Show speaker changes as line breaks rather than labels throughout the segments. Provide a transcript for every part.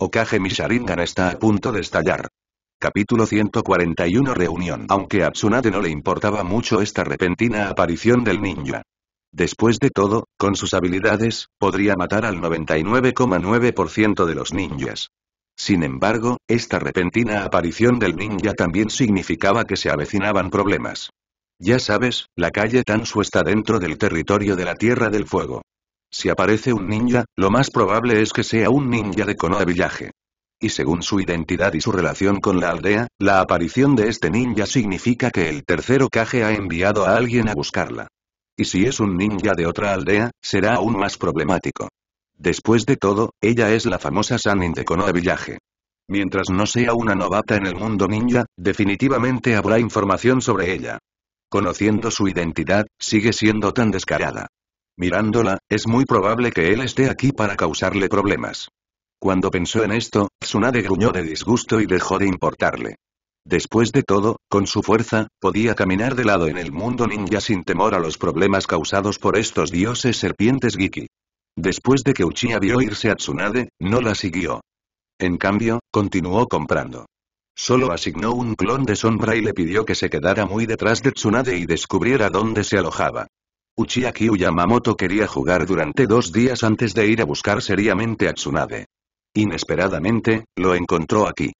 Okage mi está a punto de estallar. Capítulo 141 Reunión Aunque a Tsunade no le importaba mucho esta repentina aparición del ninja. Después de todo, con sus habilidades, podría matar al 99,9% de los ninjas. Sin embargo, esta repentina aparición del ninja también significaba que se avecinaban problemas. Ya sabes, la calle Tansu está dentro del territorio de la Tierra del Fuego. Si aparece un ninja, lo más probable es que sea un ninja de Konoha Villaje. Y según su identidad y su relación con la aldea, la aparición de este ninja significa que el tercero Kage ha enviado a alguien a buscarla. Y si es un ninja de otra aldea, será aún más problemático. Después de todo, ella es la famosa Sanin de Konoha Villaje. Mientras no sea una novata en el mundo ninja, definitivamente habrá información sobre ella. Conociendo su identidad, sigue siendo tan descarada. Mirándola, es muy probable que él esté aquí para causarle problemas. Cuando pensó en esto, Tsunade gruñó de disgusto y dejó de importarle. Después de todo, con su fuerza, podía caminar de lado en el mundo ninja sin temor a los problemas causados por estos dioses serpientes Giki. Después de que Uchiha vio irse a Tsunade, no la siguió. En cambio, continuó comprando. Solo asignó un clon de sombra y le pidió que se quedara muy detrás de Tsunade y descubriera dónde se alojaba. Uchiha Yamamoto quería jugar durante dos días antes de ir a buscar seriamente a Tsunade. Inesperadamente, lo encontró aquí.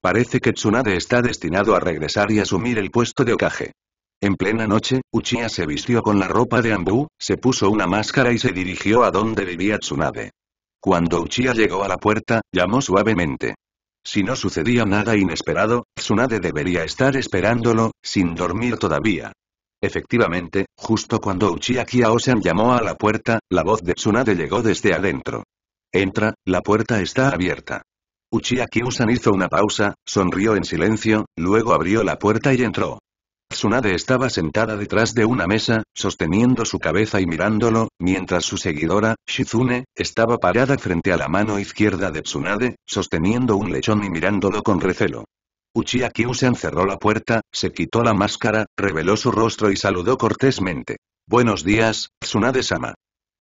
Parece que Tsunade está destinado a regresar y asumir el puesto de ocaje. En plena noche, Uchiha se vistió con la ropa de Ambú, se puso una máscara y se dirigió a donde vivía Tsunade. Cuando Uchiha llegó a la puerta, llamó suavemente. Si no sucedía nada inesperado, Tsunade debería estar esperándolo, sin dormir todavía. Efectivamente, justo cuando Uchiha Aosan llamó a la puerta, la voz de Tsunade llegó desde adentro. Entra, la puerta está abierta. Uchiha usan hizo una pausa, sonrió en silencio, luego abrió la puerta y entró. Tsunade estaba sentada detrás de una mesa, sosteniendo su cabeza y mirándolo, mientras su seguidora, Shizune, estaba parada frente a la mano izquierda de Tsunade, sosteniendo un lechón y mirándolo con recelo. Uchiha cerró la puerta, se quitó la máscara, reveló su rostro y saludó cortésmente. Buenos días, Tsunade-sama.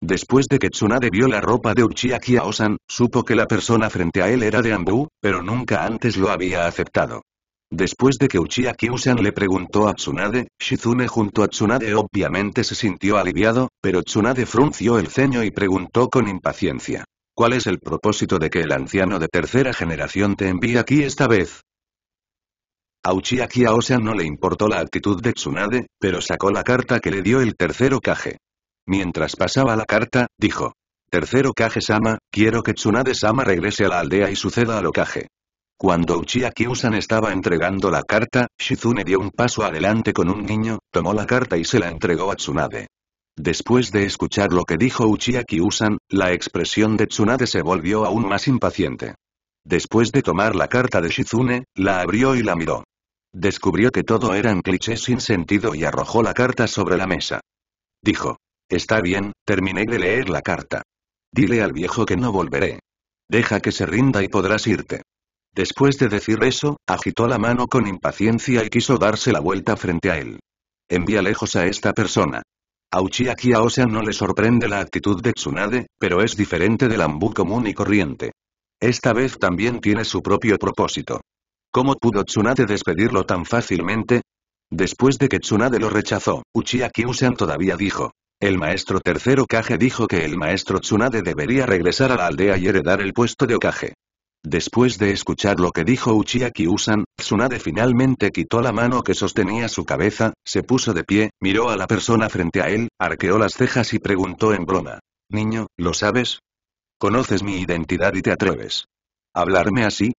Después de que Tsunade vio la ropa de Uchiha Kyaosan, supo que la persona frente a él era de Ambu, pero nunca antes lo había aceptado. Después de que Uchiha le preguntó a Tsunade, Shizune junto a Tsunade obviamente se sintió aliviado, pero Tsunade frunció el ceño y preguntó con impaciencia. ¿Cuál es el propósito de que el anciano de tercera generación te envíe aquí esta vez? A Uchiaki no le importó la actitud de Tsunade, pero sacó la carta que le dio el tercero Kage. Mientras pasaba la carta, dijo. Tercero Kage-sama, quiero que Tsunade-sama regrese a la aldea y suceda a lo Kage. Cuando Uchiaki Usan estaba entregando la carta, Shizune dio un paso adelante con un niño, tomó la carta y se la entregó a Tsunade. Después de escuchar lo que dijo Uchiaki Usan, la expresión de Tsunade se volvió aún más impaciente. Después de tomar la carta de Shizune, la abrió y la miró. Descubrió que todo eran clichés sin sentido y arrojó la carta sobre la mesa. Dijo. Está bien, terminé de leer la carta. Dile al viejo que no volveré. Deja que se rinda y podrás irte. Después de decir eso, agitó la mano con impaciencia y quiso darse la vuelta frente a él. Envía lejos a esta persona. A Uchiaki no le sorprende la actitud de Tsunade, pero es diferente del ambú común y corriente. Esta vez también tiene su propio propósito. ¿Cómo pudo Tsunade despedirlo tan fácilmente? Después de que Tsunade lo rechazó, Uchiha Usan todavía dijo. El maestro tercero Kage dijo que el maestro Tsunade debería regresar a la aldea y heredar el puesto de Okage. Después de escuchar lo que dijo Uchiha Usan, Tsunade finalmente quitó la mano que sostenía su cabeza, se puso de pie, miró a la persona frente a él, arqueó las cejas y preguntó en broma. Niño, ¿lo sabes? Conoces mi identidad y te atreves. ¿Hablarme así?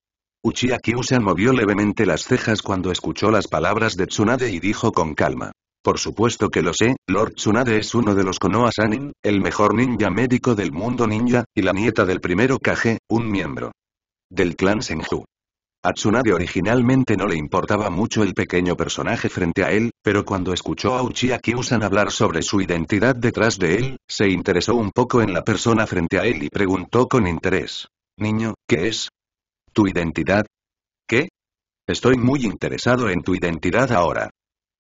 Uchiha Kyusan movió levemente las cejas cuando escuchó las palabras de Tsunade y dijo con calma. Por supuesto que lo sé, Lord Tsunade es uno de los Konoha Sanin, el mejor ninja médico del mundo ninja, y la nieta del primero Kage, un miembro del clan Senju. A Tsunade originalmente no le importaba mucho el pequeño personaje frente a él, pero cuando escuchó a Uchiha Kyusan hablar sobre su identidad detrás de él, se interesó un poco en la persona frente a él y preguntó con interés. Niño, ¿qué es? ¿Tu identidad? ¿Qué? Estoy muy interesado en tu identidad ahora.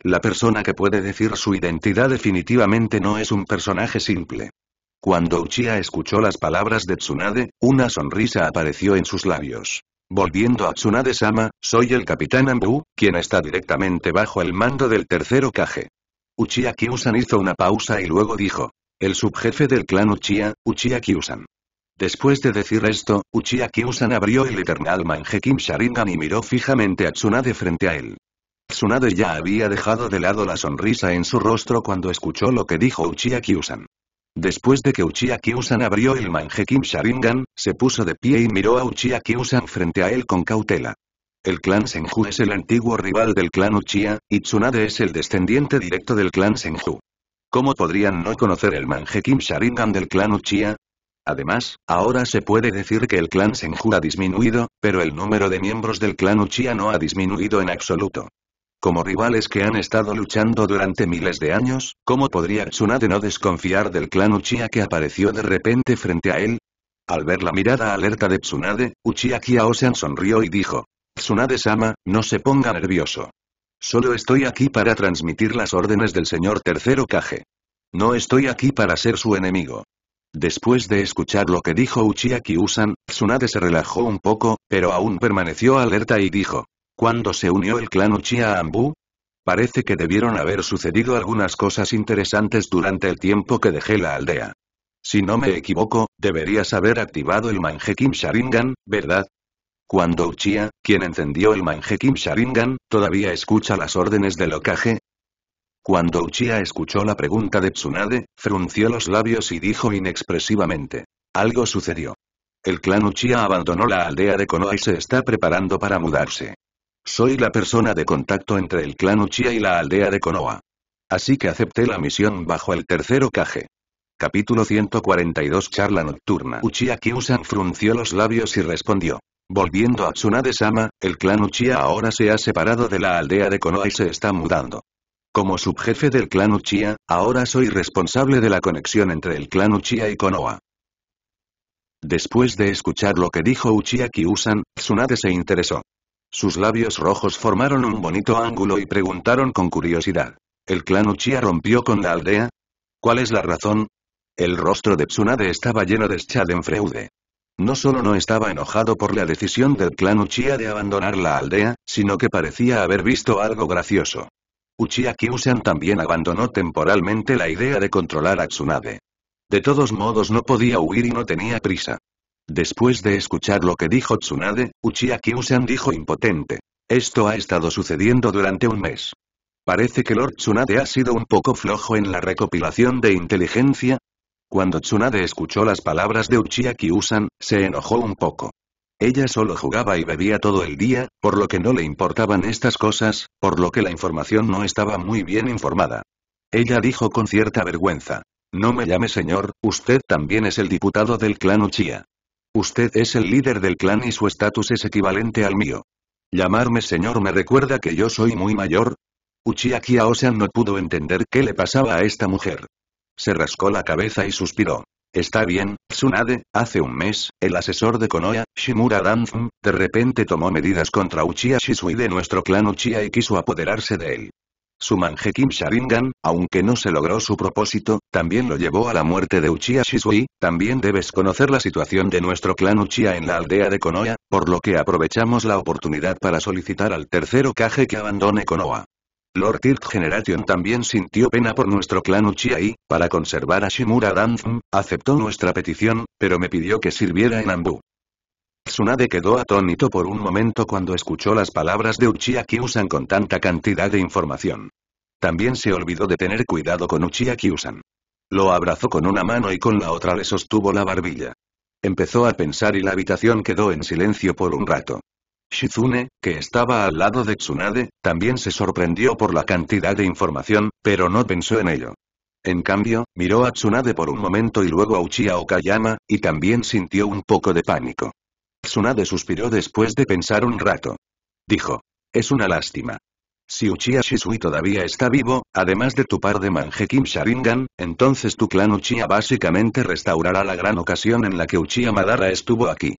La persona que puede decir su identidad definitivamente no es un personaje simple. Cuando Uchiha escuchó las palabras de Tsunade, una sonrisa apareció en sus labios. Volviendo a Tsunade-sama, soy el Capitán Ambu, quien está directamente bajo el mando del tercero Kage. Uchiha Kyusan hizo una pausa y luego dijo. El subjefe del clan Uchiha, Uchiha Kyusan. Después de decir esto, Uchiha Kyusan abrió el Eternal Kim Sharingan y miró fijamente a Tsunade frente a él. Tsunade ya había dejado de lado la sonrisa en su rostro cuando escuchó lo que dijo Uchiha Kyusan. Después de que Uchiha Kyusan abrió el Kim Sharingan, se puso de pie y miró a Uchiha Kyusan frente a él con cautela. El clan Senju es el antiguo rival del clan Uchiha, y Tsunade es el descendiente directo del clan Senju. ¿Cómo podrían no conocer el Kim Sharingan del clan Uchiha? Además, ahora se puede decir que el clan Senju ha disminuido, pero el número de miembros del clan Uchiha no ha disminuido en absoluto. Como rivales que han estado luchando durante miles de años, ¿cómo podría Tsunade no desconfiar del clan Uchiha que apareció de repente frente a él? Al ver la mirada alerta de Tsunade, Uchiha Kyaosan sonrió y dijo. Tsunade-sama, no se ponga nervioso. Solo estoy aquí para transmitir las órdenes del señor tercero Kage. No estoy aquí para ser su enemigo. Después de escuchar lo que dijo Uchiha Kyusan, Tsunade se relajó un poco, pero aún permaneció alerta y dijo. ¿Cuándo se unió el clan Uchiha a Ambu? Parece que debieron haber sucedido algunas cosas interesantes durante el tiempo que dejé la aldea. Si no me equivoco, deberías haber activado el Manjekim Sharingan, ¿verdad? Cuando Uchiha, quien encendió el Manjekim Sharingan, todavía escucha las órdenes del locaje cuando Uchiha escuchó la pregunta de Tsunade, frunció los labios y dijo inexpresivamente. Algo sucedió. El clan Uchiha abandonó la aldea de Konoha y se está preparando para mudarse. Soy la persona de contacto entre el clan Uchiha y la aldea de Konoha. Así que acepté la misión bajo el tercero caje. Capítulo 142 Charla nocturna Uchiha Kyusan frunció los labios y respondió. Volviendo a Tsunade-sama, el clan Uchiha ahora se ha separado de la aldea de Konoha y se está mudando. Como subjefe del clan Uchiha, ahora soy responsable de la conexión entre el clan Uchiha y Konoha. Después de escuchar lo que dijo Uchiha Kyusan, Tsunade se interesó. Sus labios rojos formaron un bonito ángulo y preguntaron con curiosidad. ¿El clan Uchiha rompió con la aldea? ¿Cuál es la razón? El rostro de Tsunade estaba lleno de schadenfreude. No solo no estaba enojado por la decisión del clan Uchiha de abandonar la aldea, sino que parecía haber visto algo gracioso. Uchiha Usan también abandonó temporalmente la idea de controlar a Tsunade. De todos modos no podía huir y no tenía prisa. Después de escuchar lo que dijo Tsunade, Uchiha Usan dijo impotente. Esto ha estado sucediendo durante un mes. Parece que Lord Tsunade ha sido un poco flojo en la recopilación de inteligencia. Cuando Tsunade escuchó las palabras de Uchiha Usan, se enojó un poco. Ella solo jugaba y bebía todo el día, por lo que no le importaban estas cosas, por lo que la información no estaba muy bien informada. Ella dijo con cierta vergüenza. No me llame señor, usted también es el diputado del clan Uchiha. Usted es el líder del clan y su estatus es equivalente al mío. Llamarme señor me recuerda que yo soy muy mayor. Uchiha Kiaosan no pudo entender qué le pasaba a esta mujer. Se rascó la cabeza y suspiró. Está bien, Tsunade, hace un mes, el asesor de Konoha, Shimura Danzum, de repente tomó medidas contra Uchiha Shisui de nuestro clan Uchiha y quiso apoderarse de él. Su Kim Sharingan, aunque no se logró su propósito, también lo llevó a la muerte de Uchiha Shisui, también debes conocer la situación de nuestro clan Uchiha en la aldea de Konoha, por lo que aprovechamos la oportunidad para solicitar al tercero Kage que abandone Konoha. Lord Tirt Generation también sintió pena por nuestro clan Uchiha y, para conservar a Shimura Danzum, aceptó nuestra petición, pero me pidió que sirviera en Ambu. Tsunade quedó atónito por un momento cuando escuchó las palabras de Uchiha Kyusan con tanta cantidad de información. También se olvidó de tener cuidado con Uchiha Kyusan. Lo abrazó con una mano y con la otra le sostuvo la barbilla. Empezó a pensar y la habitación quedó en silencio por un rato. Shizune, que estaba al lado de Tsunade, también se sorprendió por la cantidad de información, pero no pensó en ello. En cambio, miró a Tsunade por un momento y luego a Uchiha Okayama, y también sintió un poco de pánico. Tsunade suspiró después de pensar un rato. Dijo. Es una lástima. Si Uchiha Shisui todavía está vivo, además de tu par de Kim Sharingan, entonces tu clan Uchiha básicamente restaurará la gran ocasión en la que Uchiha Madara estuvo aquí.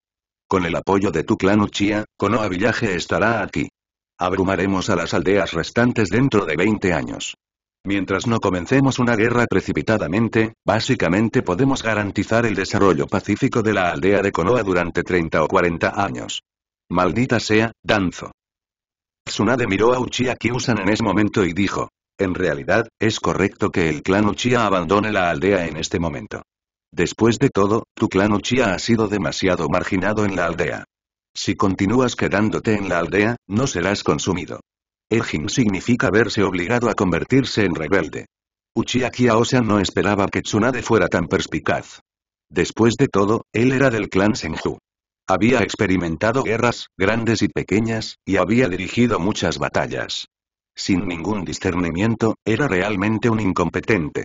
Con el apoyo de tu clan Uchiha, Konoha Village estará aquí. Abrumaremos a las aldeas restantes dentro de 20 años. Mientras no comencemos una guerra precipitadamente, básicamente podemos garantizar el desarrollo pacífico de la aldea de Konoha durante 30 o 40 años. Maldita sea, Danzo. Tsunade miró a Uchiha Kyusan en ese momento y dijo. En realidad, es correcto que el clan Uchiha abandone la aldea en este momento. Después de todo, tu clan Uchiha ha sido demasiado marginado en la aldea. Si continúas quedándote en la aldea, no serás consumido. Ejin significa verse obligado a convertirse en rebelde. Uchiha Kiaosa no esperaba que Tsunade fuera tan perspicaz. Después de todo, él era del clan Senju. Había experimentado guerras, grandes y pequeñas, y había dirigido muchas batallas. Sin ningún discernimiento, era realmente un incompetente.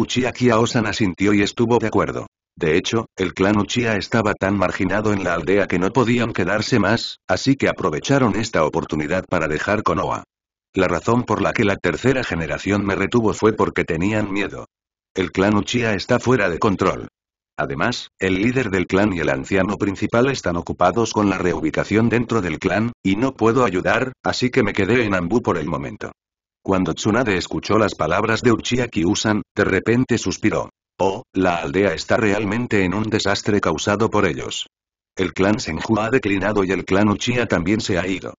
Uchiha Kiaosan asintió y estuvo de acuerdo. De hecho, el clan Uchiha estaba tan marginado en la aldea que no podían quedarse más, así que aprovecharon esta oportunidad para dejar Konoha. La razón por la que la tercera generación me retuvo fue porque tenían miedo. El clan Uchiha está fuera de control. Además, el líder del clan y el anciano principal están ocupados con la reubicación dentro del clan, y no puedo ayudar, así que me quedé en Ambu por el momento. Cuando Tsunade escuchó las palabras de Uchiha Usan, de repente suspiró. Oh, la aldea está realmente en un desastre causado por ellos. El clan Senju ha declinado y el clan Uchiha también se ha ido.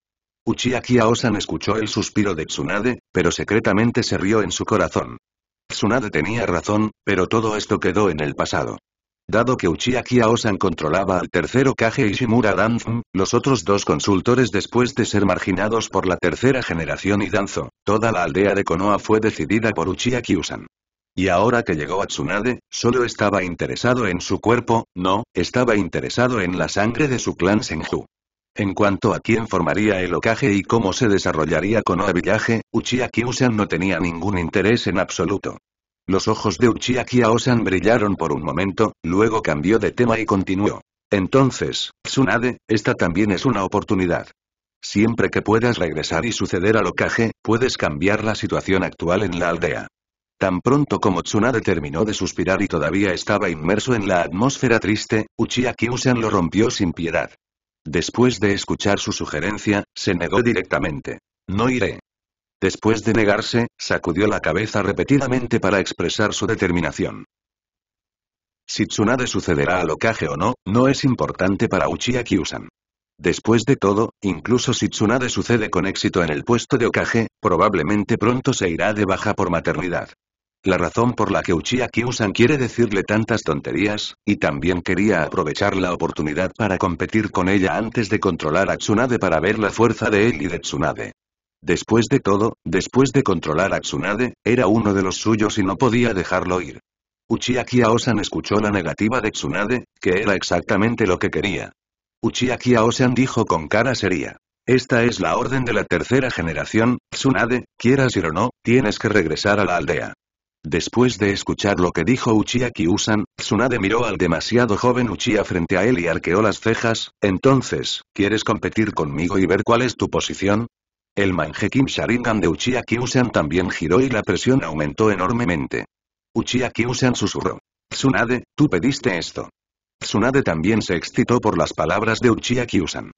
Uchiha osan escuchó el suspiro de Tsunade, pero secretamente se rió en su corazón. Tsunade tenía razón, pero todo esto quedó en el pasado. Dado que Uchiha Aosan controlaba al tercero Kage y Shimura Danzo, los otros dos consultores después de ser marginados por la tercera generación y Danzo, toda la aldea de Konoha fue decidida por Uchiha Usan. Y ahora que llegó a Tsunade, solo estaba interesado en su cuerpo, no, estaba interesado en la sangre de su clan Senju. En cuanto a quién formaría el Okage y cómo se desarrollaría Konoha Villaje, Uchiha Usan no tenía ningún interés en absoluto. Los ojos de Uchiha Osan brillaron por un momento, luego cambió de tema y continuó. Entonces, Tsunade, esta también es una oportunidad. Siempre que puedas regresar y suceder al Okage, puedes cambiar la situación actual en la aldea. Tan pronto como Tsunade terminó de suspirar y todavía estaba inmerso en la atmósfera triste, Uchiha Kyusan lo rompió sin piedad. Después de escuchar su sugerencia, se negó directamente. No iré. Después de negarse, sacudió la cabeza repetidamente para expresar su determinación. Si Tsunade sucederá al Okage o no, no es importante para Uchiha Kyusan. Después de todo, incluso si Tsunade sucede con éxito en el puesto de Okage, probablemente pronto se irá de baja por maternidad. La razón por la que Uchiha Kyusan quiere decirle tantas tonterías, y también quería aprovechar la oportunidad para competir con ella antes de controlar a Tsunade para ver la fuerza de él y de Tsunade. Después de todo, después de controlar a Tsunade, era uno de los suyos y no podía dejarlo ir. Uchiha Osan escuchó la negativa de Tsunade, que era exactamente lo que quería. Uchiha osan dijo con cara seria. Esta es la orden de la tercera generación, Tsunade, quieras ir o no, tienes que regresar a la aldea. Después de escuchar lo que dijo Uchiha Usan, Tsunade miró al demasiado joven Uchiha frente a él y arqueó las cejas, entonces, ¿quieres competir conmigo y ver cuál es tu posición? El Manjekim Sharingan de Uchiha Kyusan también giró y la presión aumentó enormemente. Uchiha Kyusan susurró. Tsunade, tú pediste esto. Tsunade también se excitó por las palabras de Uchiha Kyusan.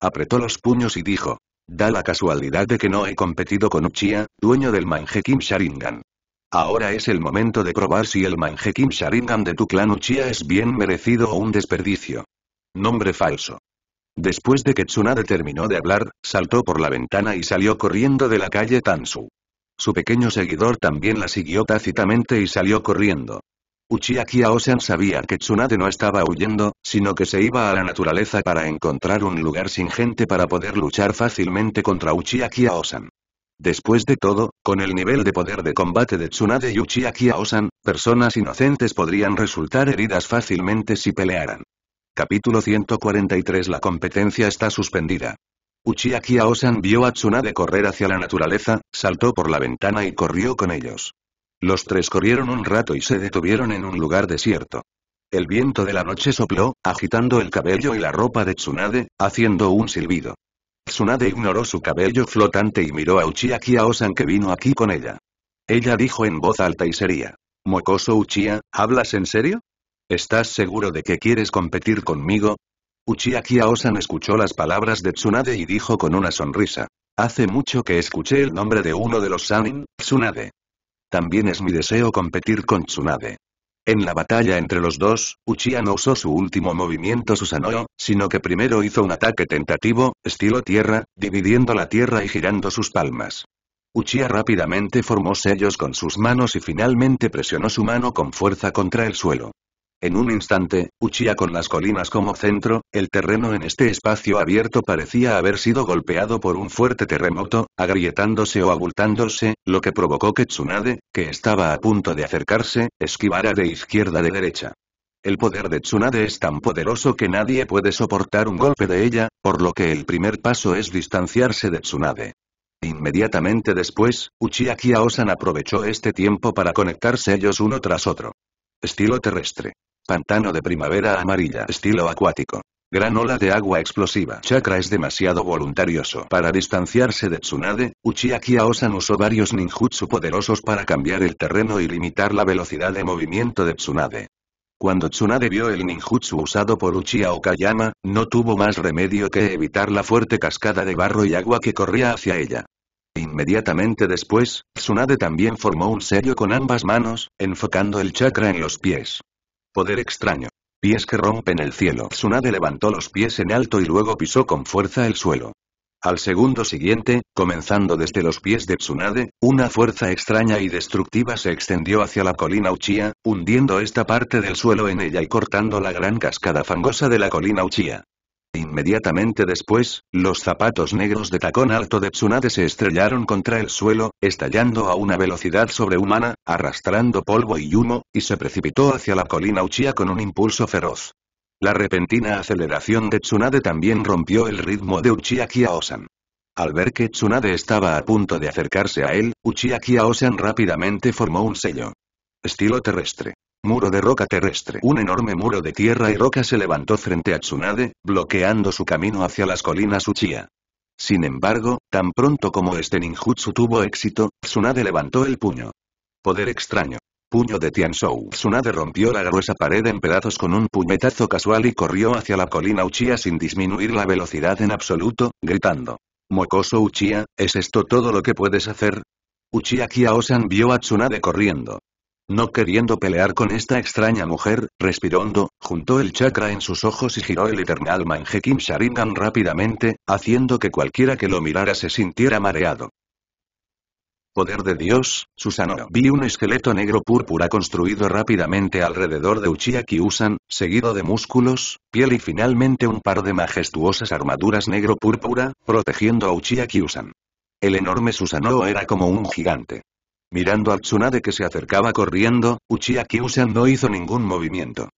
Apretó los puños y dijo. Da la casualidad de que no he competido con Uchiha, dueño del Manjekim Sharingan. Ahora es el momento de probar si el Manjekim Sharingan de tu clan Uchiha es bien merecido o un desperdicio. Nombre falso. Después de que Tsunade terminó de hablar, saltó por la ventana y salió corriendo de la calle Tansu. Su pequeño seguidor también la siguió tácitamente y salió corriendo. Uchiha Aosan sabía que Tsunade no estaba huyendo, sino que se iba a la naturaleza para encontrar un lugar sin gente para poder luchar fácilmente contra Uchiha Aosan. Después de todo, con el nivel de poder de combate de Tsunade y Uchiha Aosan, personas inocentes podrían resultar heridas fácilmente si pelearan. Capítulo 143 La competencia está suspendida. Uchiha Osan vio a Tsunade correr hacia la naturaleza, saltó por la ventana y corrió con ellos. Los tres corrieron un rato y se detuvieron en un lugar desierto. El viento de la noche sopló, agitando el cabello y la ropa de Tsunade, haciendo un silbido. Tsunade ignoró su cabello flotante y miró a Uchiha Osan que vino aquí con ella. Ella dijo en voz alta y seria. Mocoso Uchiha, ¿hablas en serio? ¿Estás seguro de que quieres competir conmigo? Uchiha Kyaosan escuchó las palabras de Tsunade y dijo con una sonrisa. Hace mucho que escuché el nombre de uno de los Sanin, Tsunade. También es mi deseo competir con Tsunade. En la batalla entre los dos, Uchiha no usó su último movimiento Susanoo, sino que primero hizo un ataque tentativo, estilo tierra, dividiendo la tierra y girando sus palmas. Uchiha rápidamente formó sellos con sus manos y finalmente presionó su mano con fuerza contra el suelo. En un instante, Uchiha con las colinas como centro, el terreno en este espacio abierto parecía haber sido golpeado por un fuerte terremoto, agrietándose o abultándose, lo que provocó que Tsunade, que estaba a punto de acercarse, esquivara de izquierda de derecha. El poder de Tsunade es tan poderoso que nadie puede soportar un golpe de ella, por lo que el primer paso es distanciarse de Tsunade. Inmediatamente después, Uchiha Kiaosan aprovechó este tiempo para conectarse ellos uno tras otro. Estilo terrestre. Pantano de primavera amarilla estilo acuático. Gran ola de agua explosiva. Chakra es demasiado voluntarioso para distanciarse de Tsunade. Uchiha Aosan usó varios ninjutsu poderosos para cambiar el terreno y limitar la velocidad de movimiento de Tsunade. Cuando Tsunade vio el ninjutsu usado por Uchiha Okayama, no tuvo más remedio que evitar la fuerte cascada de barro y agua que corría hacia ella. Inmediatamente después, Tsunade también formó un sello con ambas manos, enfocando el chakra en los pies. Poder extraño. Pies que rompen el cielo. Tsunade levantó los pies en alto y luego pisó con fuerza el suelo. Al segundo siguiente, comenzando desde los pies de Tsunade, una fuerza extraña y destructiva se extendió hacia la colina Uchiha, hundiendo esta parte del suelo en ella y cortando la gran cascada fangosa de la colina Uchiha. Inmediatamente después, los zapatos negros de tacón alto de Tsunade se estrellaron contra el suelo, estallando a una velocidad sobrehumana, arrastrando polvo y humo, y se precipitó hacia la colina Uchiha con un impulso feroz. La repentina aceleración de Tsunade también rompió el ritmo de Uchiha Kyaosan. Al ver que Tsunade estaba a punto de acercarse a él, Uchiha Kyaosan rápidamente formó un sello. Estilo terrestre. Muro de roca terrestre. Un enorme muro de tierra y roca se levantó frente a Tsunade, bloqueando su camino hacia las colinas Uchiha. Sin embargo, tan pronto como este ninjutsu tuvo éxito, Tsunade levantó el puño. Poder extraño. Puño de Tianzhou. Tsunade rompió la gruesa pared en pedazos con un puñetazo casual y corrió hacia la colina Uchiha sin disminuir la velocidad en absoluto, gritando. Mocoso Uchiha, ¿es esto todo lo que puedes hacer? Uchiha Kiaosan vio a Tsunade corriendo. No queriendo pelear con esta extraña mujer, respiró hondo, juntó el chakra en sus ojos y giró el Eternal manjekim Sharingan rápidamente, haciendo que cualquiera que lo mirara se sintiera mareado. Poder de Dios, Susanoo. Vi un esqueleto negro púrpura construido rápidamente alrededor de Uchiha Usan, seguido de músculos, piel y finalmente un par de majestuosas armaduras negro púrpura, protegiendo a Uchiha Usan. El enorme Susanoo era como un gigante. Mirando a Tsunade que se acercaba corriendo, Uchiha Kyusan no hizo ningún movimiento.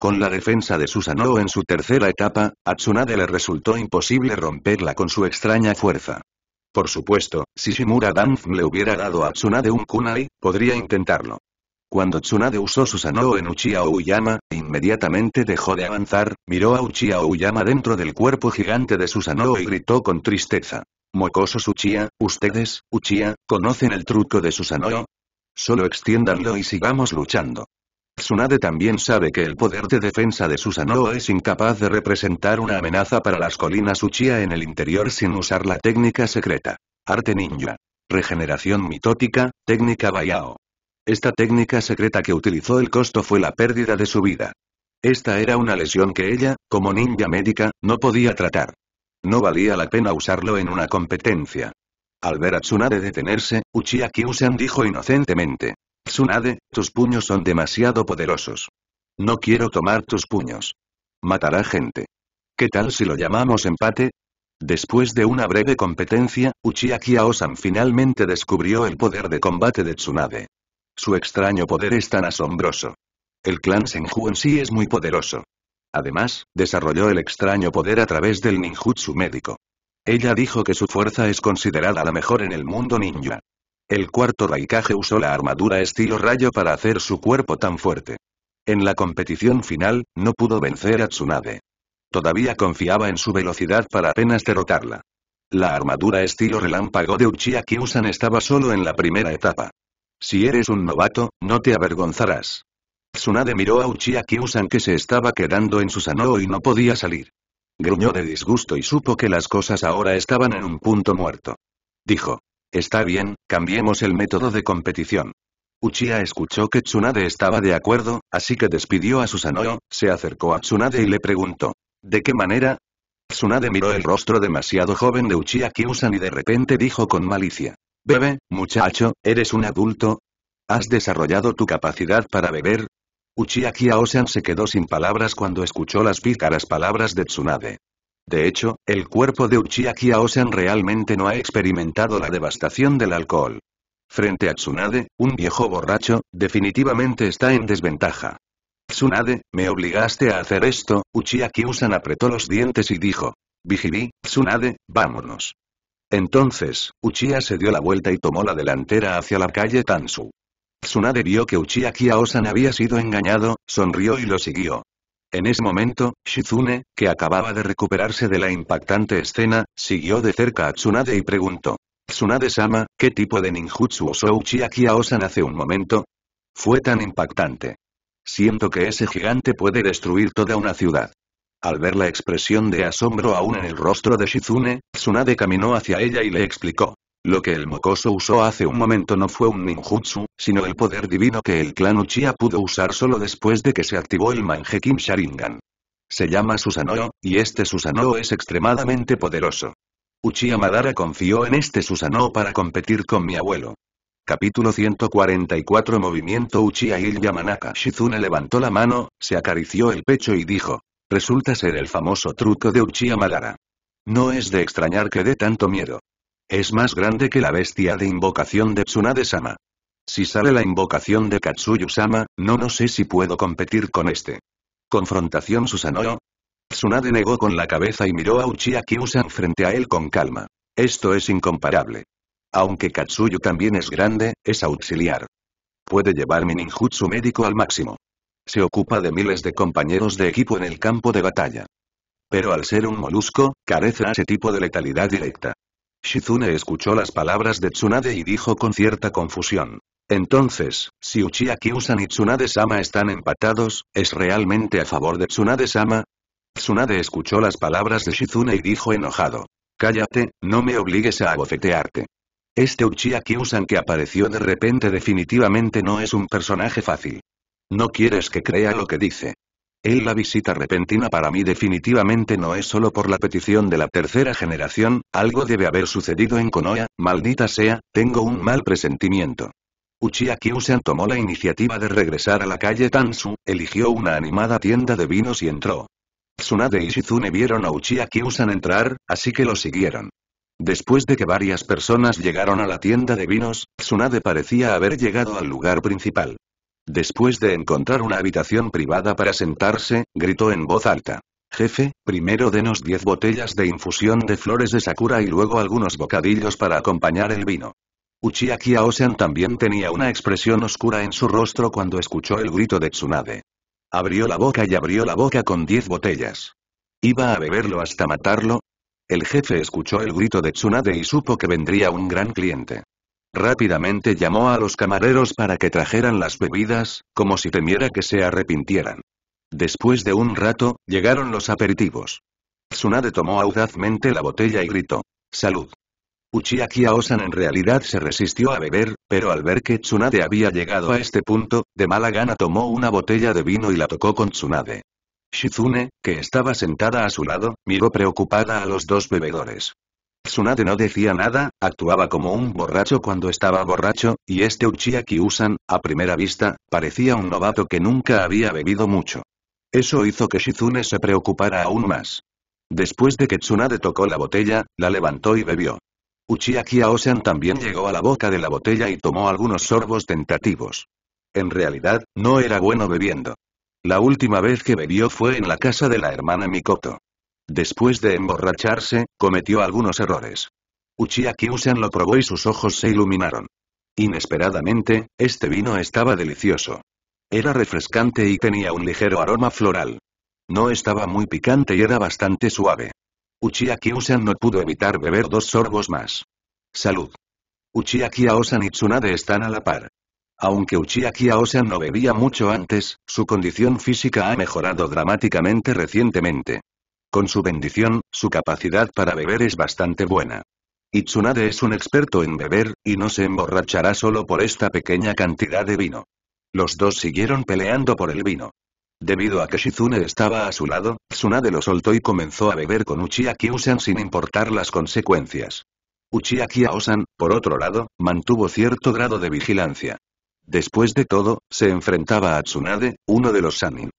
Con la defensa de Susanoo en su tercera etapa, a Tsunade le resultó imposible romperla con su extraña fuerza. Por supuesto, si Shimura Danz le hubiera dado a Tsunade un kunai, podría intentarlo. Cuando Tsunade usó Susanoo en Uchiha Uyama, inmediatamente dejó de avanzar, miró a Uchiha Uyama dentro del cuerpo gigante de Susanoo y gritó con tristeza. Mocoso Uchiha, ustedes, Uchiha, ¿conocen el truco de Susanoo? Solo extiéndanlo y sigamos luchando. Tsunade también sabe que el poder de defensa de Susanoo es incapaz de representar una amenaza para las colinas Uchiha en el interior sin usar la técnica secreta. Arte ninja. Regeneración mitótica, técnica Bayao. Esta técnica secreta que utilizó el costo fue la pérdida de su vida. Esta era una lesión que ella, como ninja médica, no podía tratar. No valía la pena usarlo en una competencia. Al ver a Tsunade detenerse, Uchiha Usan dijo inocentemente. Tsunade, tus puños son demasiado poderosos. No quiero tomar tus puños. Matará gente. ¿Qué tal si lo llamamos empate? Después de una breve competencia, Uchiha Aosan finalmente descubrió el poder de combate de Tsunade. Su extraño poder es tan asombroso. El clan Senju en sí es muy poderoso. Además, desarrolló el extraño poder a través del ninjutsu médico. Ella dijo que su fuerza es considerada la mejor en el mundo ninja. El cuarto Raikage usó la armadura estilo rayo para hacer su cuerpo tan fuerte. En la competición final, no pudo vencer a Tsunade. Todavía confiaba en su velocidad para apenas derrotarla. La armadura estilo relámpago de Uchiha Usan estaba solo en la primera etapa. Si eres un novato, no te avergonzarás. Tsunade miró a Uchiha Kyusan que se estaba quedando en Susanoo y no podía salir. Gruñó de disgusto y supo que las cosas ahora estaban en un punto muerto. Dijo. Está bien, cambiemos el método de competición. Uchiha escuchó que Tsunade estaba de acuerdo, así que despidió a Susanoo, se acercó a Tsunade y le preguntó. ¿De qué manera? Tsunade miró el rostro demasiado joven de Uchiha Kyusan y de repente dijo con malicia. Bebe, muchacho, eres un adulto. Has desarrollado tu capacidad para beber, Uchiha osan se quedó sin palabras cuando escuchó las pícaras palabras de Tsunade. De hecho, el cuerpo de Uchiha osan realmente no ha experimentado la devastación del alcohol. Frente a Tsunade, un viejo borracho, definitivamente está en desventaja. Tsunade, me obligaste a hacer esto, Uchiha Usan apretó los dientes y dijo. "Vigilí, Tsunade, vámonos. Entonces, Uchiha se dio la vuelta y tomó la delantera hacia la calle Tansu. Tsunade vio que Uchiha Kyaosan había sido engañado, sonrió y lo siguió. En ese momento, Shizune, que acababa de recuperarse de la impactante escena, siguió de cerca a Tsunade y preguntó. Tsunade-sama, ¿qué tipo de ninjutsu usó Uchiha Osan hace un momento? Fue tan impactante. Siento que ese gigante puede destruir toda una ciudad. Al ver la expresión de asombro aún en el rostro de Shizune, Tsunade caminó hacia ella y le explicó. Lo que el mocoso usó hace un momento no fue un ninjutsu, sino el poder divino que el clan Uchiha pudo usar solo después de que se activó el Mangekyou Sharingan. Se llama Susanoo, y este Susanoo es extremadamente poderoso. Uchiha Madara confió en este Susanoo para competir con mi abuelo. Capítulo 144 Movimiento Uchiha y Yamanaka Shizune levantó la mano, se acarició el pecho y dijo. Resulta ser el famoso truco de Uchiha Madara. No es de extrañar que dé tanto miedo. Es más grande que la bestia de invocación de Tsunade-sama. Si sale la invocación de Katsuyu-sama, no no sé si puedo competir con este. Confrontación Susanoo. Tsunade negó con la cabeza y miró a Uchiha san frente a él con calma. Esto es incomparable. Aunque Katsuyu también es grande, es auxiliar. Puede llevar mi ninjutsu médico al máximo. Se ocupa de miles de compañeros de equipo en el campo de batalla. Pero al ser un molusco, carece a ese tipo de letalidad directa. Shizune escuchó las palabras de Tsunade y dijo con cierta confusión. Entonces, si Uchiha Kyusan y Tsunade-sama están empatados, ¿es realmente a favor de Tsunade-sama? Tsunade escuchó las palabras de Shizune y dijo enojado. Cállate, no me obligues a abofetearte. Este Uchiha Kyusan que apareció de repente definitivamente no es un personaje fácil. No quieres que crea lo que dice. Él la visita repentina para mí definitivamente no es solo por la petición de la tercera generación, algo debe haber sucedido en Konoya, maldita sea, tengo un mal presentimiento. Uchiha Kyusan tomó la iniciativa de regresar a la calle Tansu, eligió una animada tienda de vinos y entró. Tsunade y Shizune vieron a Uchiha Kyusan entrar, así que lo siguieron. Después de que varias personas llegaron a la tienda de vinos, Tsunade parecía haber llegado al lugar principal. Después de encontrar una habitación privada para sentarse, gritó en voz alta. Jefe, primero denos diez botellas de infusión de flores de Sakura y luego algunos bocadillos para acompañar el vino. Uchiha Kiaosan también tenía una expresión oscura en su rostro cuando escuchó el grito de Tsunade. Abrió la boca y abrió la boca con diez botellas. ¿Iba a beberlo hasta matarlo? El jefe escuchó el grito de Tsunade y supo que vendría un gran cliente. Rápidamente llamó a los camareros para que trajeran las bebidas, como si temiera que se arrepintieran. Después de un rato, llegaron los aperitivos. Tsunade tomó audazmente la botella y gritó. Salud. Uchiha Osan en realidad se resistió a beber, pero al ver que Tsunade había llegado a este punto, de mala gana tomó una botella de vino y la tocó con Tsunade. Shizune, que estaba sentada a su lado, miró preocupada a los dos bebedores. Tsunade no decía nada, actuaba como un borracho cuando estaba borracho, y este Uchiha Usan, a primera vista, parecía un novato que nunca había bebido mucho. Eso hizo que Shizune se preocupara aún más. Después de que Tsunade tocó la botella, la levantó y bebió. Uchiha Aosan también llegó a la boca de la botella y tomó algunos sorbos tentativos. En realidad, no era bueno bebiendo. La última vez que bebió fue en la casa de la hermana Mikoto. Después de emborracharse, cometió algunos errores. Uchiha lo probó y sus ojos se iluminaron. Inesperadamente, este vino estaba delicioso. Era refrescante y tenía un ligero aroma floral. No estaba muy picante y era bastante suave. Uchiha no pudo evitar beber dos sorbos más. Salud. Uchiha y Tsunade están a la par. Aunque Uchiha Aosan no bebía mucho antes, su condición física ha mejorado dramáticamente recientemente. Con su bendición, su capacidad para beber es bastante buena. Itsunade es un experto en beber, y no se emborrachará solo por esta pequeña cantidad de vino. Los dos siguieron peleando por el vino. Debido a que Shizune estaba a su lado, Tsunade lo soltó y comenzó a beber con Uchiha Usan sin importar las consecuencias. Uchiha Kyaosan, por otro lado, mantuvo cierto grado de vigilancia. Después de todo, se enfrentaba a Tsunade, uno de los Sanin.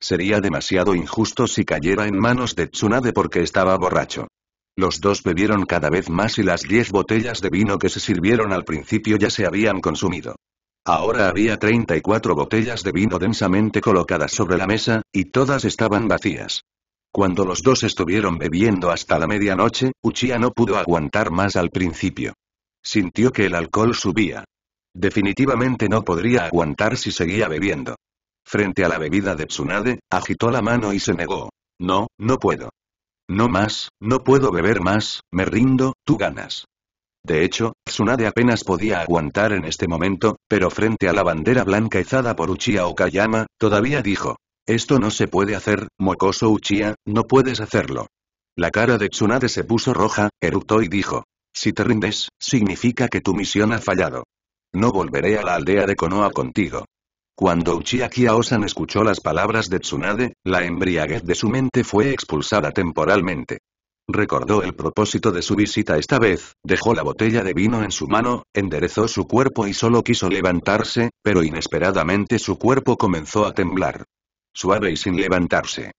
Sería demasiado injusto si cayera en manos de Tsunade porque estaba borracho. Los dos bebieron cada vez más y las diez botellas de vino que se sirvieron al principio ya se habían consumido. Ahora había 34 botellas de vino densamente colocadas sobre la mesa, y todas estaban vacías. Cuando los dos estuvieron bebiendo hasta la medianoche, Uchiha no pudo aguantar más al principio. Sintió que el alcohol subía. Definitivamente no podría aguantar si seguía bebiendo frente a la bebida de Tsunade, agitó la mano y se negó. No, no puedo. No más, no puedo beber más, me rindo, tú ganas. De hecho, Tsunade apenas podía aguantar en este momento, pero frente a la bandera blanca izada por Uchiha Okayama, todavía dijo. Esto no se puede hacer, mocoso Uchiha, no puedes hacerlo. La cara de Tsunade se puso roja, eructó y dijo. Si te rindes, significa que tu misión ha fallado. No volveré a la aldea de Konoha contigo. Cuando Uchiha Aosan escuchó las palabras de Tsunade, la embriaguez de su mente fue expulsada temporalmente. Recordó el propósito de su visita esta vez, dejó la botella de vino en su mano, enderezó su cuerpo y solo quiso levantarse, pero inesperadamente su cuerpo comenzó a temblar. Suave y sin levantarse.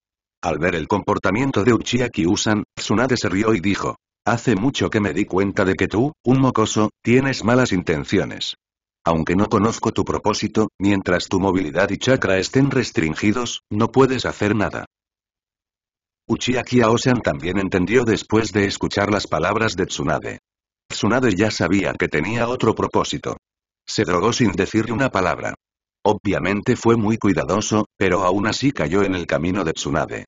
Al ver el comportamiento de Uchiha Usan, Tsunade se rió y dijo. Hace mucho que me di cuenta de que tú, un mocoso, tienes malas intenciones. Aunque no conozco tu propósito, mientras tu movilidad y chakra estén restringidos, no puedes hacer nada. Uchiha Kyaosan también entendió después de escuchar las palabras de Tsunade. Tsunade ya sabía que tenía otro propósito. Se drogó sin decir una palabra. Obviamente fue muy cuidadoso, pero aún así cayó en el camino de Tsunade.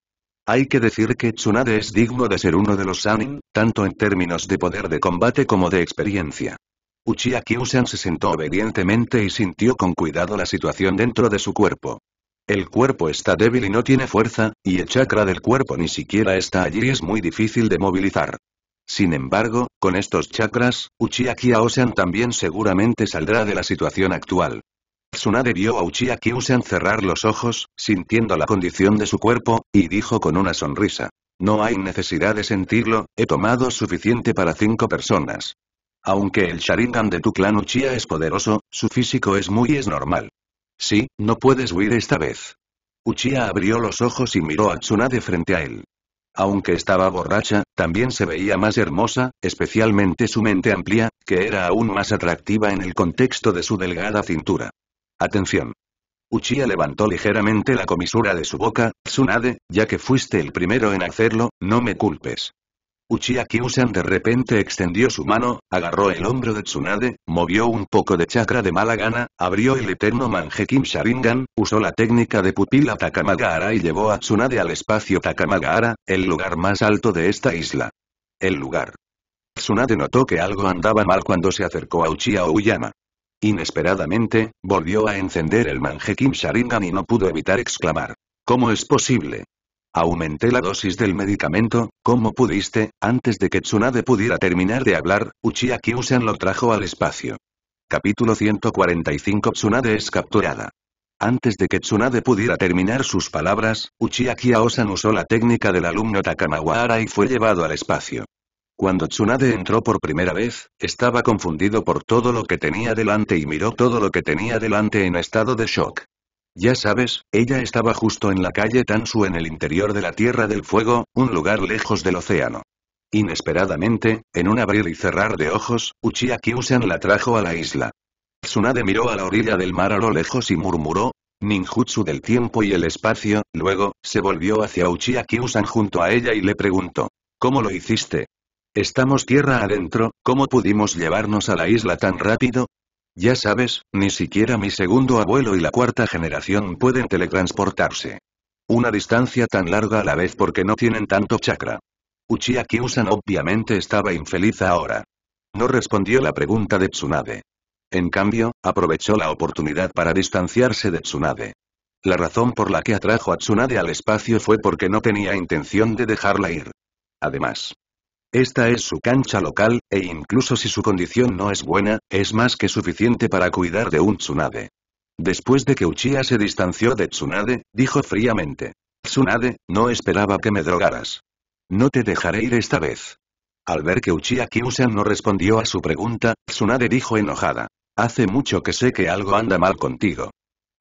Hay que decir que Tsunade es digno de ser uno de los Sanin, tanto en términos de poder de combate como de experiencia. Uchiha Kyusen se sentó obedientemente y sintió con cuidado la situación dentro de su cuerpo. El cuerpo está débil y no tiene fuerza, y el chakra del cuerpo ni siquiera está allí y es muy difícil de movilizar. Sin embargo, con estos chakras, Uchiha Osen también seguramente saldrá de la situación actual. Tsunade vio a Uchiha Kyusen cerrar los ojos, sintiendo la condición de su cuerpo, y dijo con una sonrisa. No hay necesidad de sentirlo, he tomado suficiente para cinco personas. Aunque el Sharingan de tu clan Uchiha es poderoso, su físico es muy es normal. Sí, no puedes huir esta vez. Uchiha abrió los ojos y miró a Tsunade frente a él. Aunque estaba borracha, también se veía más hermosa, especialmente su mente amplia, que era aún más atractiva en el contexto de su delgada cintura. Atención. Uchiha levantó ligeramente la comisura de su boca, Tsunade, ya que fuiste el primero en hacerlo, no me culpes. Uchiha de repente extendió su mano, agarró el hombro de Tsunade, movió un poco de chakra de mala gana, abrió el eterno Manjekim Sharingan, usó la técnica de pupila Takamagahara y llevó a Tsunade al espacio Takamagahara, el lugar más alto de esta isla. El lugar. Tsunade notó que algo andaba mal cuando se acercó a Uchiha Uyama. Inesperadamente, volvió a encender el Kim Sharingan y no pudo evitar exclamar. ¿Cómo es posible? Aumenté la dosis del medicamento, como pudiste, antes de que Tsunade pudiera terminar de hablar, Uchiha Usan lo trajo al espacio. Capítulo 145 Tsunade es capturada. Antes de que Tsunade pudiera terminar sus palabras, Uchiha Aosan usó la técnica del alumno Takamawara y fue llevado al espacio. Cuando Tsunade entró por primera vez, estaba confundido por todo lo que tenía delante y miró todo lo que tenía delante en estado de shock. Ya sabes, ella estaba justo en la calle Tansu en el interior de la Tierra del Fuego, un lugar lejos del océano. Inesperadamente, en un abrir y cerrar de ojos, Uchiha san la trajo a la isla. Tsunade miró a la orilla del mar a lo lejos y murmuró, ninjutsu del tiempo y el espacio, luego, se volvió hacia Uchiha Kyusan junto a ella y le preguntó. ¿Cómo lo hiciste? Estamos tierra adentro, ¿cómo pudimos llevarnos a la isla tan rápido? Ya sabes, ni siquiera mi segundo abuelo y la cuarta generación pueden teletransportarse. Una distancia tan larga a la vez porque no tienen tanto chakra. Uchiha obviamente estaba infeliz ahora. No respondió la pregunta de Tsunade. En cambio, aprovechó la oportunidad para distanciarse de Tsunade. La razón por la que atrajo a Tsunade al espacio fue porque no tenía intención de dejarla ir. Además, esta es su cancha local, e incluso si su condición no es buena, es más que suficiente para cuidar de un Tsunade. Después de que Uchiha se distanció de Tsunade, dijo fríamente. Tsunade, no esperaba que me drogaras. No te dejaré ir esta vez. Al ver que Uchiha Kyushan no respondió a su pregunta, Tsunade dijo enojada. Hace mucho que sé que algo anda mal contigo.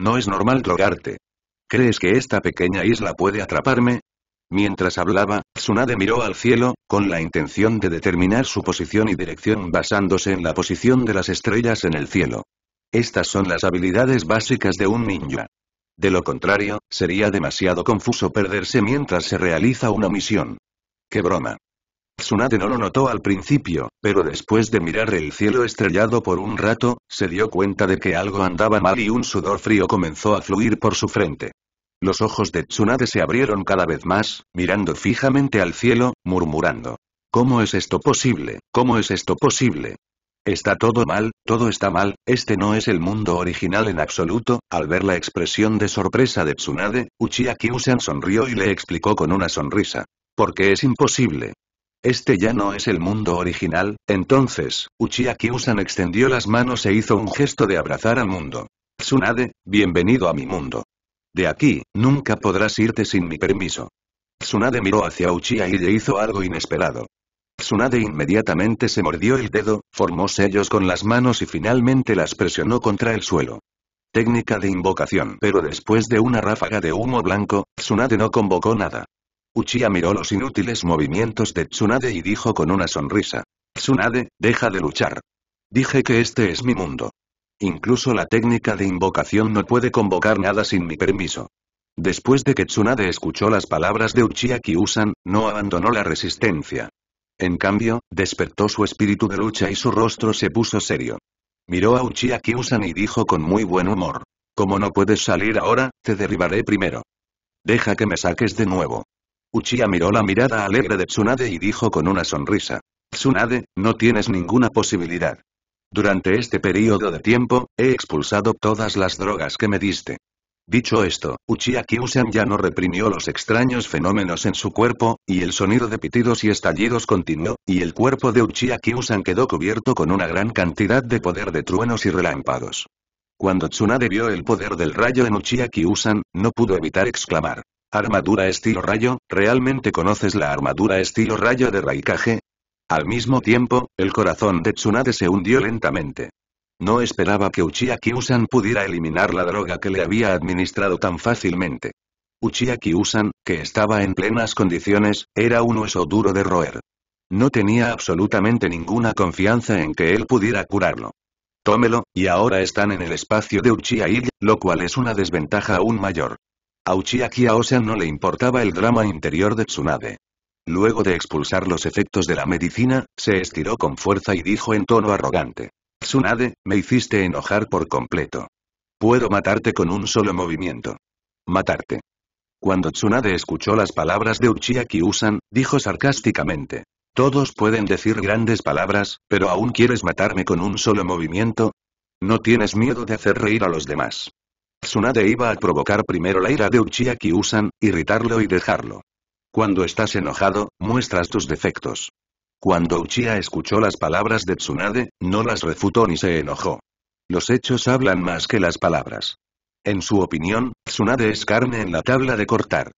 No es normal drogarte. ¿Crees que esta pequeña isla puede atraparme? Mientras hablaba, Tsunade miró al cielo, con la intención de determinar su posición y dirección basándose en la posición de las estrellas en el cielo. Estas son las habilidades básicas de un ninja. De lo contrario, sería demasiado confuso perderse mientras se realiza una misión. ¡Qué broma! Tsunade no lo notó al principio, pero después de mirar el cielo estrellado por un rato, se dio cuenta de que algo andaba mal y un sudor frío comenzó a fluir por su frente. Los ojos de Tsunade se abrieron cada vez más, mirando fijamente al cielo, murmurando. ¿Cómo es esto posible? ¿Cómo es esto posible? Está todo mal, todo está mal, este no es el mundo original en absoluto, al ver la expresión de sorpresa de Tsunade, Uchiha Kyusan sonrió y le explicó con una sonrisa. Porque es imposible. Este ya no es el mundo original, entonces, Uchiha Kyusan extendió las manos e hizo un gesto de abrazar al mundo. Tsunade, bienvenido a mi mundo. De aquí, nunca podrás irte sin mi permiso. Tsunade miró hacia Uchiha y le hizo algo inesperado. Tsunade inmediatamente se mordió el dedo, formó sellos con las manos y finalmente las presionó contra el suelo. Técnica de invocación. Pero después de una ráfaga de humo blanco, Tsunade no convocó nada. Uchiha miró los inútiles movimientos de Tsunade y dijo con una sonrisa. Tsunade, deja de luchar. Dije que este es mi mundo. Incluso la técnica de invocación no puede convocar nada sin mi permiso. Después de que Tsunade escuchó las palabras de Uchiha Kyusan, no abandonó la resistencia. En cambio, despertó su espíritu de lucha y su rostro se puso serio. Miró a Uchiha Kyusan y dijo con muy buen humor. Como no puedes salir ahora, te derribaré primero. Deja que me saques de nuevo. Uchiha miró la mirada alegre de Tsunade y dijo con una sonrisa. Tsunade, no tienes ninguna posibilidad. Durante este periodo de tiempo, he expulsado todas las drogas que me diste. Dicho esto, Uchiha Kyusan ya no reprimió los extraños fenómenos en su cuerpo, y el sonido de pitidos y estallidos continuó, y el cuerpo de Uchiha Kyusan quedó cubierto con una gran cantidad de poder de truenos y relámpagos. Cuando Tsunade vio el poder del rayo en Uchiha usan no pudo evitar exclamar. Armadura estilo rayo, ¿realmente conoces la armadura estilo rayo de Raikage? Al mismo tiempo, el corazón de Tsunade se hundió lentamente. No esperaba que Uchiha Usan pudiera eliminar la droga que le había administrado tan fácilmente. Uchiha Usan, que estaba en plenas condiciones, era un hueso duro de roer. No tenía absolutamente ninguna confianza en que él pudiera curarlo. Tómelo, y ahora están en el espacio de Uchiha lo cual es una desventaja aún mayor. A Uchiha Kyaosan no le importaba el drama interior de Tsunade. Luego de expulsar los efectos de la medicina, se estiró con fuerza y dijo en tono arrogante. Tsunade, me hiciste enojar por completo. Puedo matarte con un solo movimiento. Matarte. Cuando Tsunade escuchó las palabras de Uchiha Usan, dijo sarcásticamente. Todos pueden decir grandes palabras, pero aún quieres matarme con un solo movimiento. No tienes miedo de hacer reír a los demás. Tsunade iba a provocar primero la ira de Uchiha Usan, irritarlo y dejarlo cuando estás enojado, muestras tus defectos. Cuando Uchiha escuchó las palabras de Tsunade, no las refutó ni se enojó. Los hechos hablan más que las palabras. En su opinión, Tsunade es carne en la tabla de cortar.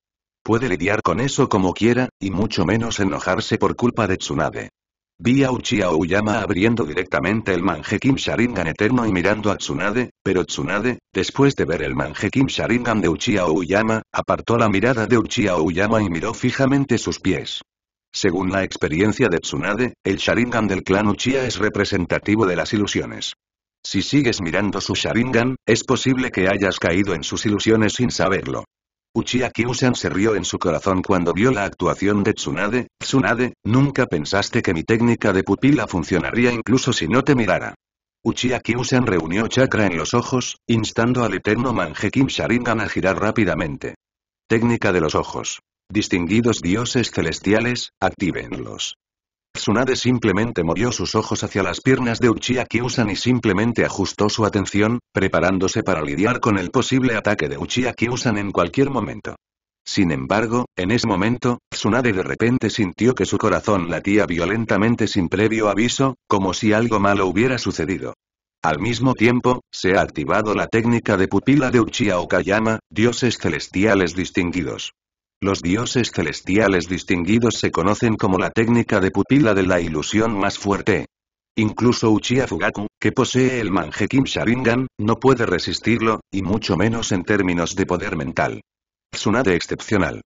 Puede lidiar con eso como quiera, y mucho menos enojarse por culpa de Tsunade. Vi a Uchiha Uyama abriendo directamente el Kim Sharingan eterno y mirando a Tsunade, pero Tsunade, después de ver el Kim Sharingan de Uchiha Uyama, apartó la mirada de Uchiha Uyama y miró fijamente sus pies. Según la experiencia de Tsunade, el Sharingan del clan Uchiha es representativo de las ilusiones. Si sigues mirando su Sharingan, es posible que hayas caído en sus ilusiones sin saberlo. Uchiha se rió en su corazón cuando vio la actuación de Tsunade. Tsunade, nunca pensaste que mi técnica de pupila funcionaría incluso si no te mirara. Uchiha Usan reunió chakra en los ojos, instando al eterno Manjekim Sharingan a girar rápidamente. Técnica de los ojos. Distinguidos dioses celestiales, actívenlos. Tsunade simplemente movió sus ojos hacia las piernas de Uchiha Kyusan y simplemente ajustó su atención, preparándose para lidiar con el posible ataque de Uchiha Kyusan en cualquier momento. Sin embargo, en ese momento, Tsunade de repente sintió que su corazón latía violentamente sin previo aviso, como si algo malo hubiera sucedido. Al mismo tiempo, se ha activado la técnica de pupila de Uchiha Okayama, dioses celestiales distinguidos. Los dioses celestiales distinguidos se conocen como la técnica de pupila de la ilusión más fuerte. Incluso Uchiha Fugaku, que posee el Kim Sharingan, no puede resistirlo, y mucho menos en términos de poder mental. Tsunade excepcional.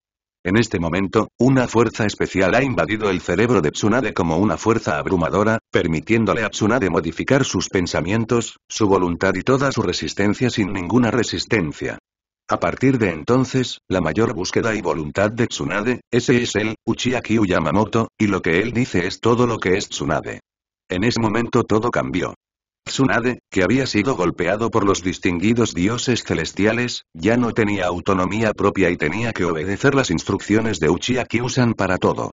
En este momento, una fuerza especial ha invadido el cerebro de Tsunade como una fuerza abrumadora, permitiéndole a Tsunade modificar sus pensamientos, su voluntad y toda su resistencia sin ninguna resistencia. A partir de entonces, la mayor búsqueda y voluntad de Tsunade, ese es el Uchiha Yamamoto, y lo que él dice es todo lo que es Tsunade. En ese momento todo cambió. Tsunade, que había sido golpeado por los distinguidos dioses celestiales, ya no tenía autonomía propia y tenía que obedecer las instrucciones de Uchiha Usan para todo.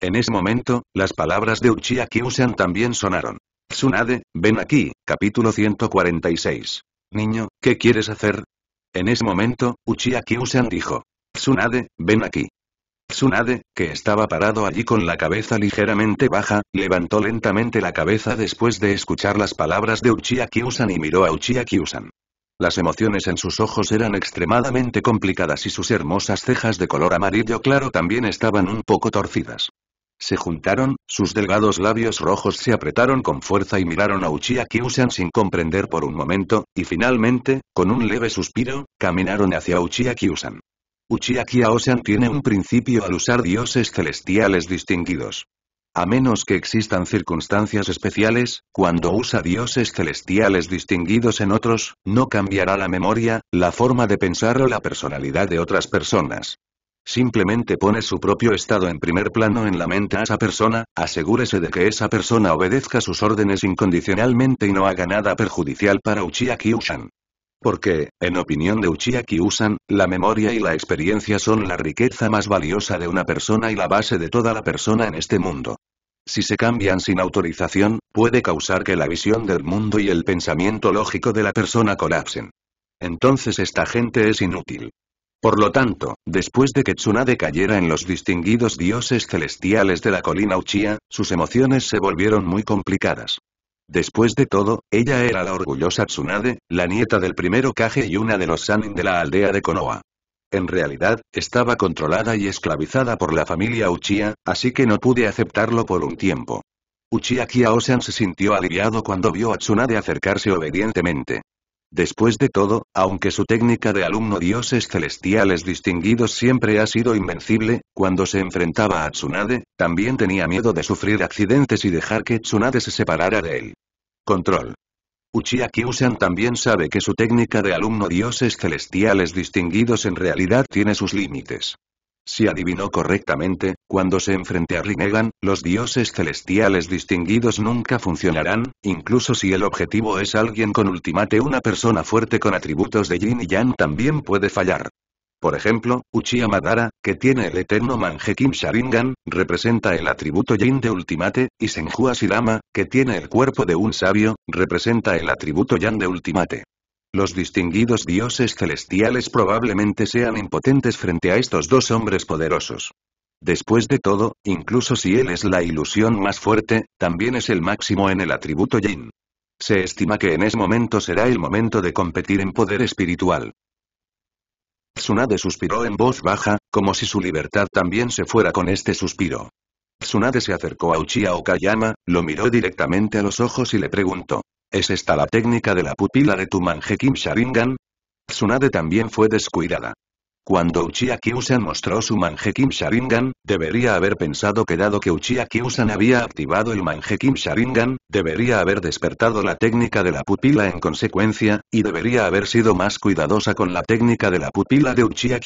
En ese momento, las palabras de Uchiha Usan también sonaron. Tsunade, ven aquí, capítulo 146. Niño, ¿qué quieres hacer? En ese momento, Uchiha Kyusan dijo. Tsunade, ven aquí. Tsunade, que estaba parado allí con la cabeza ligeramente baja, levantó lentamente la cabeza después de escuchar las palabras de Uchiha Kyusan y miró a Uchiha Kyusan. Las emociones en sus ojos eran extremadamente complicadas y sus hermosas cejas de color amarillo claro también estaban un poco torcidas. Se juntaron, sus delgados labios rojos se apretaron con fuerza y miraron a Uchiha Usan sin comprender por un momento, y finalmente, con un leve suspiro, caminaron hacia Uchiha Usan. Uchiha Kyaosan tiene un principio al usar dioses celestiales distinguidos. A menos que existan circunstancias especiales, cuando usa dioses celestiales distinguidos en otros, no cambiará la memoria, la forma de pensar o la personalidad de otras personas. Simplemente pone su propio estado en primer plano en la mente a esa persona, asegúrese de que esa persona obedezca sus órdenes incondicionalmente y no haga nada perjudicial para Uchiha usan Porque, en opinión de Uchiha usan la memoria y la experiencia son la riqueza más valiosa de una persona y la base de toda la persona en este mundo. Si se cambian sin autorización, puede causar que la visión del mundo y el pensamiento lógico de la persona colapsen. Entonces esta gente es inútil. Por lo tanto, después de que Tsunade cayera en los distinguidos dioses celestiales de la colina Uchiha, sus emociones se volvieron muy complicadas. Después de todo, ella era la orgullosa Tsunade, la nieta del primero Kage y una de los Sanin de la aldea de Konoha. En realidad, estaba controlada y esclavizada por la familia Uchiha, así que no pude aceptarlo por un tiempo. Uchiha Kyaosan se sintió aliviado cuando vio a Tsunade acercarse obedientemente. Después de todo, aunque su técnica de alumno dioses celestiales distinguidos siempre ha sido invencible, cuando se enfrentaba a Tsunade, también tenía miedo de sufrir accidentes y dejar que Tsunade se separara de él. Control. Uchiha Kyusan también sabe que su técnica de alumno dioses celestiales distinguidos en realidad tiene sus límites. Si adivinó correctamente, cuando se enfrente a Rinnegan, los dioses celestiales distinguidos nunca funcionarán, incluso si el objetivo es alguien con ultimate una persona fuerte con atributos de Yin y Yang también puede fallar. Por ejemplo, Uchiha Madara, que tiene el eterno Kim Sharingan, representa el atributo Yin de Ultimate, y Senju Shirama, que tiene el cuerpo de un sabio, representa el atributo Yang de Ultimate. Los distinguidos dioses celestiales probablemente sean impotentes frente a estos dos hombres poderosos. Después de todo, incluso si él es la ilusión más fuerte, también es el máximo en el atributo Yin. Se estima que en ese momento será el momento de competir en poder espiritual. Tsunade suspiró en voz baja, como si su libertad también se fuera con este suspiro. Tsunade se acercó a Uchiha Okayama, lo miró directamente a los ojos y le preguntó. ¿Es esta la técnica de la pupila de tu Kim Sharingan? Tsunade también fue descuidada. Cuando Uchiha mostró su Kim Sharingan, debería haber pensado que dado que Uchiha había activado el Kim Sharingan, debería haber despertado la técnica de la pupila en consecuencia, y debería haber sido más cuidadosa con la técnica de la pupila de Uchiha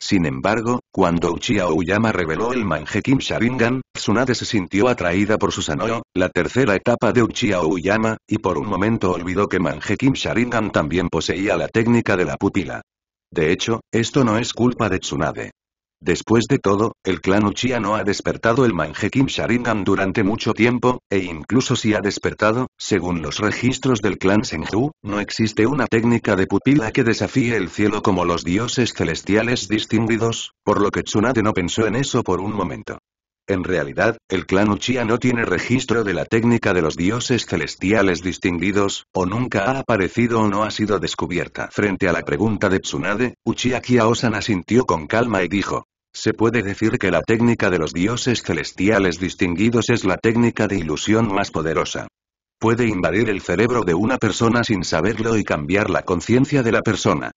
Sin embargo, cuando Uchiha Oyama reveló el Manjekim Sharingan, Tsunade se sintió atraída por Susanoo, la tercera etapa de Uchiha Oyama, y por un momento olvidó que Kim Sharingan también poseía la técnica de la pupila. De hecho, esto no es culpa de Tsunade. Después de todo, el clan Uchiha no ha despertado el Kim Sharingan durante mucho tiempo, e incluso si ha despertado, según los registros del clan Senju, no existe una técnica de pupila que desafíe el cielo como los dioses celestiales distinguidos, por lo que Tsunade no pensó en eso por un momento. En realidad, el clan Uchiha no tiene registro de la técnica de los dioses celestiales distinguidos, o nunca ha aparecido o no ha sido descubierta. Frente a la pregunta de Tsunade, Uchiha Kyaosan asintió con calma y dijo. Se puede decir que la técnica de los dioses celestiales distinguidos es la técnica de ilusión más poderosa. Puede invadir el cerebro de una persona sin saberlo y cambiar la conciencia de la persona.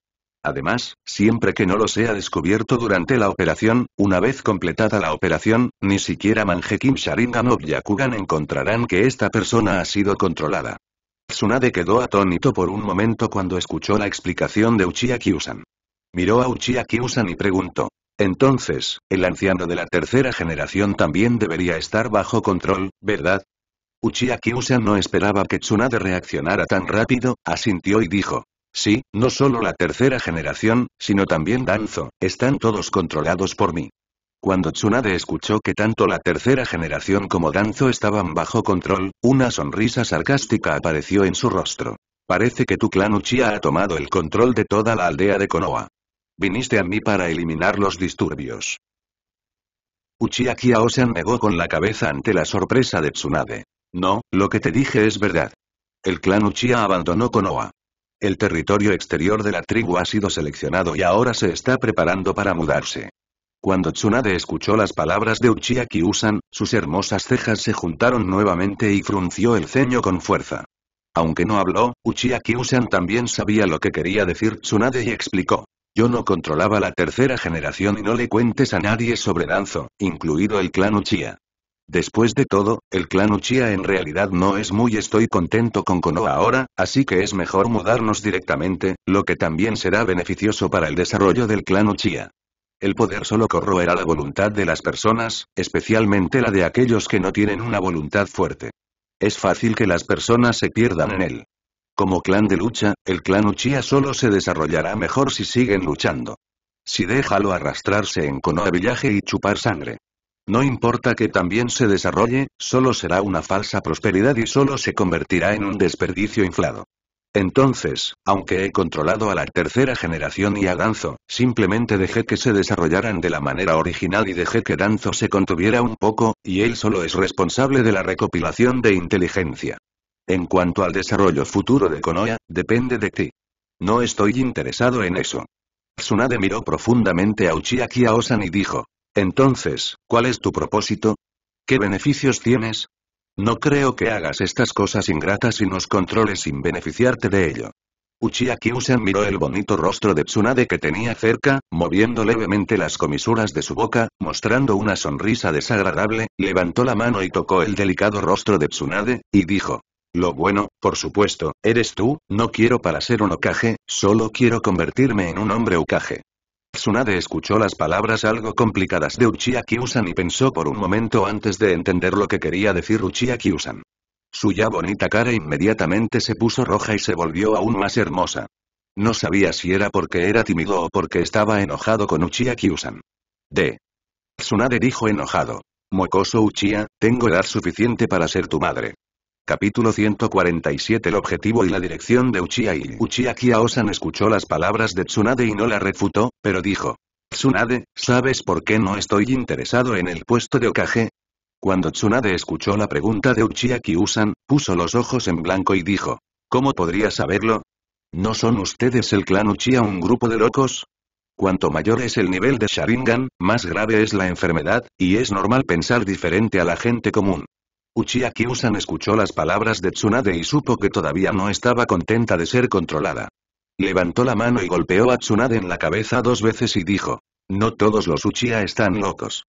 Además, siempre que no lo sea descubierto durante la operación, una vez completada la operación, ni siquiera Manjekim Sharingan o Yakugan encontrarán que esta persona ha sido controlada. Tsunade quedó atónito por un momento cuando escuchó la explicación de Uchiha Kyusan. Miró a Uchiha Kyusan y preguntó. Entonces, el anciano de la tercera generación también debería estar bajo control, ¿verdad? Uchiha Kyusan no esperaba que Tsunade reaccionara tan rápido, asintió y dijo. Sí, no solo la tercera generación, sino también Danzo, están todos controlados por mí. Cuando Tsunade escuchó que tanto la tercera generación como Danzo estaban bajo control, una sonrisa sarcástica apareció en su rostro. Parece que tu clan Uchiha ha tomado el control de toda la aldea de Konoha. Viniste a mí para eliminar los disturbios. Uchiha se negó con la cabeza ante la sorpresa de Tsunade. No, lo que te dije es verdad. El clan Uchiha abandonó Konoha. El territorio exterior de la tribu ha sido seleccionado y ahora se está preparando para mudarse. Cuando Tsunade escuchó las palabras de Uchiha Kyusan, sus hermosas cejas se juntaron nuevamente y frunció el ceño con fuerza. Aunque no habló, Uchiha Kyusan también sabía lo que quería decir Tsunade y explicó. Yo no controlaba la tercera generación y no le cuentes a nadie sobre Danzo, incluido el clan Uchiha. Después de todo, el clan Uchiha en realidad no es muy estoy contento con Konoha ahora, así que es mejor mudarnos directamente, lo que también será beneficioso para el desarrollo del clan Uchiha. El poder solo corroerá la voluntad de las personas, especialmente la de aquellos que no tienen una voluntad fuerte. Es fácil que las personas se pierdan en él. Como clan de lucha, el clan Uchiha solo se desarrollará mejor si siguen luchando. Si déjalo arrastrarse en Konoha Villaje y chupar sangre. No importa que también se desarrolle, solo será una falsa prosperidad y solo se convertirá en un desperdicio inflado. Entonces, aunque he controlado a la tercera generación y a Danzo, simplemente dejé que se desarrollaran de la manera original y dejé que Danzo se contuviera un poco, y él solo es responsable de la recopilación de inteligencia. En cuanto al desarrollo futuro de Konoha, depende de ti. No estoy interesado en eso. Tsunade miró profundamente a Uchiha Osan y dijo, entonces, ¿cuál es tu propósito? ¿Qué beneficios tienes? No creo que hagas estas cosas ingratas y nos controles sin beneficiarte de ello. Uchiha miró el bonito rostro de Tsunade que tenía cerca, moviendo levemente las comisuras de su boca, mostrando una sonrisa desagradable, levantó la mano y tocó el delicado rostro de Tsunade, y dijo. Lo bueno, por supuesto, eres tú, no quiero para ser un Okage, solo quiero convertirme en un hombre Okage. Tsunade escuchó las palabras algo complicadas de Uchiha Kyusan y pensó por un momento antes de entender lo que quería decir Uchiha Kyusan. Su ya bonita cara inmediatamente se puso roja y se volvió aún más hermosa. No sabía si era porque era tímido o porque estaba enojado con Uchiha Kyusan. D. Tsunade dijo enojado. Mocoso Uchiha, tengo edad suficiente para ser tu madre. Capítulo 147 El objetivo y la dirección de Uchiha y Uchiha Kiaosan escuchó las palabras de Tsunade y no la refutó, pero dijo. Tsunade, ¿sabes por qué no estoy interesado en el puesto de Okage? Cuando Tsunade escuchó la pregunta de Uchiha Usan, puso los ojos en blanco y dijo. ¿Cómo podría saberlo? ¿No son ustedes el clan Uchiha un grupo de locos? Cuanto mayor es el nivel de Sharingan, más grave es la enfermedad, y es normal pensar diferente a la gente común. Uchiha Kyusan escuchó las palabras de Tsunade y supo que todavía no estaba contenta de ser controlada. Levantó la mano y golpeó a Tsunade en la cabeza dos veces y dijo. No todos los Uchiha están locos.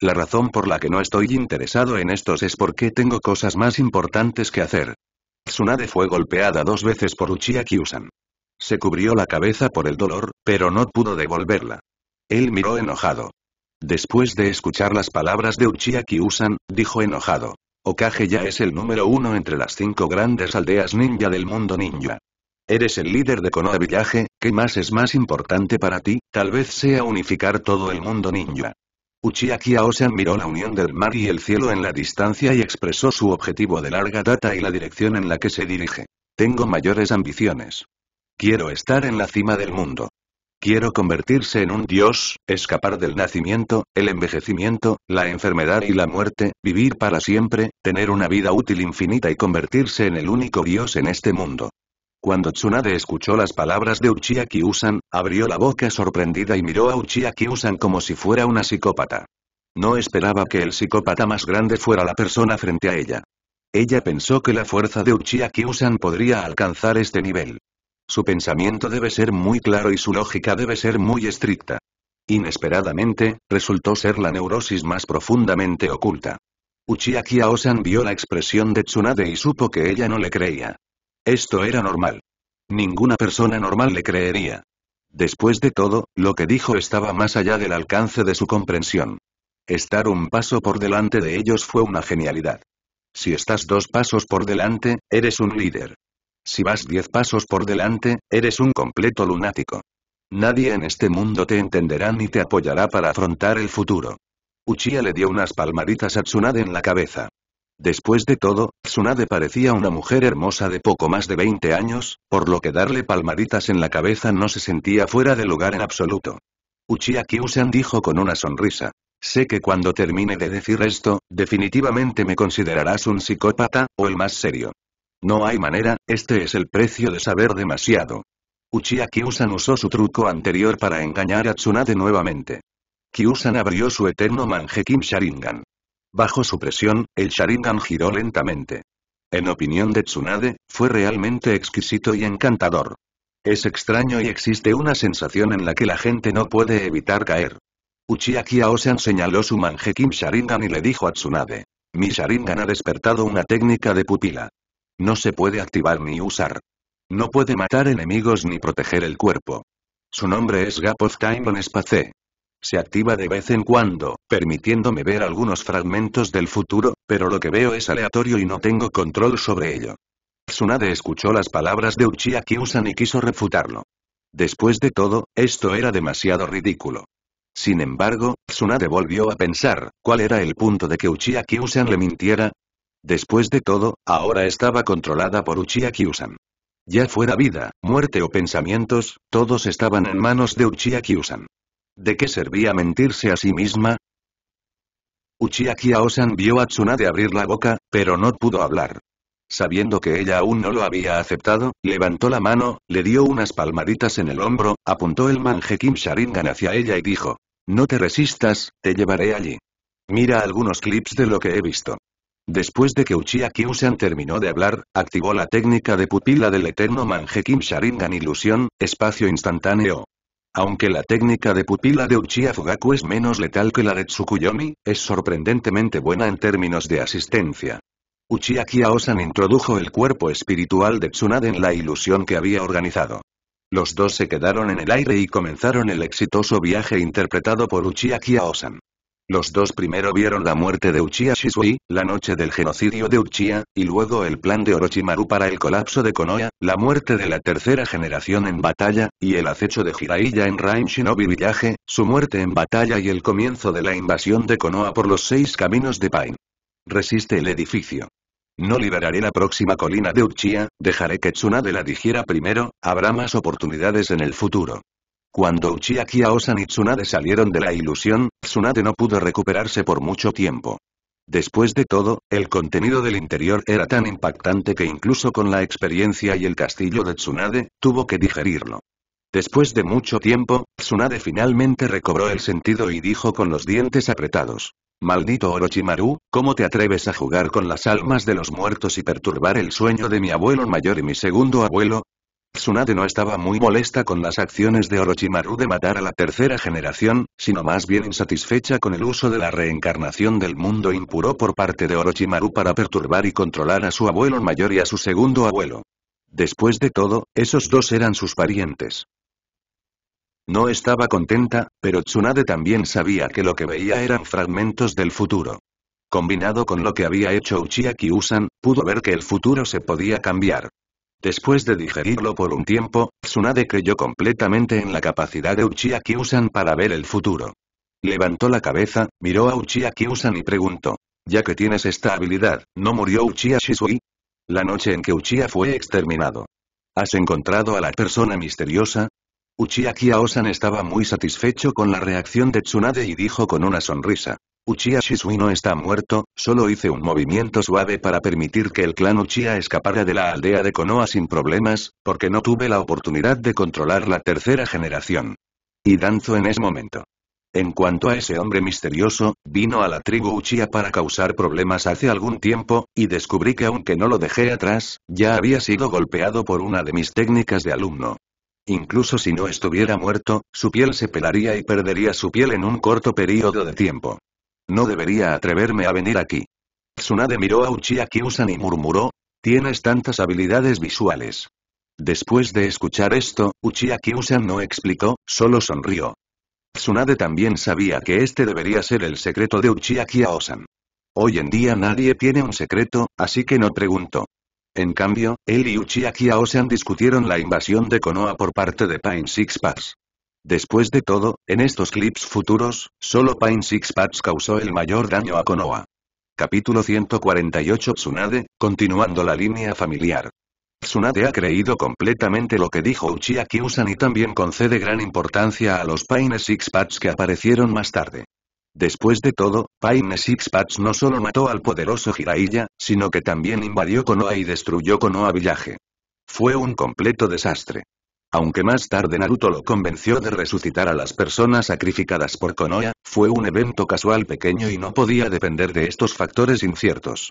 La razón por la que no estoy interesado en estos es porque tengo cosas más importantes que hacer. Tsunade fue golpeada dos veces por Uchiha Kyusan. Se cubrió la cabeza por el dolor, pero no pudo devolverla. Él miró enojado. Después de escuchar las palabras de Uchiha Kyusan, dijo enojado. Okage ya es el número uno entre las cinco grandes aldeas ninja del mundo ninja. Eres el líder de Konoha Village, ¿qué más es más importante para ti? Tal vez sea unificar todo el mundo ninja. Uchiha se miró la unión del mar y el cielo en la distancia y expresó su objetivo de larga data y la dirección en la que se dirige. Tengo mayores ambiciones. Quiero estar en la cima del mundo. Quiero convertirse en un dios, escapar del nacimiento, el envejecimiento, la enfermedad y la muerte, vivir para siempre, tener una vida útil infinita y convertirse en el único dios en este mundo. Cuando Tsunade escuchó las palabras de Uchiha usan abrió la boca sorprendida y miró a Uchiha usan como si fuera una psicópata. No esperaba que el psicópata más grande fuera la persona frente a ella. Ella pensó que la fuerza de Uchiha usan podría alcanzar este nivel. Su pensamiento debe ser muy claro y su lógica debe ser muy estricta. Inesperadamente, resultó ser la neurosis más profundamente oculta. Uchiha Aosan vio la expresión de Tsunade y supo que ella no le creía. Esto era normal. Ninguna persona normal le creería. Después de todo, lo que dijo estaba más allá del alcance de su comprensión. Estar un paso por delante de ellos fue una genialidad. Si estás dos pasos por delante, eres un líder. Si vas diez pasos por delante, eres un completo lunático. Nadie en este mundo te entenderá ni te apoyará para afrontar el futuro. Uchiha le dio unas palmaditas a Tsunade en la cabeza. Después de todo, Tsunade parecía una mujer hermosa de poco más de 20 años, por lo que darle palmaditas en la cabeza no se sentía fuera de lugar en absoluto. Uchiha Kyusan dijo con una sonrisa. Sé que cuando termine de decir esto, definitivamente me considerarás un psicópata, o el más serio. No hay manera, este es el precio de saber demasiado. Uchiha Kyusan usó su truco anterior para engañar a Tsunade nuevamente. Kyusan abrió su eterno Kim Sharingan. Bajo su presión, el Sharingan giró lentamente. En opinión de Tsunade, fue realmente exquisito y encantador. Es extraño y existe una sensación en la que la gente no puede evitar caer. Uchiha Kyaosan señaló su Kim Sharingan y le dijo a Tsunade. Mi Sharingan ha despertado una técnica de pupila. No se puede activar ni usar. No puede matar enemigos ni proteger el cuerpo. Su nombre es Gap of Time on Space. Se activa de vez en cuando, permitiéndome ver algunos fragmentos del futuro, pero lo que veo es aleatorio y no tengo control sobre ello. Tsunade escuchó las palabras de Uchiha Kyusan y quiso refutarlo. Después de todo, esto era demasiado ridículo. Sin embargo, Tsunade volvió a pensar, ¿cuál era el punto de que Uchiha Kyusan le mintiera? Después de todo, ahora estaba controlada por Uchiha Kyusan. Ya fuera vida, muerte o pensamientos, todos estaban en manos de Uchiha Kyusan. ¿De qué servía mentirse a sí misma? Uchiha Aosan vio a Tsunade abrir la boca, pero no pudo hablar. Sabiendo que ella aún no lo había aceptado, levantó la mano, le dio unas palmaditas en el hombro, apuntó el Kim Sharingan hacia ella y dijo, «No te resistas, te llevaré allí. Mira algunos clips de lo que he visto». Después de que Uchiha Kyusan terminó de hablar, activó la técnica de pupila del eterno Kim Sharingan Ilusión, espacio instantáneo. Aunque la técnica de pupila de Uchiha Fugaku es menos letal que la de Tsukuyomi, es sorprendentemente buena en términos de asistencia. Uchiha Kyaosan introdujo el cuerpo espiritual de Tsunade en la ilusión que había organizado. Los dos se quedaron en el aire y comenzaron el exitoso viaje interpretado por Uchiha Kyaosan. Los dos primero vieron la muerte de Uchiha Shisui, la noche del genocidio de Uchiha, y luego el plan de Orochimaru para el colapso de Konoha, la muerte de la tercera generación en batalla, y el acecho de Jiraiya en Rain Shinobi Village, su muerte en batalla y el comienzo de la invasión de Konoha por los seis caminos de Pain. Resiste el edificio. No liberaré la próxima colina de Uchiha, dejaré que Tsunade la digiera primero, habrá más oportunidades en el futuro. Cuando Uchiha Aosan y Tsunade salieron de la ilusión, Tsunade no pudo recuperarse por mucho tiempo. Después de todo, el contenido del interior era tan impactante que incluso con la experiencia y el castillo de Tsunade, tuvo que digerirlo. Después de mucho tiempo, Tsunade finalmente recobró el sentido y dijo con los dientes apretados. Maldito Orochimaru, ¿cómo te atreves a jugar con las almas de los muertos y perturbar el sueño de mi abuelo mayor y mi segundo abuelo? Tsunade no estaba muy molesta con las acciones de Orochimaru de matar a la tercera generación, sino más bien insatisfecha con el uso de la reencarnación del mundo impuro por parte de Orochimaru para perturbar y controlar a su abuelo mayor y a su segundo abuelo. Después de todo, esos dos eran sus parientes. No estaba contenta, pero Tsunade también sabía que lo que veía eran fragmentos del futuro. Combinado con lo que había hecho Uchiha Usan, pudo ver que el futuro se podía cambiar. Después de digerirlo por un tiempo, Tsunade creyó completamente en la capacidad de Uchiha Kyusan para ver el futuro. Levantó la cabeza, miró a Uchiha Kyusan y preguntó. Ya que tienes esta habilidad, ¿no murió Uchiha Shisui? La noche en que Uchiha fue exterminado. ¿Has encontrado a la persona misteriosa? Uchiha Kyaosan estaba muy satisfecho con la reacción de Tsunade y dijo con una sonrisa. Uchiha Shisui no está muerto, solo hice un movimiento suave para permitir que el clan Uchiha escapara de la aldea de Konoha sin problemas, porque no tuve la oportunidad de controlar la tercera generación. Y danzo en ese momento. En cuanto a ese hombre misterioso, vino a la tribu Uchiha para causar problemas hace algún tiempo, y descubrí que aunque no lo dejé atrás, ya había sido golpeado por una de mis técnicas de alumno. Incluso si no estuviera muerto, su piel se pelaría y perdería su piel en un corto periodo de tiempo. No debería atreverme a venir aquí. Tsunade miró a Uchiha Kyusan y murmuró, tienes tantas habilidades visuales. Después de escuchar esto, Uchiha Kyusan no explicó, solo sonrió. Tsunade también sabía que este debería ser el secreto de Uchiha Kyaosan. Hoy en día nadie tiene un secreto, así que no preguntó. En cambio, él y Uchiha Kyaosan discutieron la invasión de Konoha por parte de Pain Six Pass. Después de todo, en estos clips futuros, solo Pine Six Pats causó el mayor daño a Konoha. Capítulo 148 Tsunade, continuando la línea familiar. Tsunade ha creído completamente lo que dijo Uchiha Kyusan y también concede gran importancia a los Pine Six Pads que aparecieron más tarde. Después de todo, Paine Six Pats no solo mató al poderoso Jiraiya, sino que también invadió Konoha y destruyó Konoha Village. Fue un completo desastre. Aunque más tarde Naruto lo convenció de resucitar a las personas sacrificadas por Konoha, fue un evento casual pequeño y no podía depender de estos factores inciertos.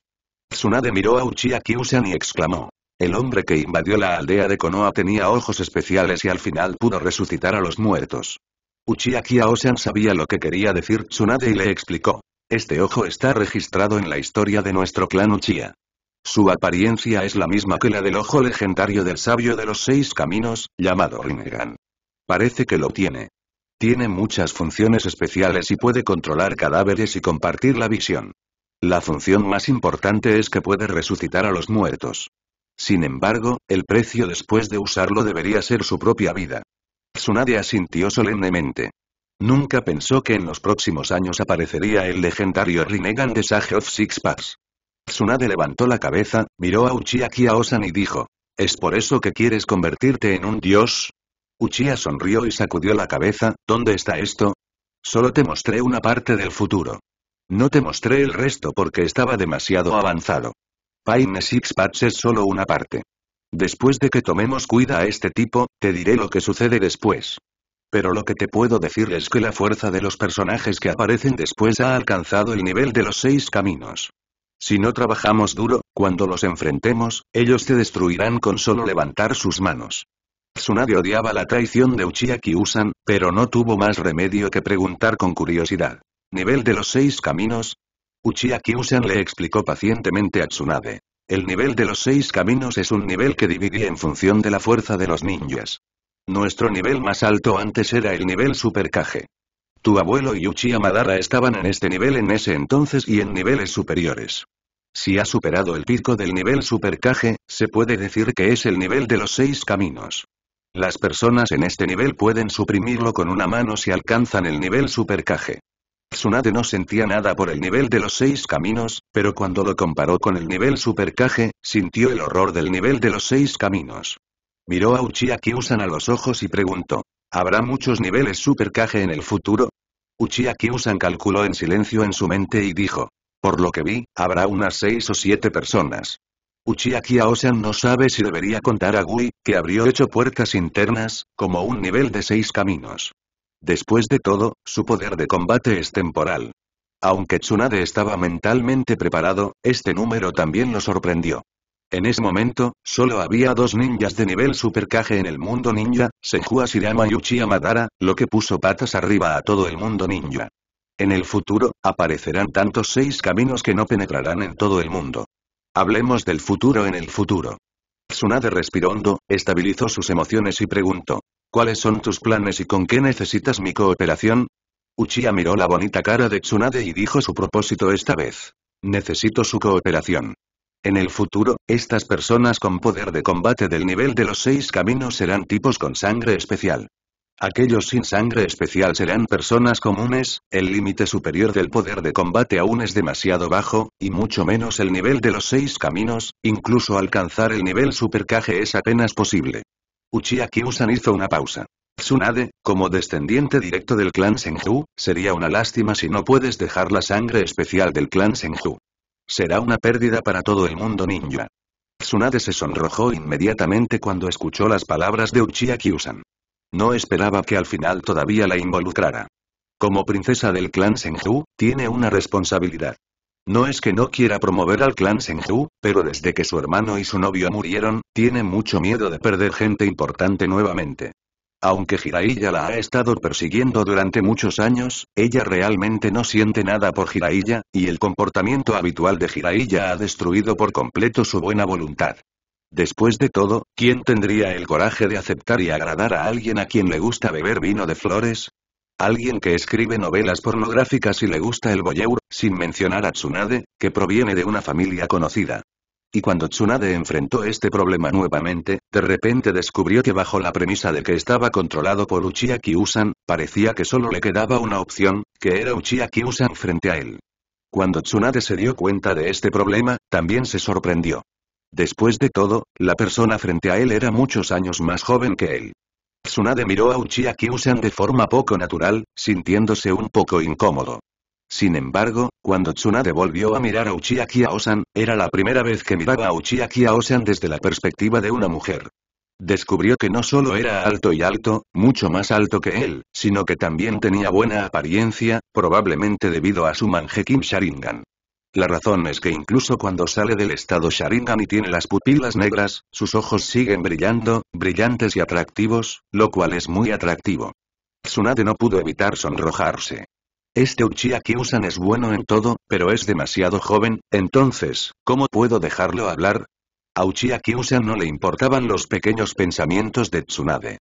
Tsunade miró a Uchiha ushan y exclamó. El hombre que invadió la aldea de Konoha tenía ojos especiales y al final pudo resucitar a los muertos. Uchiha Kyosan sabía lo que quería decir Tsunade y le explicó. Este ojo está registrado en la historia de nuestro clan Uchiha. Su apariencia es la misma que la del ojo legendario del sabio de los seis caminos, llamado Rinnegan. Parece que lo tiene. Tiene muchas funciones especiales y puede controlar cadáveres y compartir la visión. La función más importante es que puede resucitar a los muertos. Sin embargo, el precio después de usarlo debería ser su propia vida. Tsunade asintió solemnemente. Nunca pensó que en los próximos años aparecería el legendario Rinnegan de Sage of Six Paths. Tsunade levantó la cabeza, miró a Uchiha Kyaosan y dijo. ¿Es por eso que quieres convertirte en un dios? Uchiha sonrió y sacudió la cabeza, ¿dónde está esto? Solo te mostré una parte del futuro. No te mostré el resto porque estaba demasiado avanzado. Pain Six Patch es solo una parte. Después de que tomemos cuida a este tipo, te diré lo que sucede después. Pero lo que te puedo decir es que la fuerza de los personajes que aparecen después ha alcanzado el nivel de los seis caminos. Si no trabajamos duro, cuando los enfrentemos, ellos te destruirán con solo levantar sus manos. Tsunade odiaba la traición de Uchiha Usan, pero no tuvo más remedio que preguntar con curiosidad. ¿Nivel de los seis caminos? Uchiha Kyusan le explicó pacientemente a Tsunade. El nivel de los seis caminos es un nivel que divide en función de la fuerza de los ninjas. Nuestro nivel más alto antes era el nivel supercaje. Tu abuelo y Uchiha Madara estaban en este nivel en ese entonces y en niveles superiores. Si ha superado el pico del nivel supercaje, se puede decir que es el nivel de los seis caminos. Las personas en este nivel pueden suprimirlo con una mano si alcanzan el nivel supercaje. Tsunade no sentía nada por el nivel de los seis caminos, pero cuando lo comparó con el nivel supercaje, sintió el horror del nivel de los seis caminos. Miró a Uchiha Kyusan a los ojos y preguntó, ¿Habrá muchos niveles supercaje en el futuro? Uchiha Usan calculó en silencio en su mente y dijo. Por lo que vi, habrá unas seis o siete personas. Uchiha Kyosan no sabe si debería contar a Gui, que abrió ocho puertas internas, como un nivel de seis caminos. Después de todo, su poder de combate es temporal. Aunque Tsunade estaba mentalmente preparado, este número también lo sorprendió. En ese momento, solo había dos ninjas de nivel supercaje en el mundo ninja, Senhua Shirama y Uchiha Madara, lo que puso patas arriba a todo el mundo ninja. En el futuro, aparecerán tantos seis caminos que no penetrarán en todo el mundo. Hablemos del futuro en el futuro. Tsunade respiró hondo, estabilizó sus emociones y preguntó. ¿Cuáles son tus planes y con qué necesitas mi cooperación? Uchiha miró la bonita cara de Tsunade y dijo su propósito esta vez. Necesito su cooperación. En el futuro, estas personas con poder de combate del nivel de los seis caminos serán tipos con sangre especial. Aquellos sin sangre especial serán personas comunes, el límite superior del poder de combate aún es demasiado bajo, y mucho menos el nivel de los seis caminos, incluso alcanzar el nivel supercaje es apenas posible. Uchiha Kyusan hizo una pausa. Tsunade, como descendiente directo del clan Senju, sería una lástima si no puedes dejar la sangre especial del clan Senju. Será una pérdida para todo el mundo ninja. Tsunade se sonrojó inmediatamente cuando escuchó las palabras de Uchiha Kyusan. No esperaba que al final todavía la involucrara. Como princesa del clan Senju, tiene una responsabilidad. No es que no quiera promover al clan Senju, pero desde que su hermano y su novio murieron, tiene mucho miedo de perder gente importante nuevamente. Aunque Jiraiya la ha estado persiguiendo durante muchos años, ella realmente no siente nada por Jiraiya, y el comportamiento habitual de Jiraiya ha destruido por completo su buena voluntad. Después de todo, ¿quién tendría el coraje de aceptar y agradar a alguien a quien le gusta beber vino de flores? Alguien que escribe novelas pornográficas y le gusta el voyeur, sin mencionar a Tsunade, que proviene de una familia conocida. Y cuando Tsunade enfrentó este problema nuevamente, de repente descubrió que bajo la premisa de que estaba controlado por Uchiha Kyusan, parecía que solo le quedaba una opción, que era Uchiha Kyusan frente a él. Cuando Tsunade se dio cuenta de este problema, también se sorprendió. Después de todo, la persona frente a él era muchos años más joven que él. Tsunade miró a Uchiha Kyusan de forma poco natural, sintiéndose un poco incómodo. Sin embargo, cuando Tsunade volvió a mirar a Uchiha Osan, era la primera vez que miraba a Uchiha Osan desde la perspectiva de una mujer. Descubrió que no solo era alto y alto, mucho más alto que él, sino que también tenía buena apariencia, probablemente debido a su manjekim Sharingan. La razón es que incluso cuando sale del estado Sharingan y tiene las pupilas negras, sus ojos siguen brillando, brillantes y atractivos, lo cual es muy atractivo. Tsunade no pudo evitar sonrojarse. Este Uchiha que es bueno en todo, pero es demasiado joven, entonces, ¿cómo puedo dejarlo hablar? A Uchiha no le importaban los pequeños pensamientos de Tsunade.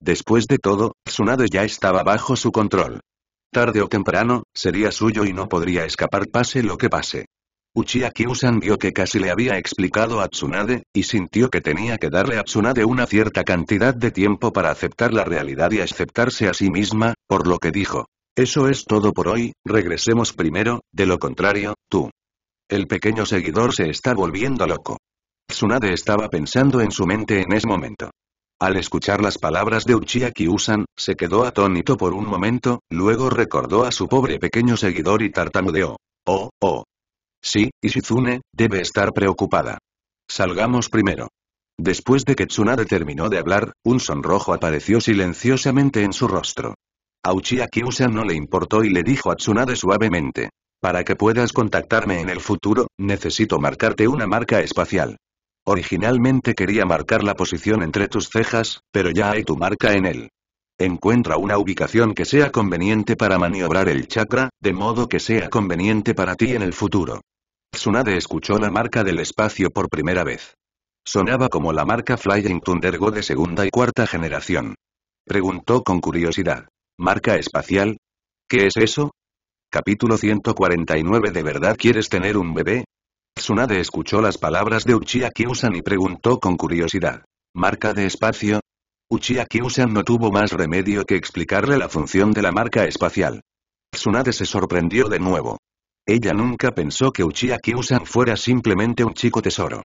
Después de todo, Tsunade ya estaba bajo su control. Tarde o temprano, sería suyo y no podría escapar pase lo que pase. Uchiha Kyusan vio que casi le había explicado a Tsunade, y sintió que tenía que darle a Tsunade una cierta cantidad de tiempo para aceptar la realidad y aceptarse a sí misma, por lo que dijo. Eso es todo por hoy, regresemos primero, de lo contrario, tú. El pequeño seguidor se está volviendo loco. Tsunade estaba pensando en su mente en ese momento. Al escuchar las palabras de Uchiha Usan, se quedó atónito por un momento, luego recordó a su pobre pequeño seguidor y tartamudeó. Oh, oh. Sí, Ishizune, debe estar preocupada. Salgamos primero. Después de que Tsunade terminó de hablar, un sonrojo apareció silenciosamente en su rostro. A Uchiha no le importó y le dijo a Tsunade suavemente. Para que puedas contactarme en el futuro, necesito marcarte una marca espacial. Originalmente quería marcar la posición entre tus cejas, pero ya hay tu marca en él. Encuentra una ubicación que sea conveniente para maniobrar el chakra, de modo que sea conveniente para ti en el futuro. Tsunade escuchó la marca del espacio por primera vez. Sonaba como la marca Flying Thunder de segunda y cuarta generación. Preguntó con curiosidad. Marca espacial. ¿Qué es eso? Capítulo 149 ¿De verdad quieres tener un bebé? Tsunade escuchó las palabras de Uchiha Kyusan y preguntó con curiosidad. ¿Marca de espacio? Uchiha Kyusan no tuvo más remedio que explicarle la función de la marca espacial. Tsunade se sorprendió de nuevo. Ella nunca pensó que Uchiha Kyusan fuera simplemente un chico tesoro.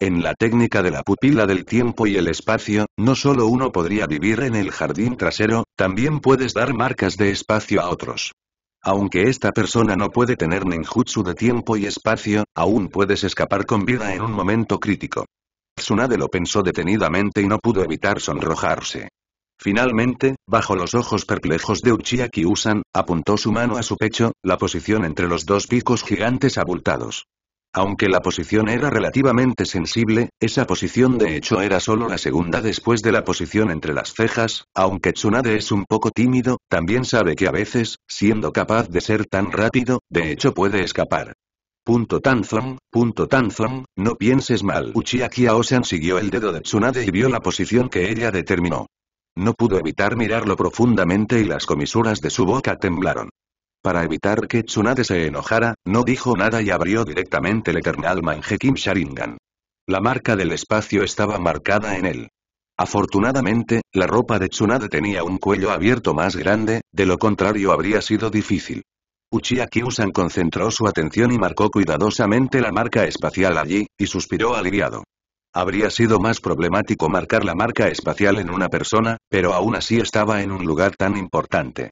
En la técnica de la pupila del tiempo y el espacio, no solo uno podría vivir en el jardín trasero, también puedes dar marcas de espacio a otros. Aunque esta persona no puede tener ninjutsu de tiempo y espacio, aún puedes escapar con vida en un momento crítico. Tsunade lo pensó detenidamente y no pudo evitar sonrojarse. Finalmente, bajo los ojos perplejos de Uchiha Usan, apuntó su mano a su pecho, la posición entre los dos picos gigantes abultados. Aunque la posición era relativamente sensible, esa posición de hecho era solo la segunda después de la posición entre las cejas, aunque Tsunade es un poco tímido, también sabe que a veces, siendo capaz de ser tan rápido, de hecho puede escapar. Punto Tanzong, punto no pienses mal. Uchiha Aoshan siguió el dedo de Tsunade y vio la posición que ella determinó. No pudo evitar mirarlo profundamente y las comisuras de su boca temblaron. Para evitar que Tsunade se enojara, no dijo nada y abrió directamente el Eternal Manjekim Sharingan. La marca del espacio estaba marcada en él. Afortunadamente, la ropa de Tsunade tenía un cuello abierto más grande, de lo contrario habría sido difícil. Uchiha Kyusan concentró su atención y marcó cuidadosamente la marca espacial allí, y suspiró aliviado. Habría sido más problemático marcar la marca espacial en una persona, pero aún así estaba en un lugar tan importante.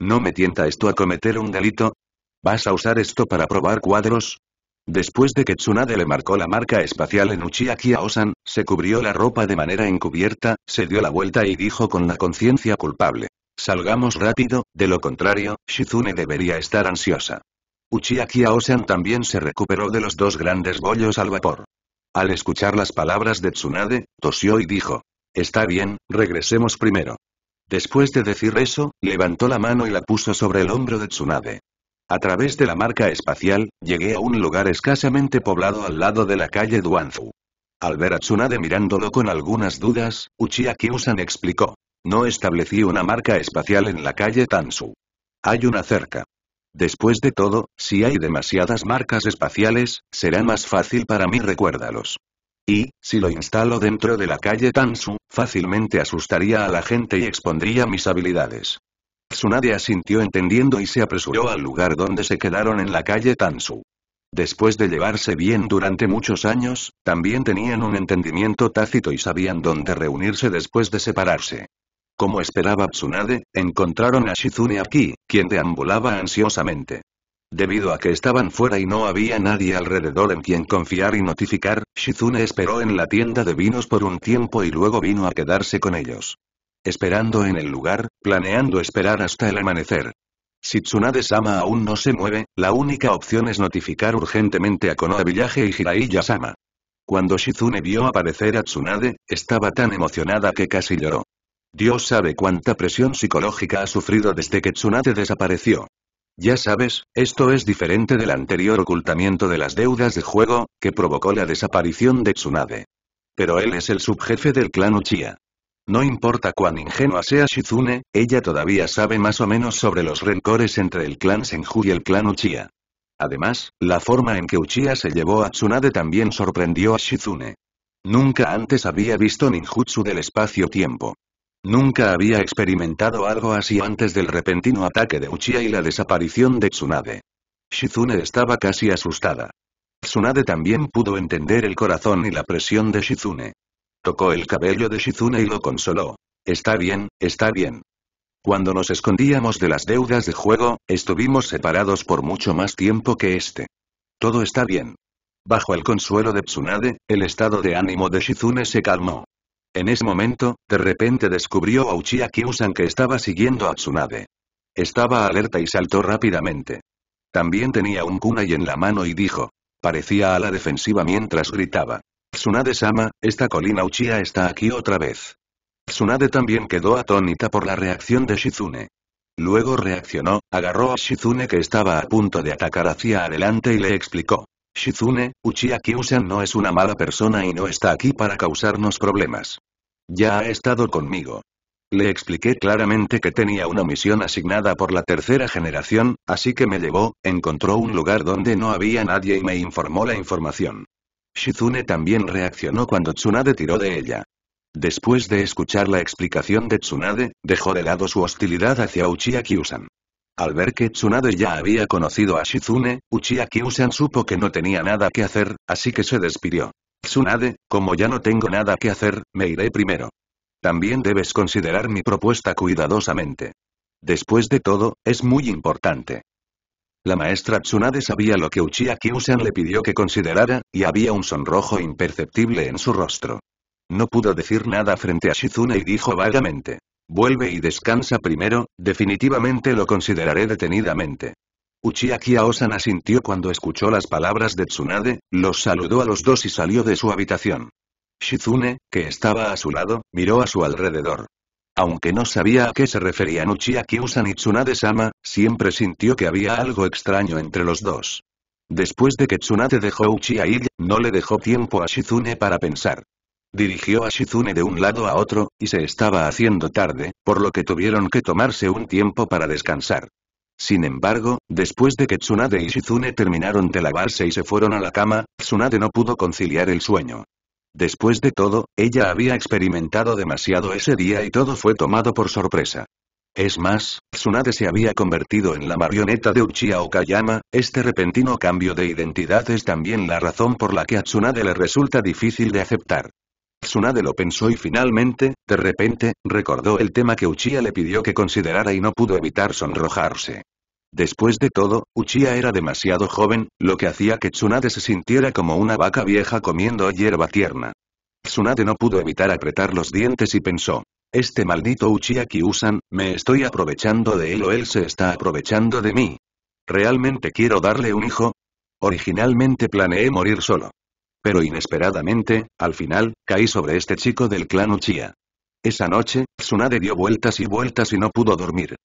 ¿No me tienta esto a cometer un delito? ¿Vas a usar esto para probar cuadros? Después de que Tsunade le marcó la marca espacial en Uchiaki Aosan, se cubrió la ropa de manera encubierta, se dio la vuelta y dijo con la conciencia culpable. Salgamos rápido, de lo contrario, Shizune debería estar ansiosa. Uchiaki Aosan también se recuperó de los dos grandes bollos al vapor. Al escuchar las palabras de Tsunade, tosió y dijo. Está bien, regresemos primero. Después de decir eso, levantó la mano y la puso sobre el hombro de Tsunade. A través de la marca espacial, llegué a un lugar escasamente poblado al lado de la calle Duanzu. Al ver a Tsunade mirándolo con algunas dudas, Uchiha Usan explicó. No establecí una marca espacial en la calle Tansu. Hay una cerca. Después de todo, si hay demasiadas marcas espaciales, será más fácil para mí recuérdalos. Y, si lo instalo dentro de la calle Tansu, Fácilmente asustaría a la gente y expondría mis habilidades. Tsunade asintió entendiendo y se apresuró al lugar donde se quedaron en la calle Tansu. Después de llevarse bien durante muchos años, también tenían un entendimiento tácito y sabían dónde reunirse después de separarse. Como esperaba Tsunade, encontraron a Shizune aquí, quien deambulaba ansiosamente. Debido a que estaban fuera y no había nadie alrededor en quien confiar y notificar, Shizune esperó en la tienda de vinos por un tiempo y luego vino a quedarse con ellos. Esperando en el lugar, planeando esperar hasta el amanecer. Si Tsunade-sama aún no se mueve, la única opción es notificar urgentemente a Konoha Village y Jiraiya-sama. Cuando Shizune vio aparecer a Tsunade, estaba tan emocionada que casi lloró. Dios sabe cuánta presión psicológica ha sufrido desde que Tsunade desapareció. Ya sabes, esto es diferente del anterior ocultamiento de las deudas de juego, que provocó la desaparición de Tsunade. Pero él es el subjefe del clan Uchiha. No importa cuán ingenua sea Shizune, ella todavía sabe más o menos sobre los rencores entre el clan Senju y el clan Uchiha. Además, la forma en que Uchiha se llevó a Tsunade también sorprendió a Shizune. Nunca antes había visto ninjutsu del espacio-tiempo. Nunca había experimentado algo así antes del repentino ataque de Uchiha y la desaparición de Tsunade. Shizune estaba casi asustada. Tsunade también pudo entender el corazón y la presión de Shizune. Tocó el cabello de Shizune y lo consoló. Está bien, está bien. Cuando nos escondíamos de las deudas de juego, estuvimos separados por mucho más tiempo que este. Todo está bien. Bajo el consuelo de Tsunade, el estado de ánimo de Shizune se calmó. En ese momento, de repente descubrió a Uchiha Kyusan que estaba siguiendo a Tsunade. Estaba alerta y saltó rápidamente. También tenía un kunai en la mano y dijo. Parecía a la defensiva mientras gritaba. Tsunade-sama, esta colina Uchiha está aquí otra vez. Tsunade también quedó atónita por la reacción de Shizune. Luego reaccionó, agarró a Shizune que estaba a punto de atacar hacia adelante y le explicó. Shizune, Uchiha Kyusan no es una mala persona y no está aquí para causarnos problemas. Ya ha estado conmigo. Le expliqué claramente que tenía una misión asignada por la tercera generación, así que me llevó, encontró un lugar donde no había nadie y me informó la información. Shizune también reaccionó cuando Tsunade tiró de ella. Después de escuchar la explicación de Tsunade, dejó de lado su hostilidad hacia Uchiha Kyusan. Al ver que Tsunade ya había conocido a Shizune, Uchiha Kyusan supo que no tenía nada que hacer, así que se despidió. Tsunade, como ya no tengo nada que hacer, me iré primero. También debes considerar mi propuesta cuidadosamente. Después de todo, es muy importante. La maestra Tsunade sabía lo que Uchiha Kyusan le pidió que considerara, y había un sonrojo imperceptible en su rostro. No pudo decir nada frente a Shizune y dijo vagamente. Vuelve y descansa primero, definitivamente lo consideraré detenidamente. Uchiha Osana sintió cuando escuchó las palabras de Tsunade, los saludó a los dos y salió de su habitación. Shizune, que estaba a su lado, miró a su alrededor. Aunque no sabía a qué se referían Uchiha Kyusan y Tsunade-sama, siempre sintió que había algo extraño entre los dos. Después de que Tsunade dejó Uchiha no le dejó tiempo a Shizune para pensar. Dirigió a Shizune de un lado a otro, y se estaba haciendo tarde, por lo que tuvieron que tomarse un tiempo para descansar. Sin embargo, después de que Tsunade y Shizune terminaron de lavarse y se fueron a la cama, Tsunade no pudo conciliar el sueño. Después de todo, ella había experimentado demasiado ese día y todo fue tomado por sorpresa. Es más, Tsunade se había convertido en la marioneta de Uchiha Okayama, este repentino cambio de identidad es también la razón por la que a Tsunade le resulta difícil de aceptar. Tsunade lo pensó y finalmente, de repente, recordó el tema que Uchiha le pidió que considerara y no pudo evitar sonrojarse. Después de todo, Uchiha era demasiado joven, lo que hacía que Tsunade se sintiera como una vaca vieja comiendo hierba tierna. Tsunade no pudo evitar apretar los dientes y pensó, este maldito Uchiha Kyusan, me estoy aprovechando de él o él se está aprovechando de mí. ¿Realmente quiero darle un hijo? Originalmente planeé morir solo pero inesperadamente, al final, caí sobre este chico del clan Uchiha. Esa noche, Tsunade dio vueltas y vueltas y no pudo dormir.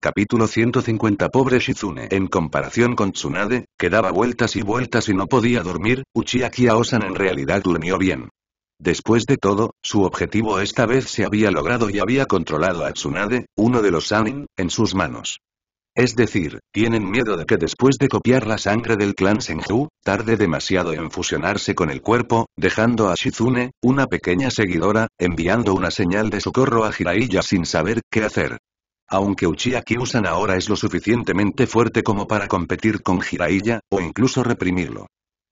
Capítulo 150 Pobre Shizune En comparación con Tsunade, que daba vueltas y vueltas y no podía dormir, Uchiha osan en realidad durmió bien. Después de todo, su objetivo esta vez se había logrado y había controlado a Tsunade, uno de los Sanin, en sus manos. Es decir, tienen miedo de que después de copiar la sangre del clan Senju, tarde demasiado en fusionarse con el cuerpo, dejando a Shizune, una pequeña seguidora, enviando una señal de socorro a Jiraiya sin saber qué hacer. Aunque Uchiha usan ahora es lo suficientemente fuerte como para competir con Jiraiya, o incluso reprimirlo.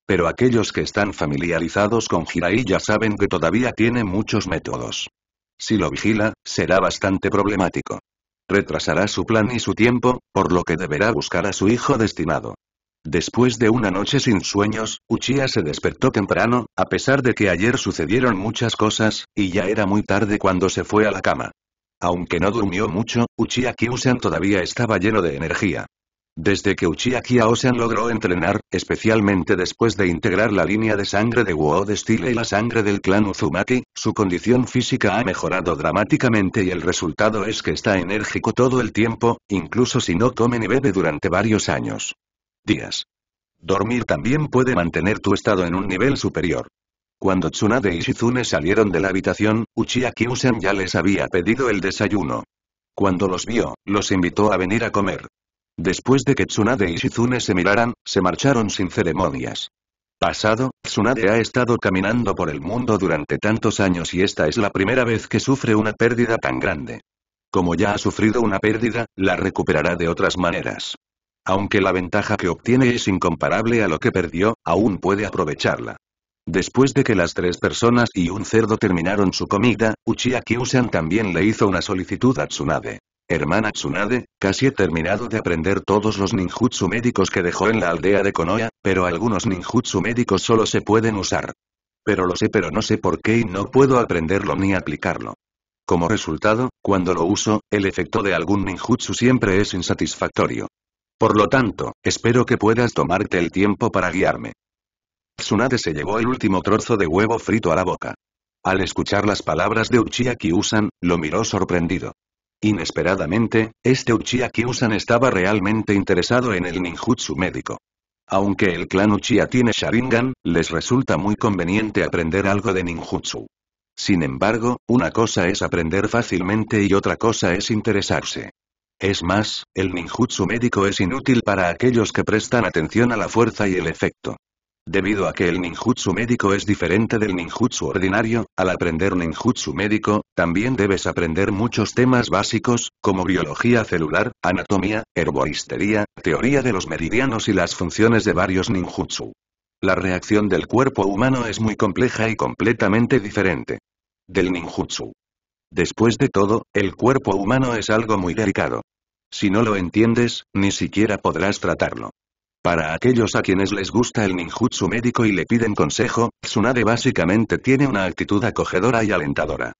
Pero aquellos que están familiarizados con Jiraiya saben que todavía tiene muchos métodos. Si lo vigila, será bastante problemático retrasará su plan y su tiempo, por lo que deberá buscar a su hijo destinado. Después de una noche sin sueños, Uchiha se despertó temprano, a pesar de que ayer sucedieron muchas cosas, y ya era muy tarde cuando se fue a la cama. Aunque no durmió mucho, Uchiha Kyusan todavía estaba lleno de energía. Desde que Uchiha Aosan logró entrenar, especialmente después de integrar la línea de sangre de de Stile y la sangre del clan Uzumaki, su condición física ha mejorado dramáticamente y el resultado es que está enérgico todo el tiempo, incluso si no come ni bebe durante varios años. Días. Dormir también puede mantener tu estado en un nivel superior. Cuando Tsunade y Shizune salieron de la habitación, Uchiha Usen ya les había pedido el desayuno. Cuando los vio, los invitó a venir a comer. Después de que Tsunade y Shizune se miraran, se marcharon sin ceremonias. Pasado, Tsunade ha estado caminando por el mundo durante tantos años y esta es la primera vez que sufre una pérdida tan grande. Como ya ha sufrido una pérdida, la recuperará de otras maneras. Aunque la ventaja que obtiene es incomparable a lo que perdió, aún puede aprovecharla. Después de que las tres personas y un cerdo terminaron su comida, Uchiha Kyusan también le hizo una solicitud a Tsunade. Hermana Tsunade, casi he terminado de aprender todos los ninjutsu médicos que dejó en la aldea de Konoha, pero algunos ninjutsu médicos solo se pueden usar. Pero lo sé pero no sé por qué y no puedo aprenderlo ni aplicarlo. Como resultado, cuando lo uso, el efecto de algún ninjutsu siempre es insatisfactorio. Por lo tanto, espero que puedas tomarte el tiempo para guiarme. Tsunade se llevó el último trozo de huevo frito a la boca. Al escuchar las palabras de Uchiha Usan, lo miró sorprendido. Inesperadamente, este Uchiha Kyusan estaba realmente interesado en el ninjutsu médico. Aunque el clan Uchiha tiene Sharingan, les resulta muy conveniente aprender algo de ninjutsu. Sin embargo, una cosa es aprender fácilmente y otra cosa es interesarse. Es más, el ninjutsu médico es inútil para aquellos que prestan atención a la fuerza y el efecto. Debido a que el ninjutsu médico es diferente del ninjutsu ordinario, al aprender ninjutsu médico, también debes aprender muchos temas básicos, como biología celular, anatomía, herboristería, teoría de los meridianos y las funciones de varios ninjutsu. La reacción del cuerpo humano es muy compleja y completamente diferente del ninjutsu. Después de todo, el cuerpo humano es algo muy delicado. Si no lo entiendes, ni siquiera podrás tratarlo. Para aquellos a quienes les gusta el ninjutsu médico y le piden consejo, Tsunade básicamente tiene una actitud acogedora y alentadora.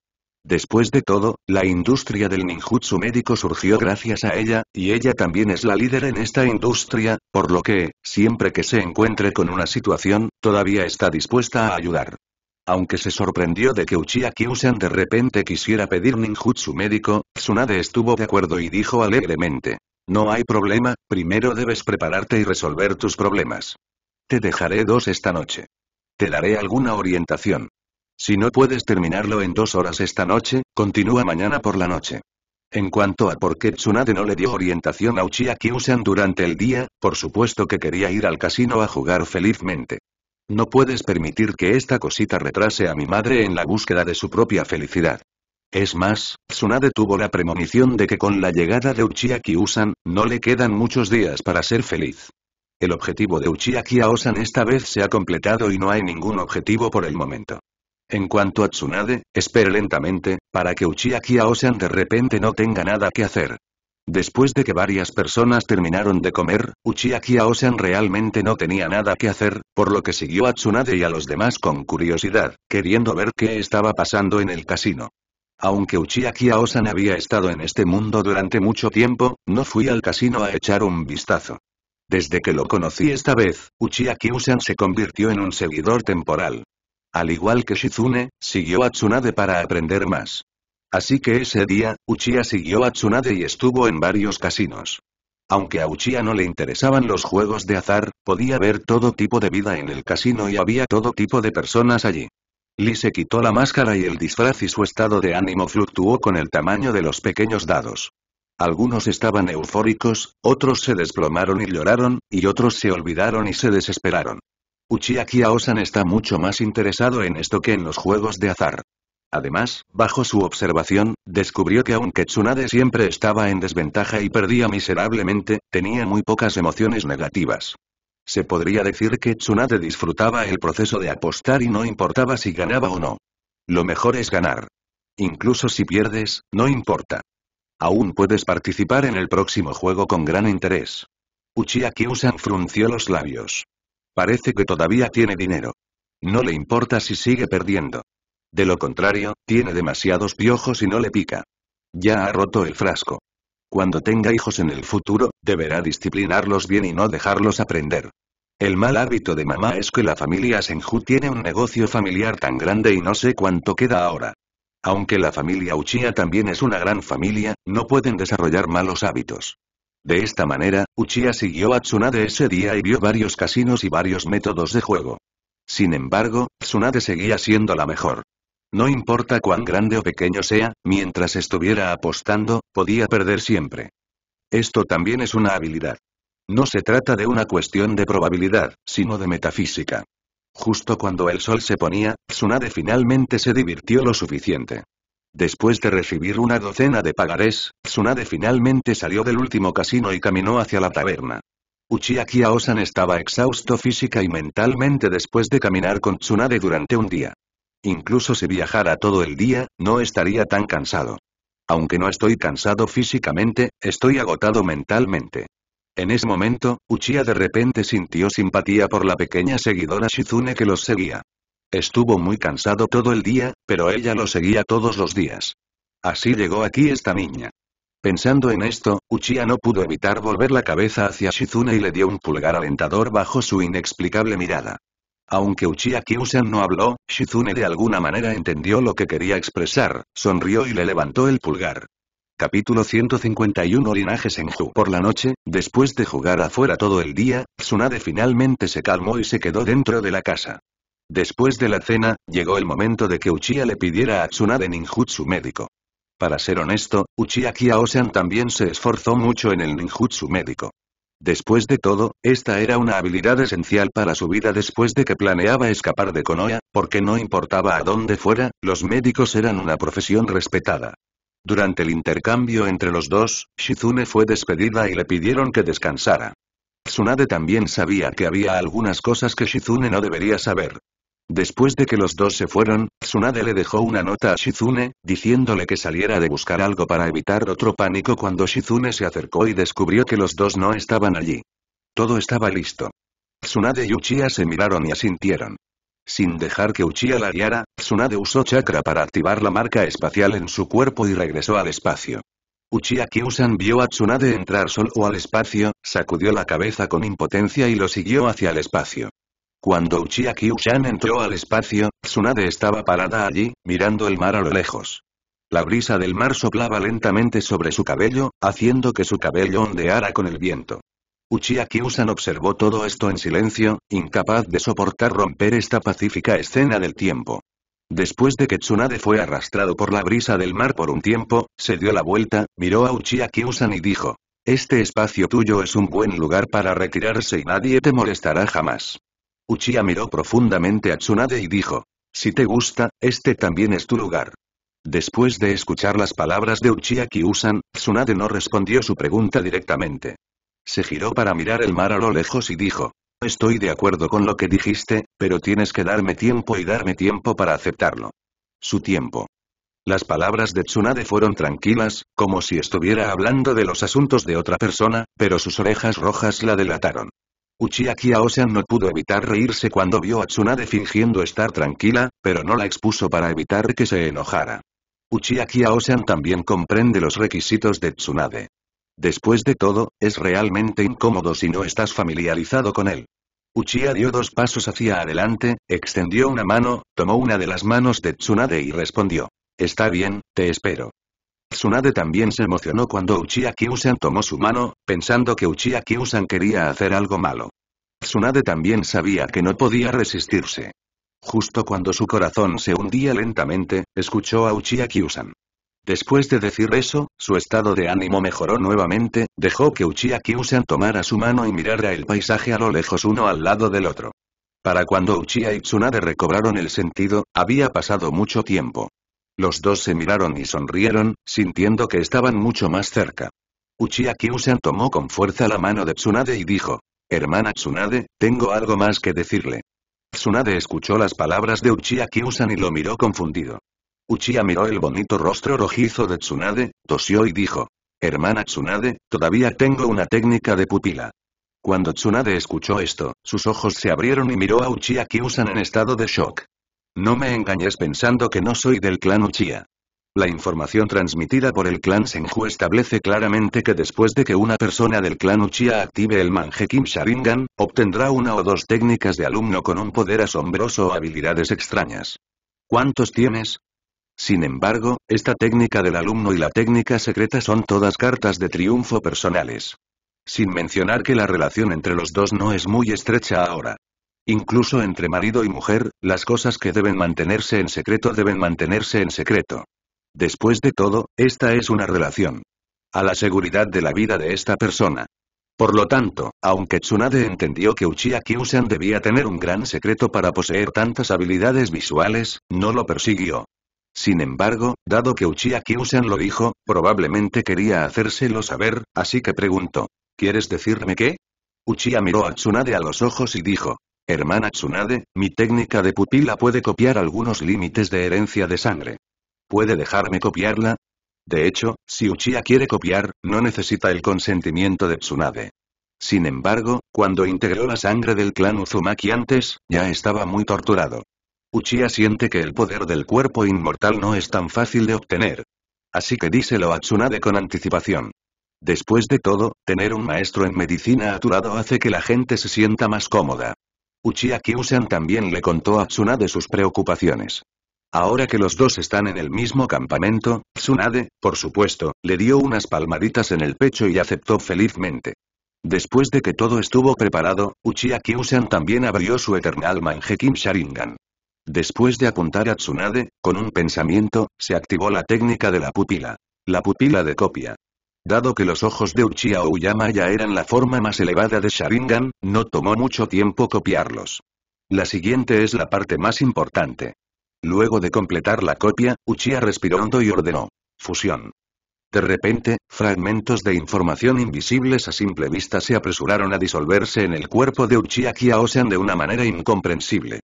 Después de todo, la industria del ninjutsu médico surgió gracias a ella, y ella también es la líder en esta industria, por lo que, siempre que se encuentre con una situación, todavía está dispuesta a ayudar. Aunque se sorprendió de que Uchiha Kyushan de repente quisiera pedir ninjutsu médico, Tsunade estuvo de acuerdo y dijo alegremente. No hay problema, primero debes prepararte y resolver tus problemas. Te dejaré dos esta noche. Te daré alguna orientación. Si no puedes terminarlo en dos horas esta noche, continúa mañana por la noche. En cuanto a por qué Tsunade no le dio orientación a Uchiha Kyusan durante el día, por supuesto que quería ir al casino a jugar felizmente. No puedes permitir que esta cosita retrase a mi madre en la búsqueda de su propia felicidad. Es más, Tsunade tuvo la premonición de que con la llegada de Uchiha Usan, no le quedan muchos días para ser feliz. El objetivo de Uchiha Osan esta vez se ha completado y no hay ningún objetivo por el momento. En cuanto a Tsunade, espere lentamente, para que Uchiha Osan de repente no tenga nada que hacer. Después de que varias personas terminaron de comer, Uchiha Osan realmente no tenía nada que hacer, por lo que siguió a Tsunade y a los demás con curiosidad, queriendo ver qué estaba pasando en el casino. Aunque Uchiha Aosan había estado en este mundo durante mucho tiempo, no fui al casino a echar un vistazo. Desde que lo conocí esta vez, Uchiha Usan se convirtió en un seguidor temporal. Al igual que Shizune, siguió a Tsunade para aprender más. Así que ese día, Uchiha siguió a Tsunade y estuvo en varios casinos. Aunque a Uchiha no le interesaban los juegos de azar, podía ver todo tipo de vida en el casino y había todo tipo de personas allí. Lee se quitó la máscara y el disfraz y su estado de ánimo fluctuó con el tamaño de los pequeños dados. Algunos estaban eufóricos, otros se desplomaron y lloraron, y otros se olvidaron y se desesperaron. Uchiaki Aosan está mucho más interesado en esto que en los juegos de azar. Además, bajo su observación, descubrió que aunque Tsunade siempre estaba en desventaja y perdía miserablemente, tenía muy pocas emociones negativas. Se podría decir que Tsunade disfrutaba el proceso de apostar y no importaba si ganaba o no. Lo mejor es ganar. Incluso si pierdes, no importa. Aún puedes participar en el próximo juego con gran interés. Uchiha Kyusan frunció los labios. Parece que todavía tiene dinero. No le importa si sigue perdiendo. De lo contrario, tiene demasiados piojos y no le pica. Ya ha roto el frasco. Cuando tenga hijos en el futuro, deberá disciplinarlos bien y no dejarlos aprender. El mal hábito de mamá es que la familia Senju tiene un negocio familiar tan grande y no sé cuánto queda ahora. Aunque la familia Uchiha también es una gran familia, no pueden desarrollar malos hábitos. De esta manera, Uchiha siguió a Tsunade ese día y vio varios casinos y varios métodos de juego. Sin embargo, Tsunade seguía siendo la mejor. No importa cuán grande o pequeño sea, mientras estuviera apostando, podía perder siempre. Esto también es una habilidad. No se trata de una cuestión de probabilidad, sino de metafísica. Justo cuando el sol se ponía, Tsunade finalmente se divirtió lo suficiente. Después de recibir una docena de pagarés, Tsunade finalmente salió del último casino y caminó hacia la taberna. Uchiha Aosan estaba exhausto física y mentalmente después de caminar con Tsunade durante un día. Incluso si viajara todo el día, no estaría tan cansado. Aunque no estoy cansado físicamente, estoy agotado mentalmente. En ese momento, Uchiha de repente sintió simpatía por la pequeña seguidora Shizune que los seguía. Estuvo muy cansado todo el día, pero ella lo seguía todos los días. Así llegó aquí esta niña. Pensando en esto, Uchiha no pudo evitar volver la cabeza hacia Shizune y le dio un pulgar alentador bajo su inexplicable mirada. Aunque Uchiha Kyusan no habló, Shizune de alguna manera entendió lo que quería expresar, sonrió y le levantó el pulgar. Capítulo 151 Linaje en Por la noche, después de jugar afuera todo el día, Tsunade finalmente se calmó y se quedó dentro de la casa. Después de la cena, llegó el momento de que Uchiha le pidiera a Tsunade ninjutsu médico. Para ser honesto, Uchiha Kyaosan también se esforzó mucho en el ninjutsu médico. Después de todo, esta era una habilidad esencial para su vida después de que planeaba escapar de Konoha, porque no importaba a dónde fuera, los médicos eran una profesión respetada. Durante el intercambio entre los dos, Shizune fue despedida y le pidieron que descansara. Tsunade también sabía que había algunas cosas que Shizune no debería saber. Después de que los dos se fueron, Tsunade le dejó una nota a Shizune, diciéndole que saliera de buscar algo para evitar otro pánico cuando Shizune se acercó y descubrió que los dos no estaban allí. Todo estaba listo. Tsunade y Uchiha se miraron y asintieron. Sin dejar que Uchiha la guiara, Tsunade usó chakra para activar la marca espacial en su cuerpo y regresó al espacio. Uchiha Kyusan vio a Tsunade entrar solo al espacio, sacudió la cabeza con impotencia y lo siguió hacia el espacio. Cuando Uchiha Kyushan entró al espacio, Tsunade estaba parada allí, mirando el mar a lo lejos. La brisa del mar soplaba lentamente sobre su cabello, haciendo que su cabello ondeara con el viento. Uchiha Kyusan observó todo esto en silencio, incapaz de soportar romper esta pacífica escena del tiempo. Después de que Tsunade fue arrastrado por la brisa del mar por un tiempo, se dio la vuelta, miró a Uchiha Kyusan y dijo. Este espacio tuyo es un buen lugar para retirarse y nadie te molestará jamás. Uchiha miró profundamente a Tsunade y dijo. Si te gusta, este también es tu lugar. Después de escuchar las palabras de Uchiha Usan, Tsunade no respondió su pregunta directamente. Se giró para mirar el mar a lo lejos y dijo. Estoy de acuerdo con lo que dijiste, pero tienes que darme tiempo y darme tiempo para aceptarlo. Su tiempo. Las palabras de Tsunade fueron tranquilas, como si estuviera hablando de los asuntos de otra persona, pero sus orejas rojas la delataron. Uchiha Aosan no pudo evitar reírse cuando vio a Tsunade fingiendo estar tranquila, pero no la expuso para evitar que se enojara. Uchiha Aosan también comprende los requisitos de Tsunade. Después de todo, es realmente incómodo si no estás familiarizado con él. Uchiha dio dos pasos hacia adelante, extendió una mano, tomó una de las manos de Tsunade y respondió. Está bien, te espero. Tsunade también se emocionó cuando Uchiha Kyusan tomó su mano, pensando que Uchiha Kyusan quería hacer algo malo. Tsunade también sabía que no podía resistirse. Justo cuando su corazón se hundía lentamente, escuchó a Uchiha Kyusan. Después de decir eso, su estado de ánimo mejoró nuevamente, dejó que Uchiha tomara su mano y mirara el paisaje a lo lejos uno al lado del otro. Para cuando Uchiha y Tsunade recobraron el sentido, había pasado mucho tiempo. Los dos se miraron y sonrieron, sintiendo que estaban mucho más cerca. Uchiha tomó con fuerza la mano de Tsunade y dijo, «Hermana Tsunade, tengo algo más que decirle». Tsunade escuchó las palabras de Uchiha y lo miró confundido. Uchiha miró el bonito rostro rojizo de Tsunade, tosió y dijo. Hermana Tsunade, todavía tengo una técnica de pupila. Cuando Tsunade escuchó esto, sus ojos se abrieron y miró a Uchiha usan en estado de shock. No me engañes pensando que no soy del clan Uchiha. La información transmitida por el clan Senju establece claramente que después de que una persona del clan Uchiha active el Kim Sharingan, obtendrá una o dos técnicas de alumno con un poder asombroso o habilidades extrañas. ¿Cuántos tienes? Sin embargo, esta técnica del alumno y la técnica secreta son todas cartas de triunfo personales. Sin mencionar que la relación entre los dos no es muy estrecha ahora. Incluso entre marido y mujer, las cosas que deben mantenerse en secreto deben mantenerse en secreto. Después de todo, esta es una relación. A la seguridad de la vida de esta persona. Por lo tanto, aunque Tsunade entendió que Uchiha Kyusan debía tener un gran secreto para poseer tantas habilidades visuales, no lo persiguió. Sin embargo, dado que Uchiha Kyusan lo dijo, probablemente quería hacérselo saber, así que preguntó. ¿Quieres decirme qué? Uchiha miró a Tsunade a los ojos y dijo. Hermana Tsunade, mi técnica de pupila puede copiar algunos límites de herencia de sangre. ¿Puede dejarme copiarla? De hecho, si Uchiha quiere copiar, no necesita el consentimiento de Tsunade. Sin embargo, cuando integró la sangre del clan Uzumaki antes, ya estaba muy torturado. Uchiha siente que el poder del cuerpo inmortal no es tan fácil de obtener. Así que díselo a Tsunade con anticipación. Después de todo, tener un maestro en medicina aturado hace que la gente se sienta más cómoda. Uchiha Kyushan también le contó a Tsunade sus preocupaciones. Ahora que los dos están en el mismo campamento, Tsunade, por supuesto, le dio unas palmaditas en el pecho y aceptó felizmente. Después de que todo estuvo preparado, Uchiha Kyushan también abrió su Eternal Hekim Sharingan. Después de apuntar a Tsunade, con un pensamiento, se activó la técnica de la pupila. La pupila de copia. Dado que los ojos de Uchiha Uyama ya eran la forma más elevada de Sharingan, no tomó mucho tiempo copiarlos. La siguiente es la parte más importante. Luego de completar la copia, Uchiha respiró hondo y ordenó. Fusión. De repente, fragmentos de información invisibles a simple vista se apresuraron a disolverse en el cuerpo de Uchiha sean de una manera incomprensible.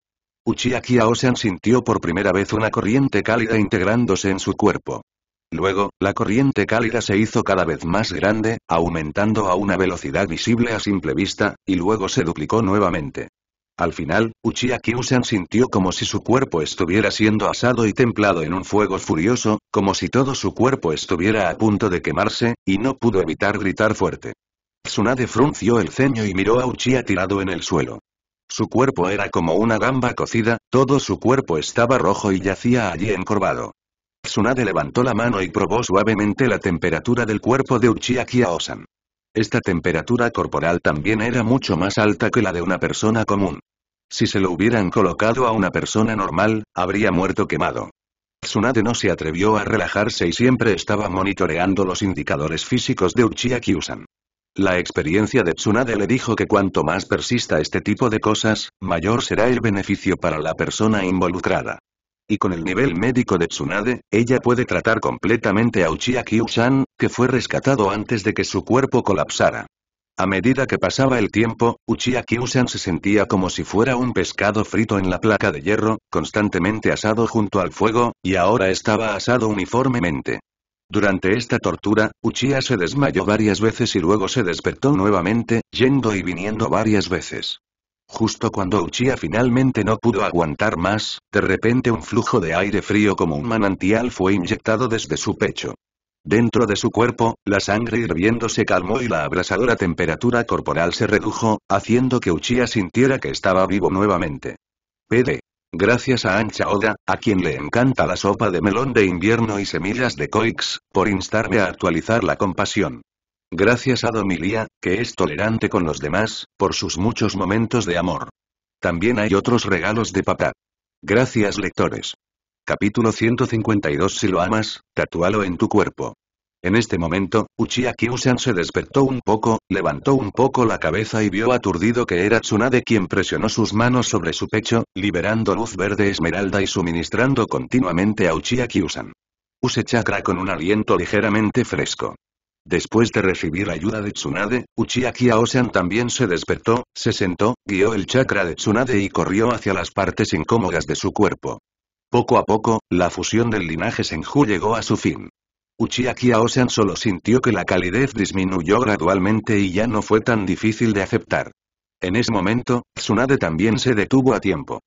Uchiha Aosan sintió por primera vez una corriente cálida integrándose en su cuerpo. Luego, la corriente cálida se hizo cada vez más grande, aumentando a una velocidad visible a simple vista, y luego se duplicó nuevamente. Al final, Uchiaki Kyusan sintió como si su cuerpo estuviera siendo asado y templado en un fuego furioso, como si todo su cuerpo estuviera a punto de quemarse, y no pudo evitar gritar fuerte. Tsunade frunció el ceño y miró a Uchiha tirado en el suelo. Su cuerpo era como una gamba cocida, todo su cuerpo estaba rojo y yacía allí encorvado. Tsunade levantó la mano y probó suavemente la temperatura del cuerpo de Uchiha Osan. Esta temperatura corporal también era mucho más alta que la de una persona común. Si se lo hubieran colocado a una persona normal, habría muerto quemado. Tsunade no se atrevió a relajarse y siempre estaba monitoreando los indicadores físicos de Uchiha Usan. La experiencia de Tsunade le dijo que cuanto más persista este tipo de cosas, mayor será el beneficio para la persona involucrada. Y con el nivel médico de Tsunade, ella puede tratar completamente a Uchiha Kyushan, que fue rescatado antes de que su cuerpo colapsara. A medida que pasaba el tiempo, Uchiha Kyushan se sentía como si fuera un pescado frito en la placa de hierro, constantemente asado junto al fuego, y ahora estaba asado uniformemente. Durante esta tortura, Uchiha se desmayó varias veces y luego se despertó nuevamente, yendo y viniendo varias veces. Justo cuando Uchiha finalmente no pudo aguantar más, de repente un flujo de aire frío como un manantial fue inyectado desde su pecho. Dentro de su cuerpo, la sangre hirviendo se calmó y la abrasadora temperatura corporal se redujo, haciendo que Uchiha sintiera que estaba vivo nuevamente. PD. Gracias a Ancha Oda, a quien le encanta la sopa de melón de invierno y semillas de coix, por instarme a actualizar la compasión. Gracias a Domilia, que es tolerante con los demás, por sus muchos momentos de amor. También hay otros regalos de papá. Gracias lectores. Capítulo 152 Si lo amas, tatúalo en tu cuerpo. En este momento, Uchiha Kyusan se despertó un poco, levantó un poco la cabeza y vio aturdido que era Tsunade quien presionó sus manos sobre su pecho, liberando luz verde esmeralda y suministrando continuamente a Uchiha Kyusan. Use chakra con un aliento ligeramente fresco. Después de recibir ayuda de Tsunade, Uchiha Kyosan también se despertó, se sentó, guió el chakra de Tsunade y corrió hacia las partes incómodas de su cuerpo. Poco a poco, la fusión del linaje Senju llegó a su fin. Uchiha solo sintió que la calidez disminuyó gradualmente y ya no fue tan difícil de aceptar. En ese momento, Tsunade también se detuvo a tiempo.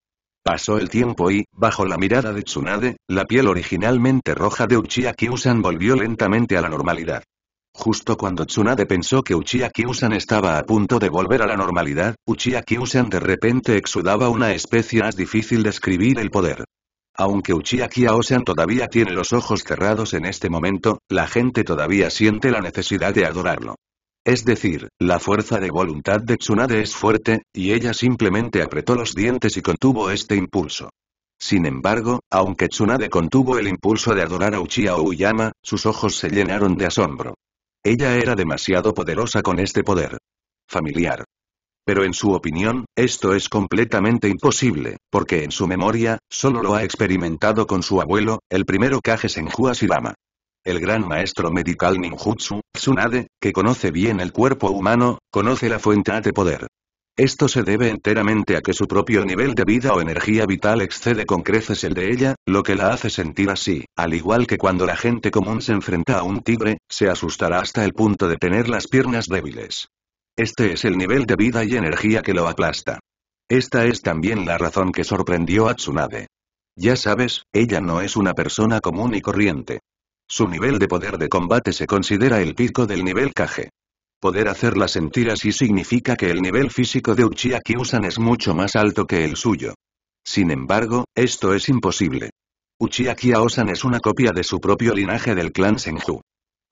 Pasó el tiempo y, bajo la mirada de Tsunade, la piel originalmente roja de Uchiha Kyusan volvió lentamente a la normalidad. Justo cuando Tsunade pensó que Uchiha Kyusan estaba a punto de volver a la normalidad, Uchiha Kyusan de repente exudaba una especie más difícil de escribir el poder. Aunque Uchiha Kiaoshan todavía tiene los ojos cerrados en este momento, la gente todavía siente la necesidad de adorarlo. Es decir, la fuerza de voluntad de Tsunade es fuerte, y ella simplemente apretó los dientes y contuvo este impulso. Sin embargo, aunque Tsunade contuvo el impulso de adorar a Uchiha Uyama, sus ojos se llenaron de asombro. Ella era demasiado poderosa con este poder. Familiar. Pero en su opinión, esto es completamente imposible, porque en su memoria, solo lo ha experimentado con su abuelo, el primero Kage Senju El gran maestro medical ninjutsu, Tsunade, que conoce bien el cuerpo humano, conoce la fuente de poder. Esto se debe enteramente a que su propio nivel de vida o energía vital excede con creces el de ella, lo que la hace sentir así, al igual que cuando la gente común se enfrenta a un tigre, se asustará hasta el punto de tener las piernas débiles. Este es el nivel de vida y energía que lo aplasta. Esta es también la razón que sorprendió a Tsunade. Ya sabes, ella no es una persona común y corriente. Su nivel de poder de combate se considera el pico del nivel Kage. Poder hacerla sentir así significa que el nivel físico de Uchiha Usan es mucho más alto que el suyo. Sin embargo, esto es imposible. Uchiha Aosan es una copia de su propio linaje del clan Senju.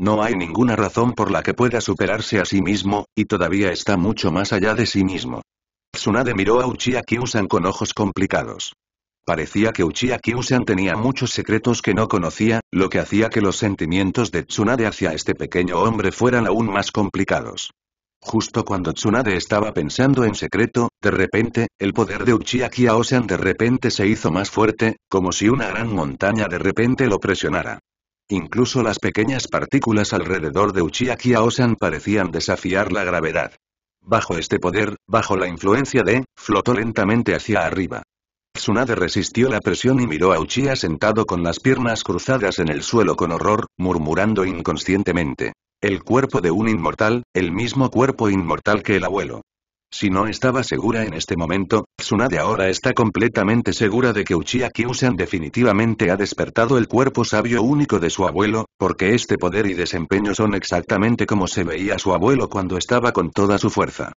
No hay ninguna razón por la que pueda superarse a sí mismo, y todavía está mucho más allá de sí mismo. Tsunade miró a Uchiha Kyusan con ojos complicados. Parecía que Uchiha Kyusan tenía muchos secretos que no conocía, lo que hacía que los sentimientos de Tsunade hacia este pequeño hombre fueran aún más complicados. Justo cuando Tsunade estaba pensando en secreto, de repente, el poder de Uchiha Kyaosan de repente se hizo más fuerte, como si una gran montaña de repente lo presionara. Incluso las pequeñas partículas alrededor de Uchiha Kyaosan parecían desafiar la gravedad. Bajo este poder, bajo la influencia de, flotó lentamente hacia arriba. Tsunade resistió la presión y miró a Uchiha sentado con las piernas cruzadas en el suelo con horror, murmurando inconscientemente. El cuerpo de un inmortal, el mismo cuerpo inmortal que el abuelo. Si no estaba segura en este momento, Tsunade ahora está completamente segura de que Uchiha Kyusan definitivamente ha despertado el cuerpo sabio único de su abuelo, porque este poder y desempeño son exactamente como se veía su abuelo cuando estaba con toda su fuerza.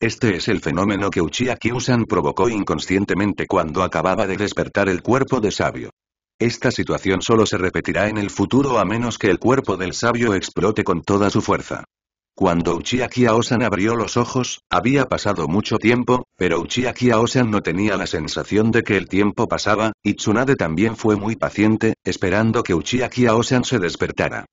Este es el fenómeno que Uchiha Kyusan provocó inconscientemente cuando acababa de despertar el cuerpo de sabio. Esta situación solo se repetirá en el futuro a menos que el cuerpo del sabio explote con toda su fuerza. Cuando Uchiha Kyaosan abrió los ojos, había pasado mucho tiempo, pero Uchiha Kyaosan no tenía la sensación de que el tiempo pasaba, y Tsunade también fue muy paciente, esperando que Uchiha Kyaosan se despertara.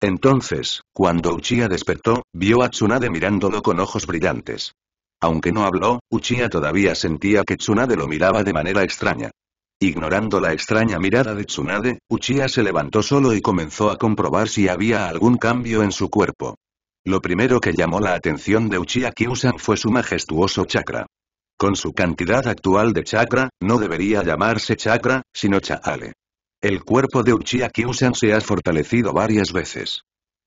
Entonces, cuando Uchiha despertó, vio a Tsunade mirándolo con ojos brillantes. Aunque no habló, Uchiha todavía sentía que Tsunade lo miraba de manera extraña. Ignorando la extraña mirada de Tsunade, Uchiha se levantó solo y comenzó a comprobar si había algún cambio en su cuerpo. Lo primero que llamó la atención de Uchiha Kyusan fue su majestuoso chakra. Con su cantidad actual de chakra, no debería llamarse chakra, sino chakale. El cuerpo de Uchiha Kyusan se ha fortalecido varias veces.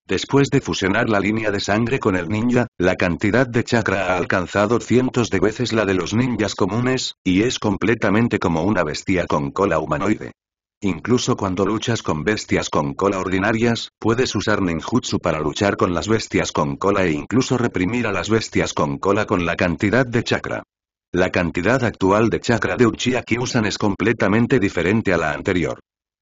Después de fusionar la línea de sangre con el ninja, la cantidad de chakra ha alcanzado cientos de veces la de los ninjas comunes, y es completamente como una bestia con cola humanoide. Incluso cuando luchas con bestias con cola ordinarias, puedes usar ninjutsu para luchar con las bestias con cola e incluso reprimir a las bestias con cola con la cantidad de chakra. La cantidad actual de chakra de Uchiha que usan es completamente diferente a la anterior.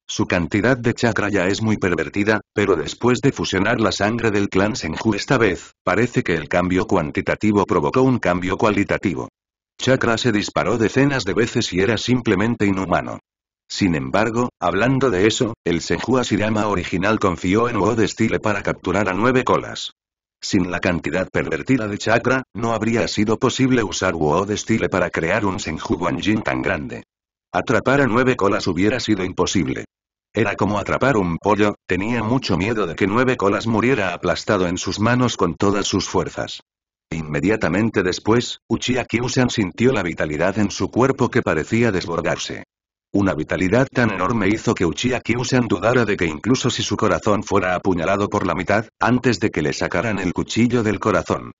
Su cantidad de chakra ya es muy pervertida, pero después de fusionar la sangre del clan Senju esta vez, parece que el cambio cuantitativo provocó un cambio cualitativo. Chakra se disparó decenas de veces y era simplemente inhumano. Sin embargo, hablando de eso, el Senju Asirama original confió en Uo de para capturar a nueve colas. Sin la cantidad pervertida de chakra, no habría sido posible usar Uo de Style para crear un Senju Guanjin tan grande. Atrapar a nueve colas hubiera sido imposible. Era como atrapar un pollo, tenía mucho miedo de que nueve colas muriera aplastado en sus manos con todas sus fuerzas. Inmediatamente después, Uchiha Kyusan sintió la vitalidad en su cuerpo que parecía desbordarse. Una vitalidad tan enorme hizo que Uchiha san dudara de que incluso si su corazón fuera apuñalado por la mitad, antes de que le sacaran el cuchillo del corazón.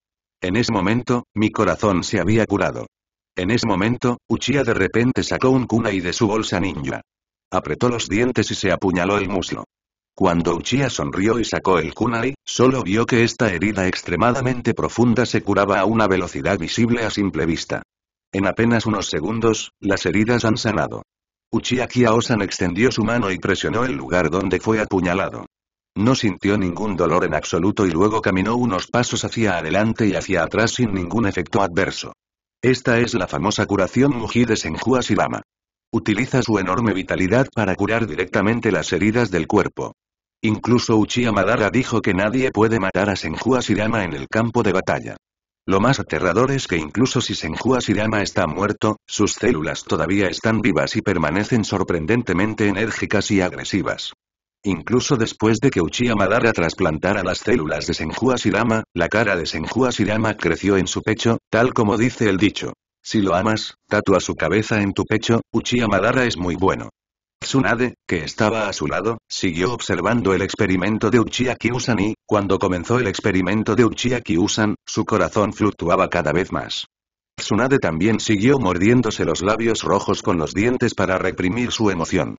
En ese momento, mi corazón se había curado. En ese momento, Uchiha de repente sacó un kunai de su bolsa ninja. Apretó los dientes y se apuñaló el muslo. Cuando Uchiha sonrió y sacó el kunai, solo vio que esta herida extremadamente profunda se curaba a una velocidad visible a simple vista. En apenas unos segundos, las heridas han sanado. Uchiha kyo extendió su mano y presionó el lugar donde fue apuñalado. No sintió ningún dolor en absoluto y luego caminó unos pasos hacia adelante y hacia atrás sin ningún efecto adverso. Esta es la famosa curación Muji de Senhua Utiliza su enorme vitalidad para curar directamente las heridas del cuerpo. Incluso Uchiha Madara dijo que nadie puede matar a Senju Shirama en el campo de batalla. Lo más aterrador es que incluso si Senju sirama está muerto, sus células todavía están vivas y permanecen sorprendentemente enérgicas y agresivas. Incluso después de que Uchiha Madara trasplantara las células de Senju sirama la cara de Senju sirama creció en su pecho, tal como dice el dicho. Si lo amas, tatua su cabeza en tu pecho, Uchiha Madara es muy bueno. Tsunade, que estaba a su lado, siguió observando el experimento de Uchiha Usan y, cuando comenzó el experimento de Uchiha Usan, su corazón fluctuaba cada vez más. Tsunade también siguió mordiéndose los labios rojos con los dientes para reprimir su emoción.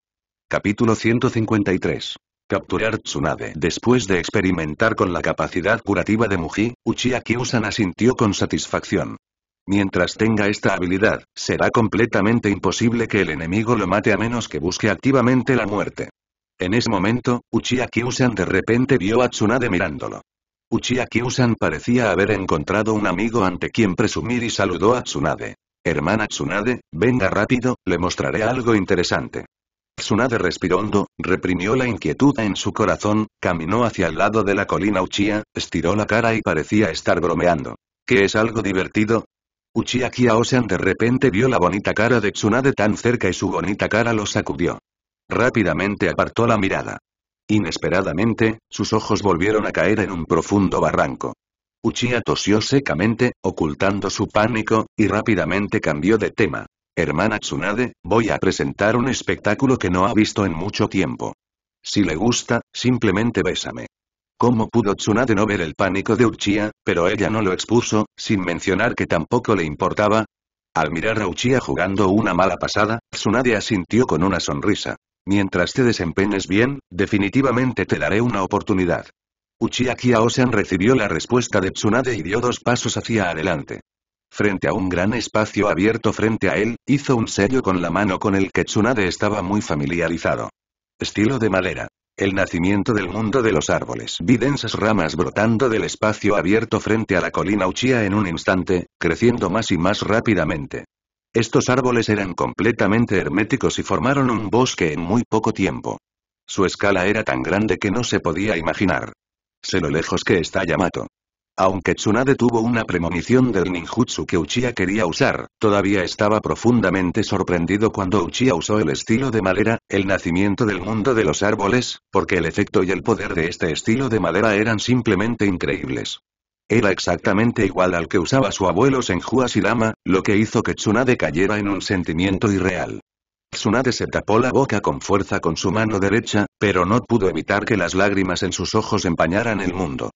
Capítulo 153 Capturar Tsunade Después de experimentar con la capacidad curativa de Muji, Uchiha Usan asintió con satisfacción. Mientras tenga esta habilidad, será completamente imposible que el enemigo lo mate a menos que busque activamente la muerte. En ese momento, Uchiha Kyusan de repente vio a Tsunade mirándolo. Uchiha Kyusan parecía haber encontrado un amigo ante quien presumir y saludó a Tsunade. Hermana Tsunade, venga rápido, le mostraré algo interesante. Tsunade respiró hondo, reprimió la inquietud en su corazón, caminó hacia el lado de la colina Uchiha, estiró la cara y parecía estar bromeando. ¿Qué es algo divertido? Uchiha kyo de repente vio la bonita cara de Tsunade tan cerca y su bonita cara lo sacudió. Rápidamente apartó la mirada. Inesperadamente, sus ojos volvieron a caer en un profundo barranco. Uchiha tosió secamente, ocultando su pánico, y rápidamente cambió de tema. Hermana Tsunade, voy a presentar un espectáculo que no ha visto en mucho tiempo. Si le gusta, simplemente bésame. ¿Cómo pudo Tsunade no ver el pánico de Uchiha, pero ella no lo expuso, sin mencionar que tampoco le importaba? Al mirar a Uchiha jugando una mala pasada, Tsunade asintió con una sonrisa. Mientras te desempeñes bien, definitivamente te daré una oportunidad. Uchiha Kiaosan recibió la respuesta de Tsunade y dio dos pasos hacia adelante. Frente a un gran espacio abierto frente a él, hizo un sello con la mano con el que Tsunade estaba muy familiarizado. Estilo de madera. El nacimiento del mundo de los árboles. Vi densas ramas brotando del espacio abierto frente a la colina Uchía en un instante, creciendo más y más rápidamente. Estos árboles eran completamente herméticos y formaron un bosque en muy poco tiempo. Su escala era tan grande que no se podía imaginar. Sé lo lejos que está Yamato. Aunque Tsunade tuvo una premonición del ninjutsu que Uchiha quería usar, todavía estaba profundamente sorprendido cuando Uchiha usó el estilo de madera, el nacimiento del mundo de los árboles, porque el efecto y el poder de este estilo de madera eran simplemente increíbles. Era exactamente igual al que usaba su abuelo Senju Asirama, lo que hizo que Tsunade cayera en un sentimiento irreal. Tsunade se tapó la boca con fuerza con su mano derecha, pero no pudo evitar que las lágrimas en sus ojos empañaran el mundo.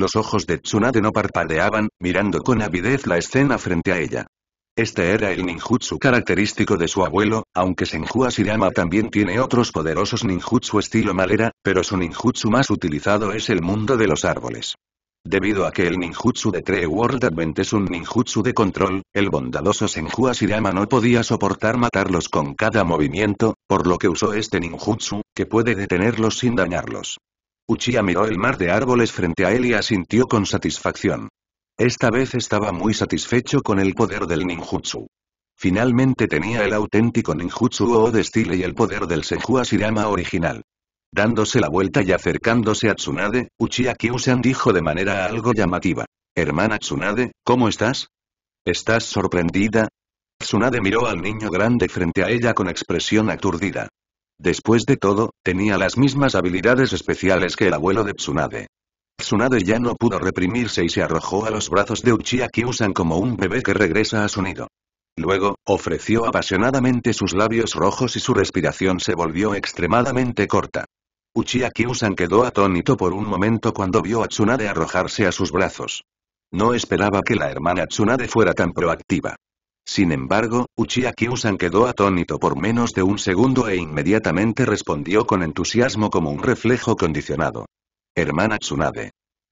Los ojos de Tsunade no parpadeaban, mirando con avidez la escena frente a ella. Este era el ninjutsu característico de su abuelo, aunque Senju Asirama también tiene otros poderosos ninjutsu estilo madera, pero su ninjutsu más utilizado es el mundo de los árboles. Debido a que el ninjutsu de Tree World Advent es un ninjutsu de control, el bondadoso Senju Asirama no podía soportar matarlos con cada movimiento, por lo que usó este ninjutsu, que puede detenerlos sin dañarlos. Uchiha miró el mar de árboles frente a él y asintió con satisfacción. Esta vez estaba muy satisfecho con el poder del ninjutsu. Finalmente tenía el auténtico ninjutsu o de estilo y el poder del Senju asirama original. Dándose la vuelta y acercándose a Tsunade, Uchiha Kyushan dijo de manera algo llamativa. Hermana Tsunade, ¿cómo estás? ¿Estás sorprendida? Tsunade miró al niño grande frente a ella con expresión aturdida. Después de todo, tenía las mismas habilidades especiales que el abuelo de Tsunade. Tsunade ya no pudo reprimirse y se arrojó a los brazos de Uchiha como un bebé que regresa a su nido. Luego, ofreció apasionadamente sus labios rojos y su respiración se volvió extremadamente corta. Uchiha Kyusan quedó atónito por un momento cuando vio a Tsunade arrojarse a sus brazos. No esperaba que la hermana Tsunade fuera tan proactiva. Sin embargo, Uchiha Kyusan quedó atónito por menos de un segundo e inmediatamente respondió con entusiasmo como un reflejo condicionado. Hermana Tsunade.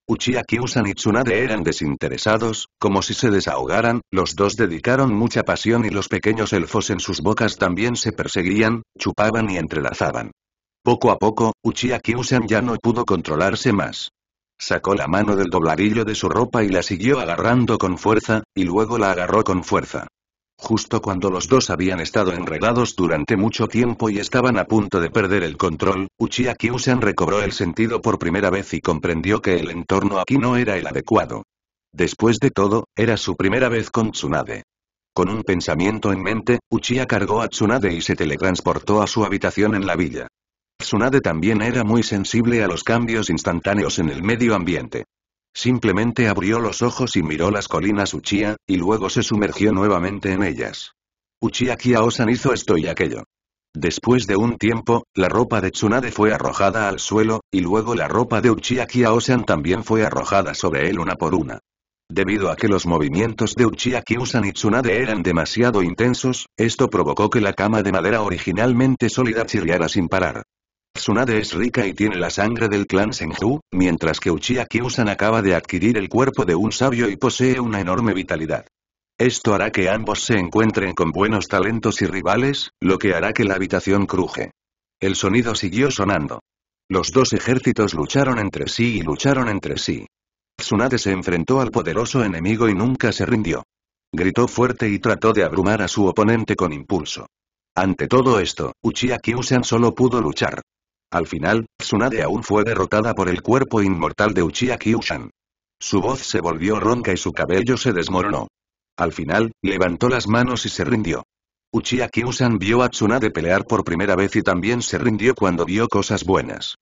Uchiha y Tsunade eran desinteresados, como si se desahogaran, los dos dedicaron mucha pasión y los pequeños elfos en sus bocas también se perseguían, chupaban y entrelazaban. Poco a poco, Uchiha Kyusan ya no pudo controlarse más. Sacó la mano del dobladillo de su ropa y la siguió agarrando con fuerza, y luego la agarró con fuerza. Justo cuando los dos habían estado enredados durante mucho tiempo y estaban a punto de perder el control, Uchiha Kyusen recobró el sentido por primera vez y comprendió que el entorno aquí no era el adecuado. Después de todo, era su primera vez con Tsunade. Con un pensamiento en mente, Uchiha cargó a Tsunade y se teletransportó a su habitación en la villa. Tsunade también era muy sensible a los cambios instantáneos en el medio ambiente. Simplemente abrió los ojos y miró las colinas Uchiha, y luego se sumergió nuevamente en ellas. Uchiha Kiaosan hizo esto y aquello. Después de un tiempo, la ropa de Tsunade fue arrojada al suelo, y luego la ropa de Uchiha Kiaosan también fue arrojada sobre él una por una. Debido a que los movimientos de Uchiha Kyaosan y Tsunade eran demasiado intensos, esto provocó que la cama de madera originalmente sólida chirriara sin parar. Tsunade es rica y tiene la sangre del clan Senju, mientras que Uchiha Kyusan acaba de adquirir el cuerpo de un sabio y posee una enorme vitalidad. Esto hará que ambos se encuentren con buenos talentos y rivales, lo que hará que la habitación cruje. El sonido siguió sonando. Los dos ejércitos lucharon entre sí y lucharon entre sí. Tsunade se enfrentó al poderoso enemigo y nunca se rindió. Gritó fuerte y trató de abrumar a su oponente con impulso. Ante todo esto, Uchiha Kyusan solo pudo luchar. Al final, Tsunade aún fue derrotada por el cuerpo inmortal de Uchiha Su voz se volvió ronca y su cabello se desmoronó. Al final, levantó las manos y se rindió. Uchiha vio a Tsunade pelear por primera vez y también se rindió cuando vio cosas buenas.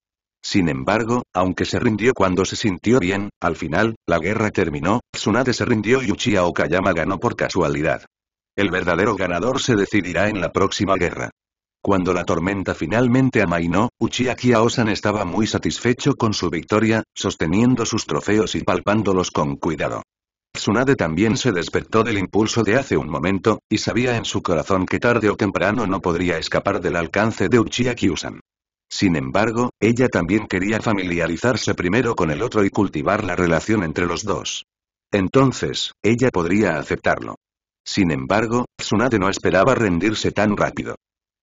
Sin embargo, aunque se rindió cuando se sintió bien, al final, la guerra terminó, Tsunade se rindió y Uchiha Okayama ganó por casualidad. El verdadero ganador se decidirá en la próxima guerra. Cuando la tormenta finalmente amainó, Uchiha Aosan estaba muy satisfecho con su victoria, sosteniendo sus trofeos y palpándolos con cuidado. Tsunade también se despertó del impulso de hace un momento, y sabía en su corazón que tarde o temprano no podría escapar del alcance de Uchiha Usan. Sin embargo, ella también quería familiarizarse primero con el otro y cultivar la relación entre los dos. Entonces, ella podría aceptarlo. Sin embargo, Tsunade no esperaba rendirse tan rápido.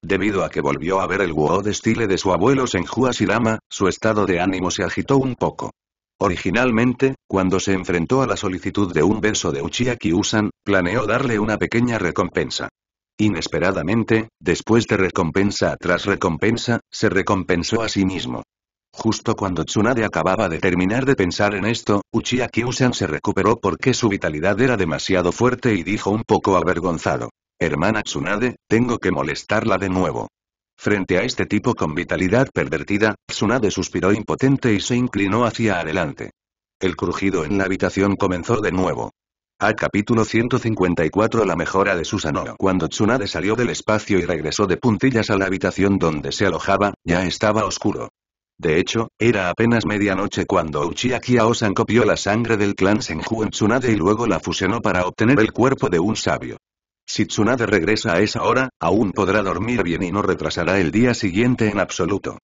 Debido a que volvió a ver el WoW de estilo de su abuelo Senju Lama, su estado de ánimo se agitó un poco. Originalmente, cuando se enfrentó a la solicitud de un verso de Uchiha Usan, planeó darle una pequeña recompensa. Inesperadamente, después de recompensa tras recompensa, se recompensó a sí mismo. Justo cuando Tsunade acababa de terminar de pensar en esto, Uchiha Usan se recuperó porque su vitalidad era demasiado fuerte y dijo un poco avergonzado. Hermana Tsunade, tengo que molestarla de nuevo. Frente a este tipo con vitalidad pervertida, Tsunade suspiró impotente y se inclinó hacia adelante. El crujido en la habitación comenzó de nuevo. A capítulo 154 La mejora de Susanoo Cuando Tsunade salió del espacio y regresó de puntillas a la habitación donde se alojaba, ya estaba oscuro. De hecho, era apenas medianoche cuando Uchiha Osan copió la sangre del clan Senju en Tsunade y luego la fusionó para obtener el cuerpo de un sabio. Si Tsunade regresa a esa hora, aún podrá dormir bien y no retrasará el día siguiente en absoluto.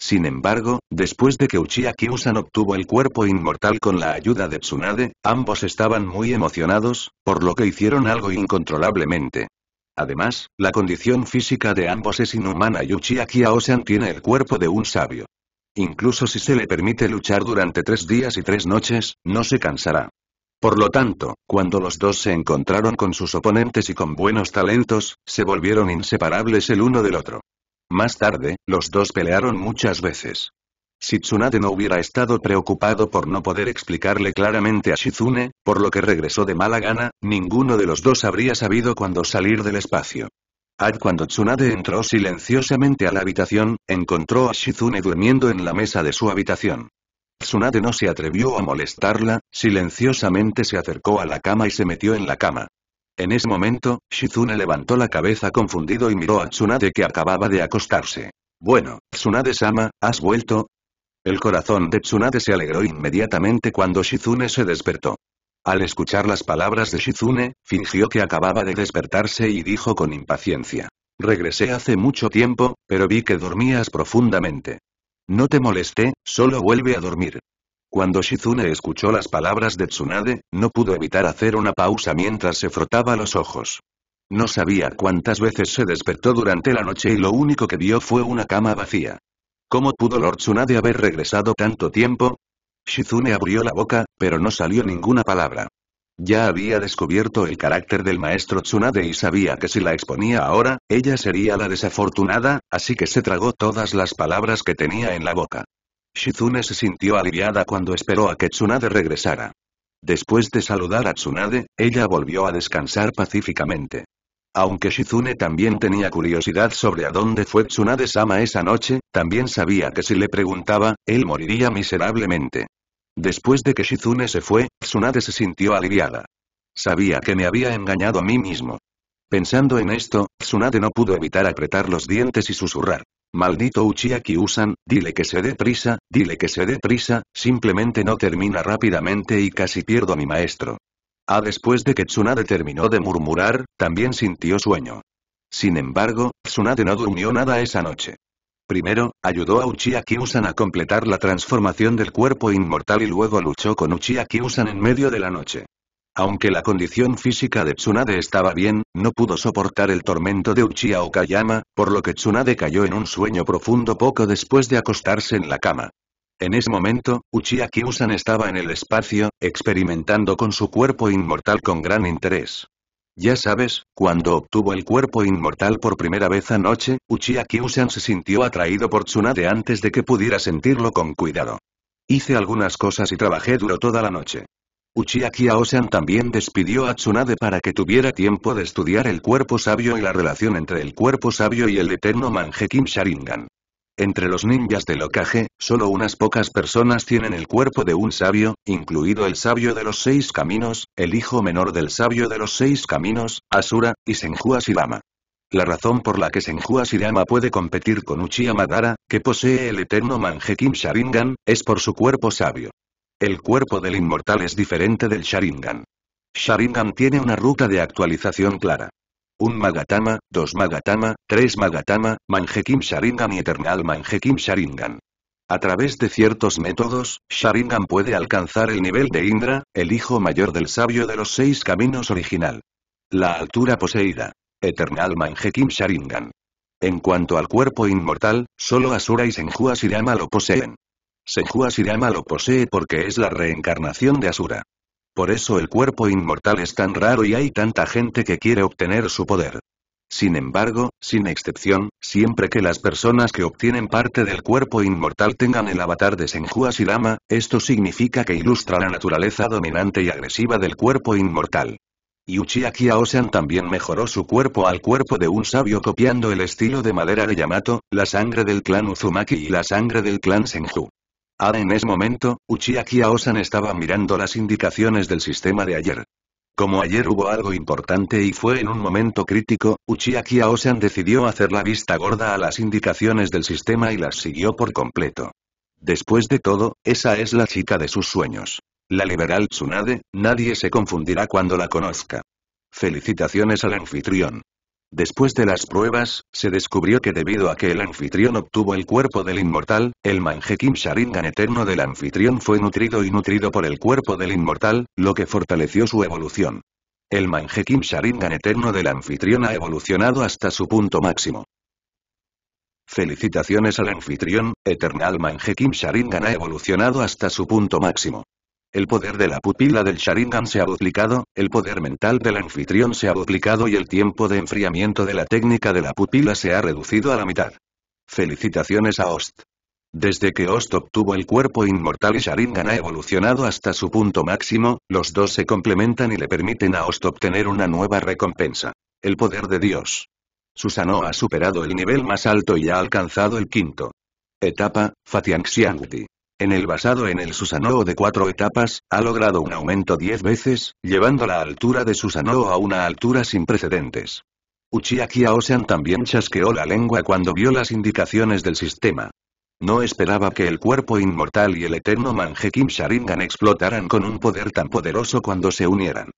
Sin embargo, después de que Uchiha Usan obtuvo el cuerpo inmortal con la ayuda de Tsunade, ambos estaban muy emocionados, por lo que hicieron algo incontrolablemente. Además, la condición física de ambos es inhumana y Uchiha Usan tiene el cuerpo de un sabio. Incluso si se le permite luchar durante tres días y tres noches, no se cansará. Por lo tanto, cuando los dos se encontraron con sus oponentes y con buenos talentos, se volvieron inseparables el uno del otro. Más tarde, los dos pelearon muchas veces. Si Tsunade no hubiera estado preocupado por no poder explicarle claramente a Shizune, por lo que regresó de mala gana, ninguno de los dos habría sabido cuándo salir del espacio. Ad cuando Tsunade entró silenciosamente a la habitación, encontró a Shizune durmiendo en la mesa de su habitación. Tsunade no se atrevió a molestarla, silenciosamente se acercó a la cama y se metió en la cama. En ese momento, Shizune levantó la cabeza confundido y miró a Tsunade que acababa de acostarse. Bueno, Tsunade-sama, ¿has vuelto? El corazón de Tsunade se alegró inmediatamente cuando Shizune se despertó. Al escuchar las palabras de Shizune, fingió que acababa de despertarse y dijo con impaciencia. Regresé hace mucho tiempo, pero vi que dormías profundamente. No te molesté, solo vuelve a dormir. Cuando Shizune escuchó las palabras de Tsunade, no pudo evitar hacer una pausa mientras se frotaba los ojos. No sabía cuántas veces se despertó durante la noche y lo único que vio fue una cama vacía. ¿Cómo pudo Lord Tsunade haber regresado tanto tiempo? Shizune abrió la boca, pero no salió ninguna palabra. Ya había descubierto el carácter del maestro Tsunade y sabía que si la exponía ahora, ella sería la desafortunada, así que se tragó todas las palabras que tenía en la boca. Shizune se sintió aliviada cuando esperó a que Tsunade regresara. Después de saludar a Tsunade, ella volvió a descansar pacíficamente. Aunque Shizune también tenía curiosidad sobre a dónde fue Tsunade-sama esa noche, también sabía que si le preguntaba, él moriría miserablemente. Después de que Shizune se fue, Tsunade se sintió aliviada. Sabía que me había engañado a mí mismo. Pensando en esto, Tsunade no pudo evitar apretar los dientes y susurrar. Maldito Uchiha Usan, dile que se dé prisa, dile que se dé prisa, simplemente no termina rápidamente y casi pierdo a mi maestro. Ah después de que Tsunade terminó de murmurar, también sintió sueño. Sin embargo, Tsunade no durmió nada esa noche. Primero, ayudó a Uchiha Kyusan a completar la transformación del cuerpo inmortal y luego luchó con Uchiha Kyusan en medio de la noche. Aunque la condición física de Tsunade estaba bien, no pudo soportar el tormento de Uchiha Okayama, por lo que Tsunade cayó en un sueño profundo poco después de acostarse en la cama. En ese momento, Uchiha Kyusan estaba en el espacio, experimentando con su cuerpo inmortal con gran interés. Ya sabes, cuando obtuvo el cuerpo inmortal por primera vez anoche, Uchiha se sintió atraído por Tsunade antes de que pudiera sentirlo con cuidado. Hice algunas cosas y trabajé duro toda la noche. Uchiha Kyosan también despidió a Tsunade para que tuviera tiempo de estudiar el cuerpo sabio y la relación entre el cuerpo sabio y el eterno Kim Sharingan. Entre los ninjas del Okage, solo unas pocas personas tienen el cuerpo de un sabio, incluido el sabio de los seis caminos, el hijo menor del sabio de los seis caminos, Asura, y Senju Asirama. La razón por la que Senju Asirama puede competir con Uchiha Madara, que posee el eterno Mangekim Sharingan, es por su cuerpo sabio. El cuerpo del inmortal es diferente del Sharingan. Sharingan tiene una ruta de actualización clara. Un Magatama, dos Magatama, tres Magatama, Manjekim Sharingan y Eternal Manjekim Sharingan. A través de ciertos métodos, Sharingan puede alcanzar el nivel de Indra, el hijo mayor del sabio de los seis caminos original. La altura poseída. Eternal Manjekim Sharingan. En cuanto al cuerpo inmortal, solo Asura y Senhua sirama lo poseen. Senhua sirama lo posee porque es la reencarnación de Asura. Por eso el cuerpo inmortal es tan raro y hay tanta gente que quiere obtener su poder. Sin embargo, sin excepción, siempre que las personas que obtienen parte del cuerpo inmortal tengan el avatar de Senju Asirama, esto significa que ilustra la naturaleza dominante y agresiva del cuerpo inmortal. Y Uchiha también mejoró su cuerpo al cuerpo de un sabio copiando el estilo de madera de Yamato, la sangre del clan Uzumaki y la sangre del clan Senju. Ah en ese momento, Uchiha Aosan estaba mirando las indicaciones del sistema de ayer. Como ayer hubo algo importante y fue en un momento crítico, Uchiha Aosan decidió hacer la vista gorda a las indicaciones del sistema y las siguió por completo. Después de todo, esa es la chica de sus sueños. La liberal Tsunade, nadie se confundirá cuando la conozca. Felicitaciones al anfitrión. Después de las pruebas, se descubrió que debido a que el anfitrión obtuvo el cuerpo del inmortal, el manjekim Sharingan eterno del anfitrión fue nutrido y nutrido por el cuerpo del inmortal, lo que fortaleció su evolución. El Manjekim Sharingan eterno del anfitrión ha evolucionado hasta su punto máximo. Felicitaciones al anfitrión, Eternal Manjekim Sharingan ha evolucionado hasta su punto máximo. El poder de la pupila del Sharingan se ha duplicado, el poder mental del anfitrión se ha duplicado y el tiempo de enfriamiento de la técnica de la pupila se ha reducido a la mitad. Felicitaciones a Ost. Desde que Ost obtuvo el cuerpo inmortal y Sharingan ha evolucionado hasta su punto máximo, los dos se complementan y le permiten a Ost obtener una nueva recompensa. El poder de Dios. Susano ha superado el nivel más alto y ha alcanzado el quinto. Etapa, Fatiang Xiangdi. En el basado en el Susanoo de cuatro etapas, ha logrado un aumento diez veces, llevando la altura de Susanoo a una altura sin precedentes. Uchiha Kyaosan también chasqueó la lengua cuando vio las indicaciones del sistema. No esperaba que el cuerpo inmortal y el eterno Kim Sharingan explotaran con un poder tan poderoso cuando se unieran.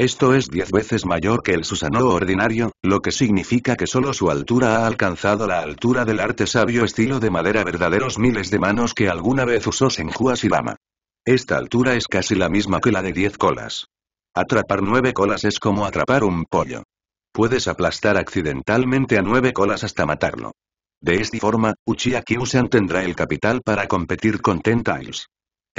Esto es 10 veces mayor que el Susanoo ordinario, lo que significa que solo su altura ha alcanzado la altura del arte sabio estilo de madera verdaderos miles de manos que alguna vez usó Senju Lama. Esta altura es casi la misma que la de 10 colas. Atrapar nueve colas es como atrapar un pollo. Puedes aplastar accidentalmente a nueve colas hasta matarlo. De esta forma, Uchiha Usan tendrá el capital para competir con Tentails.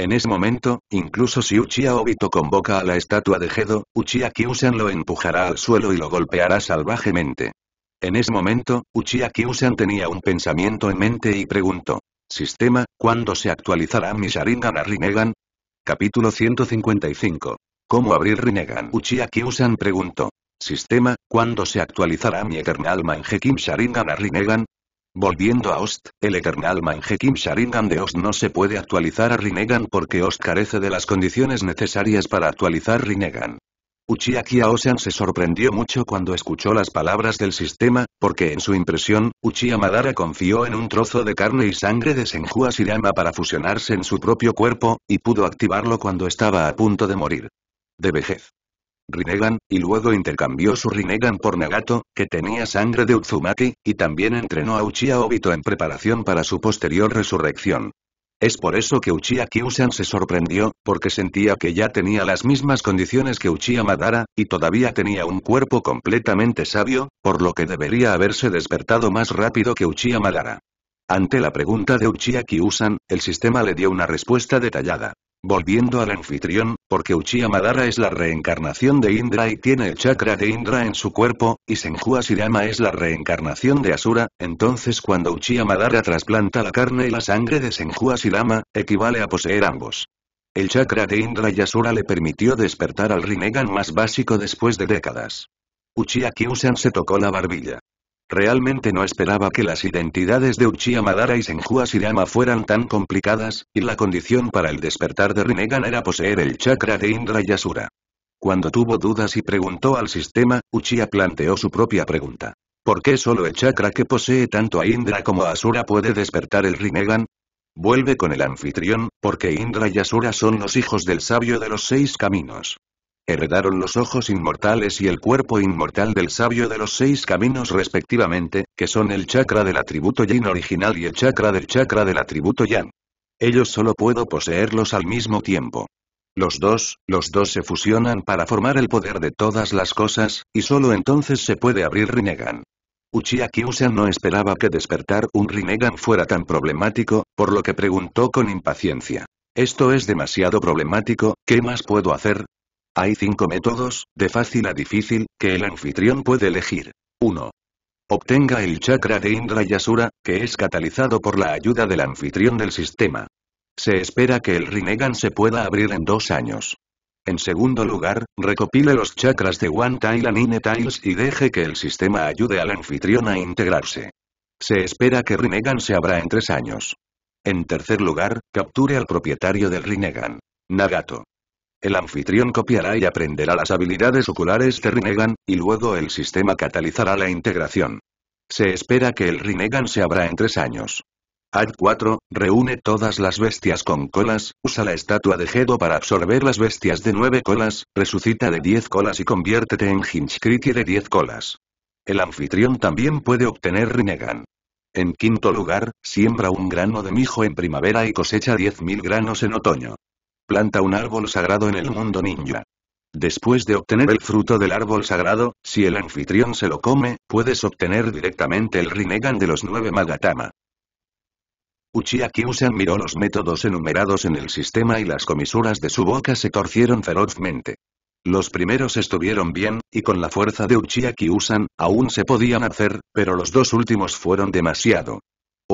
En ese momento, incluso si Uchiha Obito convoca a la estatua de Gedo, Uchiha Kyusan lo empujará al suelo y lo golpeará salvajemente. En ese momento, Uchiha Kyusan tenía un pensamiento en mente y preguntó. Sistema, ¿cuándo se actualizará mi Sharingan a Rinnegan? Capítulo 155. ¿Cómo abrir Rinnegan? Uchiha Kyusan preguntó. Sistema, ¿cuándo se actualizará mi Eternal manjekim Sharingan a Rinnegan? Volviendo a Ost, el Eternal manjekim Sharingan de Ost no se puede actualizar a Rinnegan porque Ost carece de las condiciones necesarias para actualizar Rinnegan. Uchiha Kyaosan se sorprendió mucho cuando escuchó las palabras del sistema, porque en su impresión, Uchiha Madara confió en un trozo de carne y sangre de Senhua sirama para fusionarse en su propio cuerpo, y pudo activarlo cuando estaba a punto de morir. De vejez. Rinnegan, y luego intercambió su Rinnegan por Nagato, que tenía sangre de Utsumaki, y también entrenó a Uchiha Obito en preparación para su posterior resurrección. Es por eso que Uchiha Kyusan se sorprendió, porque sentía que ya tenía las mismas condiciones que Uchiha Madara, y todavía tenía un cuerpo completamente sabio, por lo que debería haberse despertado más rápido que Uchiha Madara. Ante la pregunta de Uchiha Kyusan, el sistema le dio una respuesta detallada. Volviendo al anfitrión, porque Uchiha Madara es la reencarnación de Indra y tiene el chakra de Indra en su cuerpo, y Senju Shirama es la reencarnación de Asura, entonces cuando Uchiha Madara trasplanta la carne y la sangre de Senju Asirama, equivale a poseer ambos. El chakra de Indra y Asura le permitió despertar al Rinnegan más básico después de décadas. Uchiha Kyusan se tocó la barbilla. Realmente no esperaba que las identidades de Uchiha Madara y Senju fueran tan complicadas, y la condición para el despertar de Rinnegan era poseer el chakra de Indra y Asura. Cuando tuvo dudas y preguntó al sistema, Uchiha planteó su propia pregunta. ¿Por qué solo el chakra que posee tanto a Indra como a Asura puede despertar el Rinnegan? Vuelve con el anfitrión, porque Indra y Asura son los hijos del sabio de los seis caminos. Heredaron los ojos inmortales y el cuerpo inmortal del sabio de los seis caminos respectivamente, que son el chakra del atributo yin original y el chakra del chakra del atributo yang. Ellos solo puedo poseerlos al mismo tiempo. Los dos, los dos se fusionan para formar el poder de todas las cosas, y solo entonces se puede abrir Rinnegan. Uchiha no esperaba que despertar un Rinnegan fuera tan problemático, por lo que preguntó con impaciencia. Esto es demasiado problemático, ¿qué más puedo hacer? Hay cinco métodos, de fácil a difícil, que el anfitrión puede elegir. 1. Obtenga el chakra de Indra Yasura, que es catalizado por la ayuda del anfitrión del sistema. Se espera que el Rinnegan se pueda abrir en dos años. En segundo lugar, recopile los chakras de One Tile y Nine Tiles y deje que el sistema ayude al anfitrión a integrarse. Se espera que Rinnegan se abra en tres años. En tercer lugar, capture al propietario del Rinnegan. Nagato. El anfitrión copiará y aprenderá las habilidades oculares de Rinnegan, y luego el sistema catalizará la integración. Se espera que el Rinnegan se abra en tres años. Ad 4, reúne todas las bestias con colas, usa la estatua de Gedo para absorber las bestias de nueve colas, resucita de 10 colas y conviértete en Hinchcritie de 10 colas. El anfitrión también puede obtener Rinnegan. En quinto lugar, siembra un grano de mijo en primavera y cosecha 10.000 granos en otoño planta un árbol sagrado en el mundo ninja. Después de obtener el fruto del árbol sagrado, si el anfitrión se lo come, puedes obtener directamente el Rinnegan de los nueve Magatama. Uchiha Usan miró los métodos enumerados en el sistema y las comisuras de su boca se torcieron ferozmente. Los primeros estuvieron bien, y con la fuerza de Uchiha Kyusan, aún se podían hacer, pero los dos últimos fueron demasiado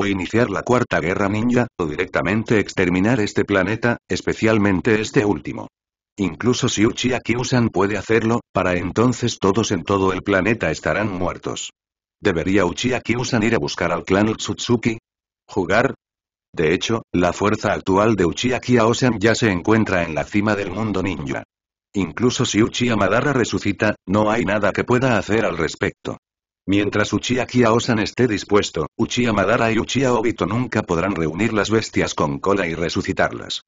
o iniciar la Cuarta Guerra Ninja, o directamente exterminar este planeta, especialmente este último. Incluso si Uchiha Kyusan puede hacerlo, para entonces todos en todo el planeta estarán muertos. ¿Debería Uchiha Kyusan ir a buscar al clan Utsutsuki? ¿Jugar? De hecho, la fuerza actual de Uchiha Kyosan ya se encuentra en la cima del mundo ninja. Incluso si Uchiha Madara resucita, no hay nada que pueda hacer al respecto. Mientras Uchiha Osan esté dispuesto, Uchiha Madara y Uchiha Obito nunca podrán reunir las bestias con cola y resucitarlas.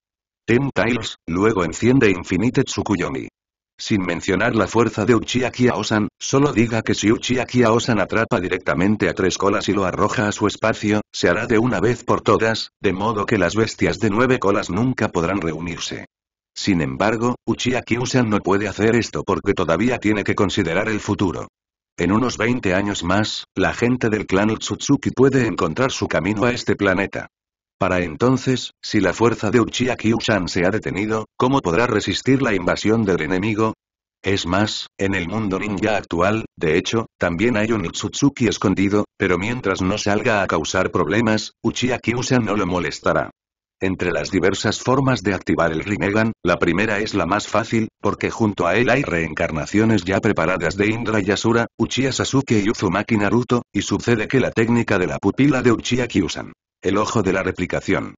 Ten Tails, luego enciende Infinite Tsukuyomi. Sin mencionar la fuerza de Uchiha Osan, solo diga que si Uchiha Osan atrapa directamente a tres colas y lo arroja a su espacio, se hará de una vez por todas, de modo que las bestias de nueve colas nunca podrán reunirse. Sin embargo, Uchiha no puede hacer esto porque todavía tiene que considerar el futuro. En unos 20 años más, la gente del clan Utsutsuki puede encontrar su camino a este planeta. Para entonces, si la fuerza de Uchiha Kyushan se ha detenido, ¿cómo podrá resistir la invasión del enemigo? Es más, en el mundo ninja actual, de hecho, también hay un Utsutsuki escondido, pero mientras no salga a causar problemas, Uchiha Kyushan no lo molestará. Entre las diversas formas de activar el Rinnegan, la primera es la más fácil, porque junto a él hay reencarnaciones ya preparadas de Indra y Asura, Uchiha Sasuke y Uzumaki Naruto, y sucede que la técnica de la pupila de Uchiha usan, El ojo de la replicación.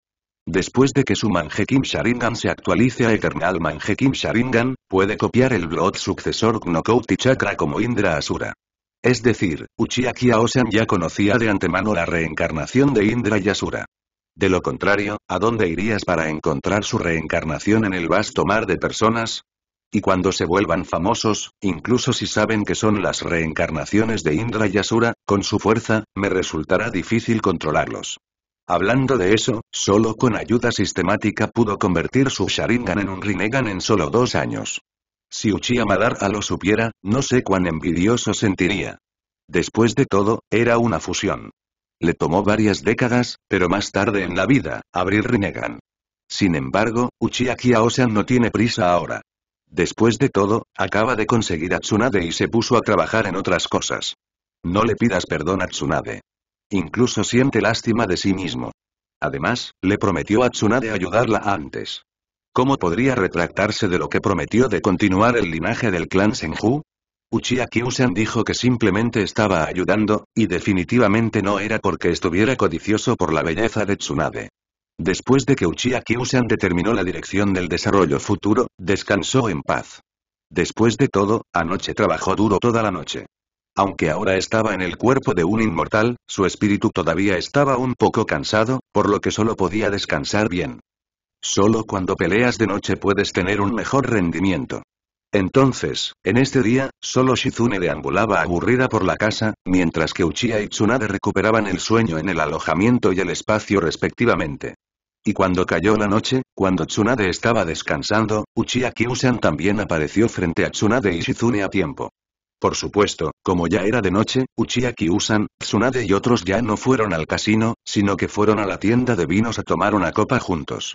Después de que su Mangekim Sharingan se actualice a Eternal Mangekim Sharingan, puede copiar el Blood sucesor Gnokouti Chakra como Indra Asura. Es decir, Uchiha Kyaosan ya conocía de antemano la reencarnación de Indra y Asura. De lo contrario, ¿a dónde irías para encontrar su reencarnación en el vasto mar de personas? Y cuando se vuelvan famosos, incluso si saben que son las reencarnaciones de Indra y Asura, con su fuerza, me resultará difícil controlarlos. Hablando de eso, solo con ayuda sistemática pudo convertir su Sharingan en un Rinnegan en solo dos años. Si Uchiha Madara lo supiera, no sé cuán envidioso sentiría. Después de todo, era una fusión. Le tomó varias décadas, pero más tarde en la vida, abrir Rinnegan. Sin embargo, Uchiha Kyaosan no tiene prisa ahora. Después de todo, acaba de conseguir a Tsunade y se puso a trabajar en otras cosas. No le pidas perdón a Tsunade. Incluso siente lástima de sí mismo. Además, le prometió a Tsunade ayudarla antes. ¿Cómo podría retractarse de lo que prometió de continuar el linaje del clan Senju? Uchiha dijo que simplemente estaba ayudando, y definitivamente no era porque estuviera codicioso por la belleza de Tsunade. Después de que Uchiha determinó la dirección del desarrollo futuro, descansó en paz. Después de todo, anoche trabajó duro toda la noche. Aunque ahora estaba en el cuerpo de un inmortal, su espíritu todavía estaba un poco cansado, por lo que solo podía descansar bien. Solo cuando peleas de noche puedes tener un mejor rendimiento. Entonces, en este día, solo Shizune deambulaba aburrida por la casa, mientras que Uchiha y Tsunade recuperaban el sueño en el alojamiento y el espacio respectivamente. Y cuando cayó la noche, cuando Tsunade estaba descansando, Uchiha Kyusan también apareció frente a Tsunade y Shizune a tiempo. Por supuesto, como ya era de noche, Uchiha Kyusan, Tsunade y otros ya no fueron al casino, sino que fueron a la tienda de vinos a tomar una copa juntos.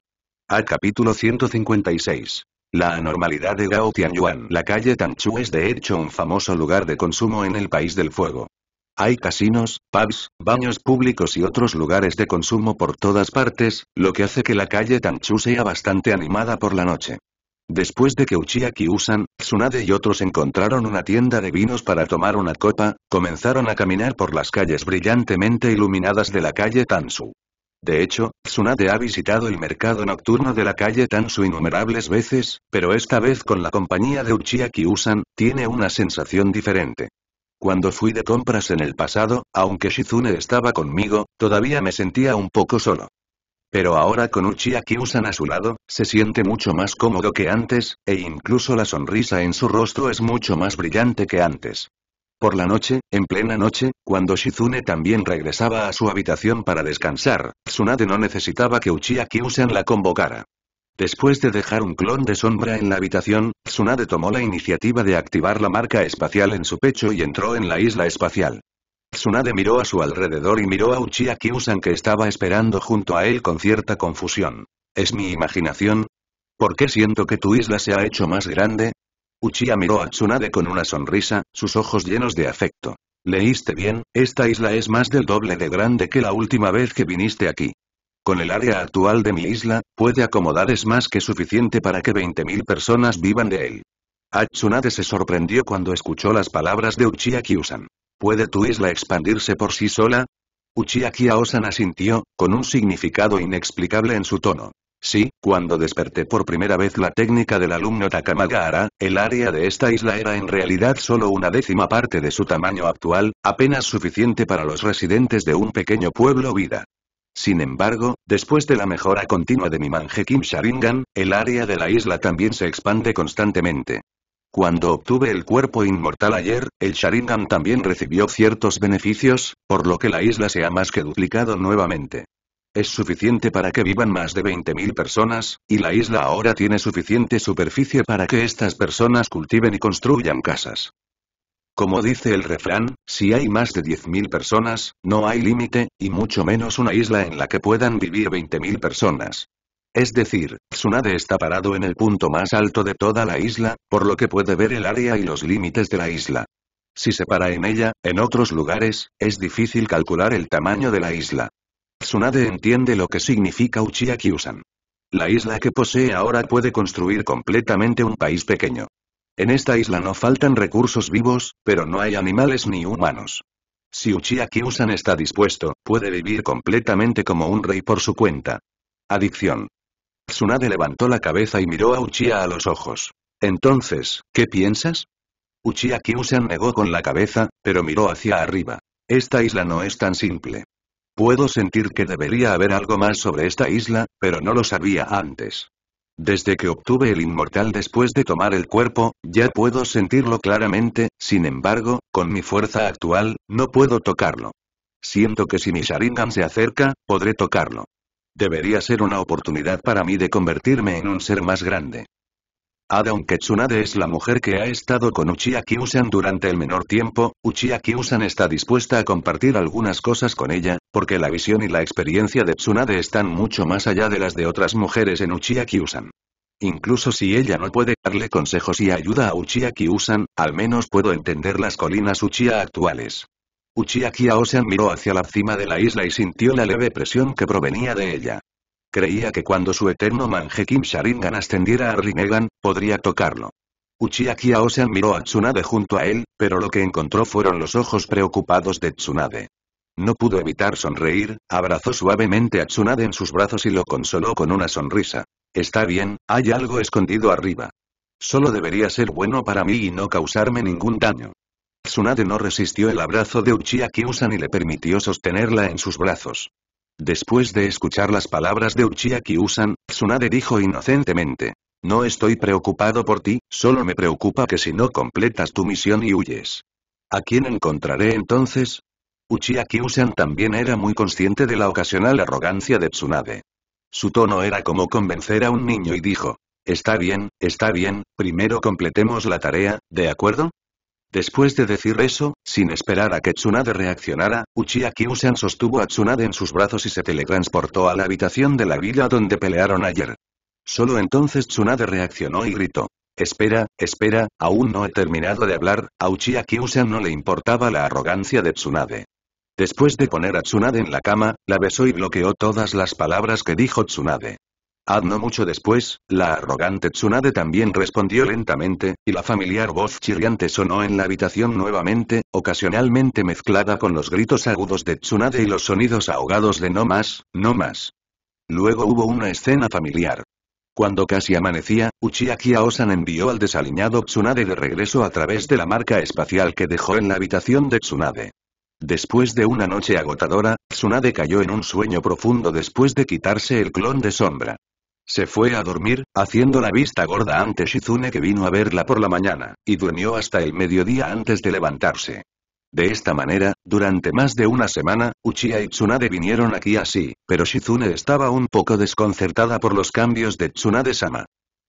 A capítulo 156 la anormalidad de Gao Tianyuan. La calle Tanchu es de hecho un famoso lugar de consumo en el País del Fuego. Hay casinos, pubs, baños públicos y otros lugares de consumo por todas partes, lo que hace que la calle Tanchu sea bastante animada por la noche. Después de que Uchiaki Usan, Tsunade y otros encontraron una tienda de vinos para tomar una copa, comenzaron a caminar por las calles brillantemente iluminadas de la calle Tansu. De hecho, Tsunade ha visitado el mercado nocturno de la calle Tansu innumerables veces, pero esta vez con la compañía de Uchiha Usan, tiene una sensación diferente. Cuando fui de compras en el pasado, aunque Shizune estaba conmigo, todavía me sentía un poco solo. Pero ahora con Uchiha Usan a su lado, se siente mucho más cómodo que antes, e incluso la sonrisa en su rostro es mucho más brillante que antes. Por la noche, en plena noche, cuando Shizune también regresaba a su habitación para descansar, Tsunade no necesitaba que Uchiha san la convocara. Después de dejar un clon de sombra en la habitación, Tsunade tomó la iniciativa de activar la marca espacial en su pecho y entró en la isla espacial. Tsunade miró a su alrededor y miró a Uchiha san que estaba esperando junto a él con cierta confusión. ¿Es mi imaginación? ¿Por qué siento que tu isla se ha hecho más grande? Uchiha miró a Tsunade con una sonrisa, sus ojos llenos de afecto. Leíste bien, esta isla es más del doble de grande que la última vez que viniste aquí. Con el área actual de mi isla, puede acomodar es más que suficiente para que 20.000 personas vivan de él. Atsunade se sorprendió cuando escuchó las palabras de Uchiha Kyusan. ¿Puede tu isla expandirse por sí sola? Uchiha Osana asintió, con un significado inexplicable en su tono. Sí, cuando desperté por primera vez la técnica del alumno Takamagahara, el área de esta isla era en realidad solo una décima parte de su tamaño actual, apenas suficiente para los residentes de un pequeño pueblo vida. Sin embargo, después de la mejora continua de mi Kim Sharingan, el área de la isla también se expande constantemente. Cuando obtuve el cuerpo inmortal ayer, el Sharingan también recibió ciertos beneficios, por lo que la isla se ha más que duplicado nuevamente. Es suficiente para que vivan más de 20.000 personas, y la isla ahora tiene suficiente superficie para que estas personas cultiven y construyan casas. Como dice el refrán, si hay más de 10.000 personas, no hay límite, y mucho menos una isla en la que puedan vivir 20.000 personas. Es decir, Tsunade está parado en el punto más alto de toda la isla, por lo que puede ver el área y los límites de la isla. Si se para en ella, en otros lugares, es difícil calcular el tamaño de la isla. Tsunade entiende lo que significa Uchiha Kyusan. La isla que posee ahora puede construir completamente un país pequeño. En esta isla no faltan recursos vivos, pero no hay animales ni humanos. Si Uchiha Kyusan está dispuesto, puede vivir completamente como un rey por su cuenta. Adicción. Tsunade levantó la cabeza y miró a Uchiha a los ojos. Entonces, ¿qué piensas? Uchiha Kyusan negó con la cabeza, pero miró hacia arriba. Esta isla no es tan simple. Puedo sentir que debería haber algo más sobre esta isla, pero no lo sabía antes. Desde que obtuve el inmortal después de tomar el cuerpo, ya puedo sentirlo claramente, sin embargo, con mi fuerza actual, no puedo tocarlo. Siento que si mi Sharingan se acerca, podré tocarlo. Debería ser una oportunidad para mí de convertirme en un ser más grande aunque Tsunade es la mujer que ha estado con Uchiha Kyusan durante el menor tiempo, Uchiha Kyusan está dispuesta a compartir algunas cosas con ella, porque la visión y la experiencia de Tsunade están mucho más allá de las de otras mujeres en Uchiha Kyusan. Incluso si ella no puede darle consejos y ayuda a Uchiha Kyusan, al menos puedo entender las colinas Uchiha actuales. Uchiha Kyosan miró hacia la cima de la isla y sintió la leve presión que provenía de ella. Creía que cuando su eterno Kim Sharingan ascendiera a Rinnegan, podría tocarlo. Uchiha Kyaosan miró a Tsunade junto a él, pero lo que encontró fueron los ojos preocupados de Tsunade. No pudo evitar sonreír, abrazó suavemente a Tsunade en sus brazos y lo consoló con una sonrisa. Está bien, hay algo escondido arriba. Solo debería ser bueno para mí y no causarme ningún daño. Tsunade no resistió el abrazo de Uchiha Usan y le permitió sostenerla en sus brazos. Después de escuchar las palabras de Uchiha Kyusan, Tsunade dijo inocentemente. No estoy preocupado por ti, solo me preocupa que si no completas tu misión y huyes. ¿A quién encontraré entonces? Uchiha Kyusan también era muy consciente de la ocasional arrogancia de Tsunade. Su tono era como convencer a un niño y dijo. Está bien, está bien, primero completemos la tarea, ¿de acuerdo? Después de decir eso, sin esperar a que Tsunade reaccionara, Uchiha Kyusen sostuvo a Tsunade en sus brazos y se teletransportó a la habitación de la villa donde pelearon ayer. Solo entonces Tsunade reaccionó y gritó. Espera, espera, aún no he terminado de hablar, a Uchiha Kyusen no le importaba la arrogancia de Tsunade. Después de poner a Tsunade en la cama, la besó y bloqueó todas las palabras que dijo Tsunade. Ad ah, no mucho después, la arrogante Tsunade también respondió lentamente, y la familiar voz chirriante sonó en la habitación nuevamente, ocasionalmente mezclada con los gritos agudos de Tsunade y los sonidos ahogados de no más, no más. Luego hubo una escena familiar. Cuando casi amanecía, Uchiha Aosan envió al desaliñado Tsunade de regreso a través de la marca espacial que dejó en la habitación de Tsunade. Después de una noche agotadora, Tsunade cayó en un sueño profundo después de quitarse el clon de sombra. Se fue a dormir, haciendo la vista gorda ante Shizune que vino a verla por la mañana, y durmió hasta el mediodía antes de levantarse. De esta manera, durante más de una semana, Uchiha y Tsunade vinieron aquí así, pero Shizune estaba un poco desconcertada por los cambios de Tsunade-sama.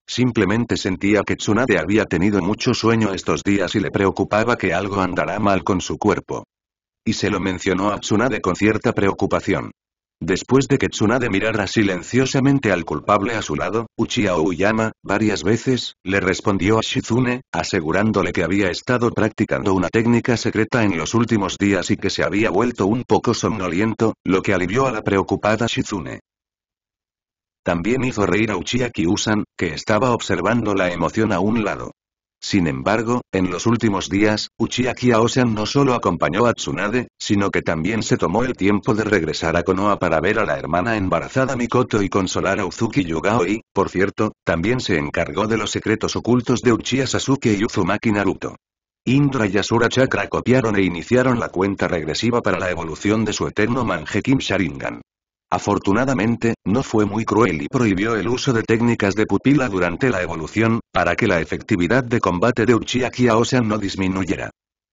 Simplemente sentía que Tsunade había tenido mucho sueño estos días y le preocupaba que algo andara mal con su cuerpo. Y se lo mencionó a Tsunade con cierta preocupación. Después de que Tsunade mirara silenciosamente al culpable a su lado, Uchiha Uyama, varias veces, le respondió a Shizune, asegurándole que había estado practicando una técnica secreta en los últimos días y que se había vuelto un poco somnoliento, lo que alivió a la preocupada Shizune. También hizo reír a Uchiha Kyusan, que estaba observando la emoción a un lado. Sin embargo, en los últimos días, Uchiha Kyaosan no solo acompañó a Tsunade, sino que también se tomó el tiempo de regresar a Konoha para ver a la hermana embarazada Mikoto y consolar a Uzuki Yugao y, por cierto, también se encargó de los secretos ocultos de Uchiha Sasuke y Uzumaki Naruto. Indra y Asura Chakra copiaron e iniciaron la cuenta regresiva para la evolución de su eterno Kim Sharingan. Afortunadamente, no fue muy cruel y prohibió el uso de técnicas de pupila durante la evolución, para que la efectividad de combate de Uchiha Aosan no disminuyera.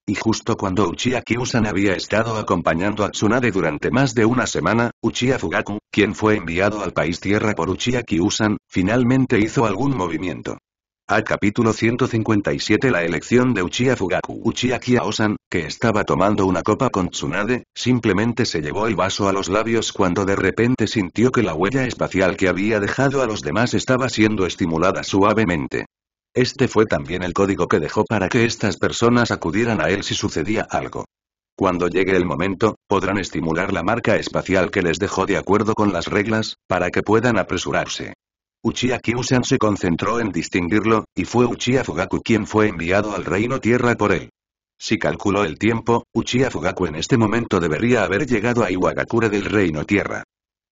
Y justo cuando Uchiha Usan había estado acompañando a Tsunade durante más de una semana, Uchiha Fugaku, quien fue enviado al país tierra por Uchiha Usan, finalmente hizo algún movimiento. A capítulo 157 La elección de Uchiha Fugaku Uchiha Kyaosan, que estaba tomando una copa con Tsunade, simplemente se llevó el vaso a los labios cuando de repente sintió que la huella espacial que había dejado a los demás estaba siendo estimulada suavemente. Este fue también el código que dejó para que estas personas acudieran a él si sucedía algo. Cuando llegue el momento, podrán estimular la marca espacial que les dejó de acuerdo con las reglas, para que puedan apresurarse. Uchiha Kyusan se concentró en distinguirlo, y fue Uchiha Fugaku quien fue enviado al reino tierra por él. Si calculó el tiempo, Uchiha Fugaku en este momento debería haber llegado a Iwagakure del reino tierra.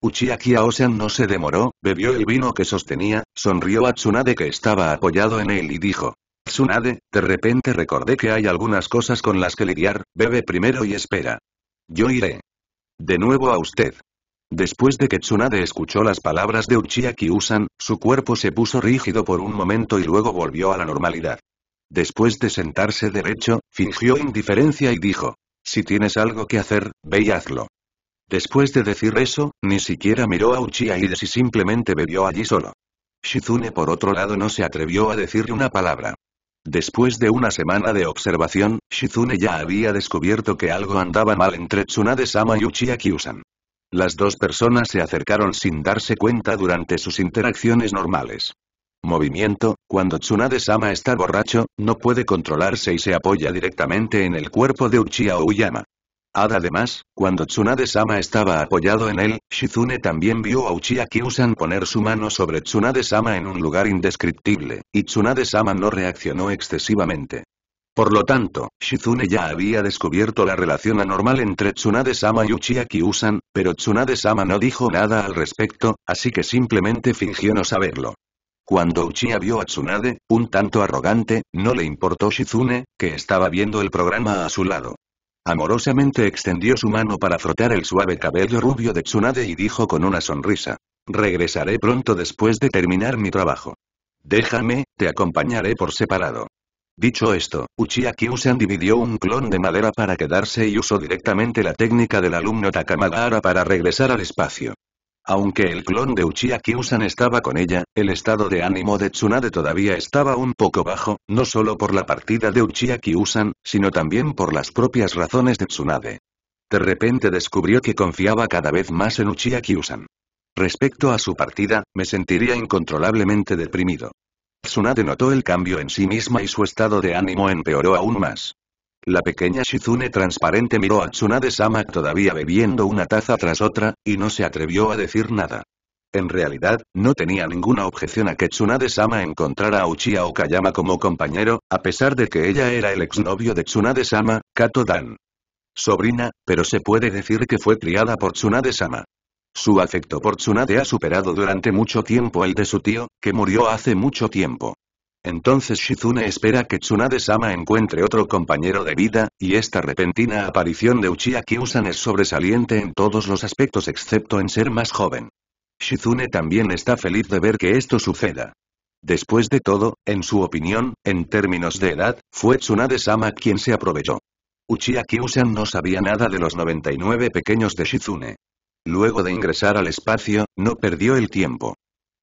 Uchiha Aosan no se demoró, bebió el vino que sostenía, sonrió a Tsunade que estaba apoyado en él y dijo. Tsunade, de repente recordé que hay algunas cosas con las que lidiar, bebe primero y espera. Yo iré. De nuevo a usted. Después de que Tsunade escuchó las palabras de Uchiha Kyusan, su cuerpo se puso rígido por un momento y luego volvió a la normalidad. Después de sentarse derecho, fingió indiferencia y dijo, si tienes algo que hacer, ve y hazlo. Después de decir eso, ni siquiera miró a Uchiha y simplemente bebió allí solo. Shizune por otro lado no se atrevió a decirle una palabra. Después de una semana de observación, Shizune ya había descubierto que algo andaba mal entre Tsunade-sama y Uchiha Kyusan. Las dos personas se acercaron sin darse cuenta durante sus interacciones normales. Movimiento, cuando Tsunade-sama está borracho, no puede controlarse y se apoya directamente en el cuerpo de Uchiha Uyama. Además, cuando Tsunade-sama estaba apoyado en él, Shizune también vio a Uchiha usan poner su mano sobre Tsunade-sama en un lugar indescriptible, y Tsunade-sama no reaccionó excesivamente. Por lo tanto, Shizune ya había descubierto la relación anormal entre Tsunade-sama y Uchiha Kyusan, pero Tsunade-sama no dijo nada al respecto, así que simplemente fingió no saberlo. Cuando Uchiha vio a Tsunade, un tanto arrogante, no le importó Shizune, que estaba viendo el programa a su lado. Amorosamente extendió su mano para frotar el suave cabello rubio de Tsunade y dijo con una sonrisa. Regresaré pronto después de terminar mi trabajo. Déjame, te acompañaré por separado. Dicho esto, Uchiha usan dividió un clon de madera para quedarse y usó directamente la técnica del alumno Takamadara para regresar al espacio. Aunque el clon de Uchiha Kyusan estaba con ella, el estado de ánimo de Tsunade todavía estaba un poco bajo, no solo por la partida de Uchiha Kyusan, sino también por las propias razones de Tsunade. De repente descubrió que confiaba cada vez más en Uchiha Kyusan. Respecto a su partida, me sentiría incontrolablemente deprimido. Tsunade notó el cambio en sí misma y su estado de ánimo empeoró aún más. La pequeña Shizune transparente miró a Tsunade-sama todavía bebiendo una taza tras otra, y no se atrevió a decir nada. En realidad, no tenía ninguna objeción a que Tsunade-sama encontrara a Uchiha Okayama como compañero, a pesar de que ella era el exnovio de Tsunade-sama, Kato-dan. Sobrina, pero se puede decir que fue criada por Tsunade-sama. Su afecto por Tsunade ha superado durante mucho tiempo el de su tío, que murió hace mucho tiempo. Entonces Shizune espera que Tsunade-sama encuentre otro compañero de vida, y esta repentina aparición de Uchiha Kyusan es sobresaliente en todos los aspectos excepto en ser más joven. Shizune también está feliz de ver que esto suceda. Después de todo, en su opinión, en términos de edad, fue Tsunade-sama quien se aprovechó. Uchiha Kyusan no sabía nada de los 99 pequeños de Shizune. Luego de ingresar al espacio, no perdió el tiempo.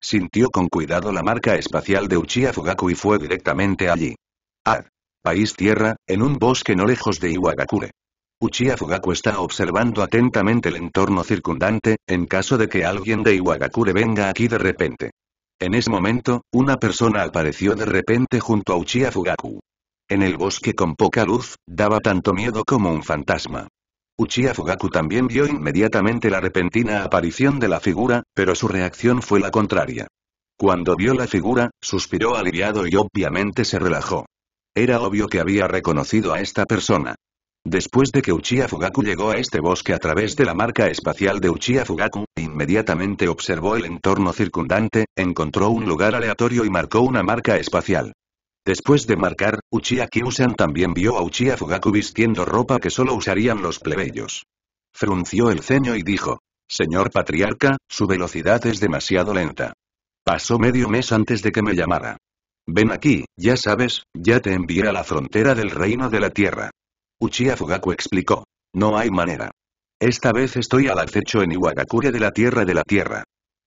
Sintió con cuidado la marca espacial de Uchiha Fugaku y fue directamente allí. Ad. País Tierra, en un bosque no lejos de Iwagakure. Uchiha Fugaku está observando atentamente el entorno circundante, en caso de que alguien de Iwagakure venga aquí de repente. En ese momento, una persona apareció de repente junto a Uchiha Fugaku. En el bosque con poca luz, daba tanto miedo como un fantasma. Uchiha Fugaku también vio inmediatamente la repentina aparición de la figura, pero su reacción fue la contraria. Cuando vio la figura, suspiró aliviado y obviamente se relajó. Era obvio que había reconocido a esta persona. Después de que Uchiha Fugaku llegó a este bosque a través de la marca espacial de Uchiha Fugaku, inmediatamente observó el entorno circundante, encontró un lugar aleatorio y marcó una marca espacial. Después de marcar, Uchiha Kyusan también vio a Uchiha Fugaku vistiendo ropa que solo usarían los plebeyos. Frunció el ceño y dijo. Señor patriarca, su velocidad es demasiado lenta. Pasó medio mes antes de que me llamara. Ven aquí, ya sabes, ya te envié a la frontera del reino de la tierra. Uchiha Fugaku explicó. No hay manera. Esta vez estoy al acecho en Iwagakure de la tierra de la tierra.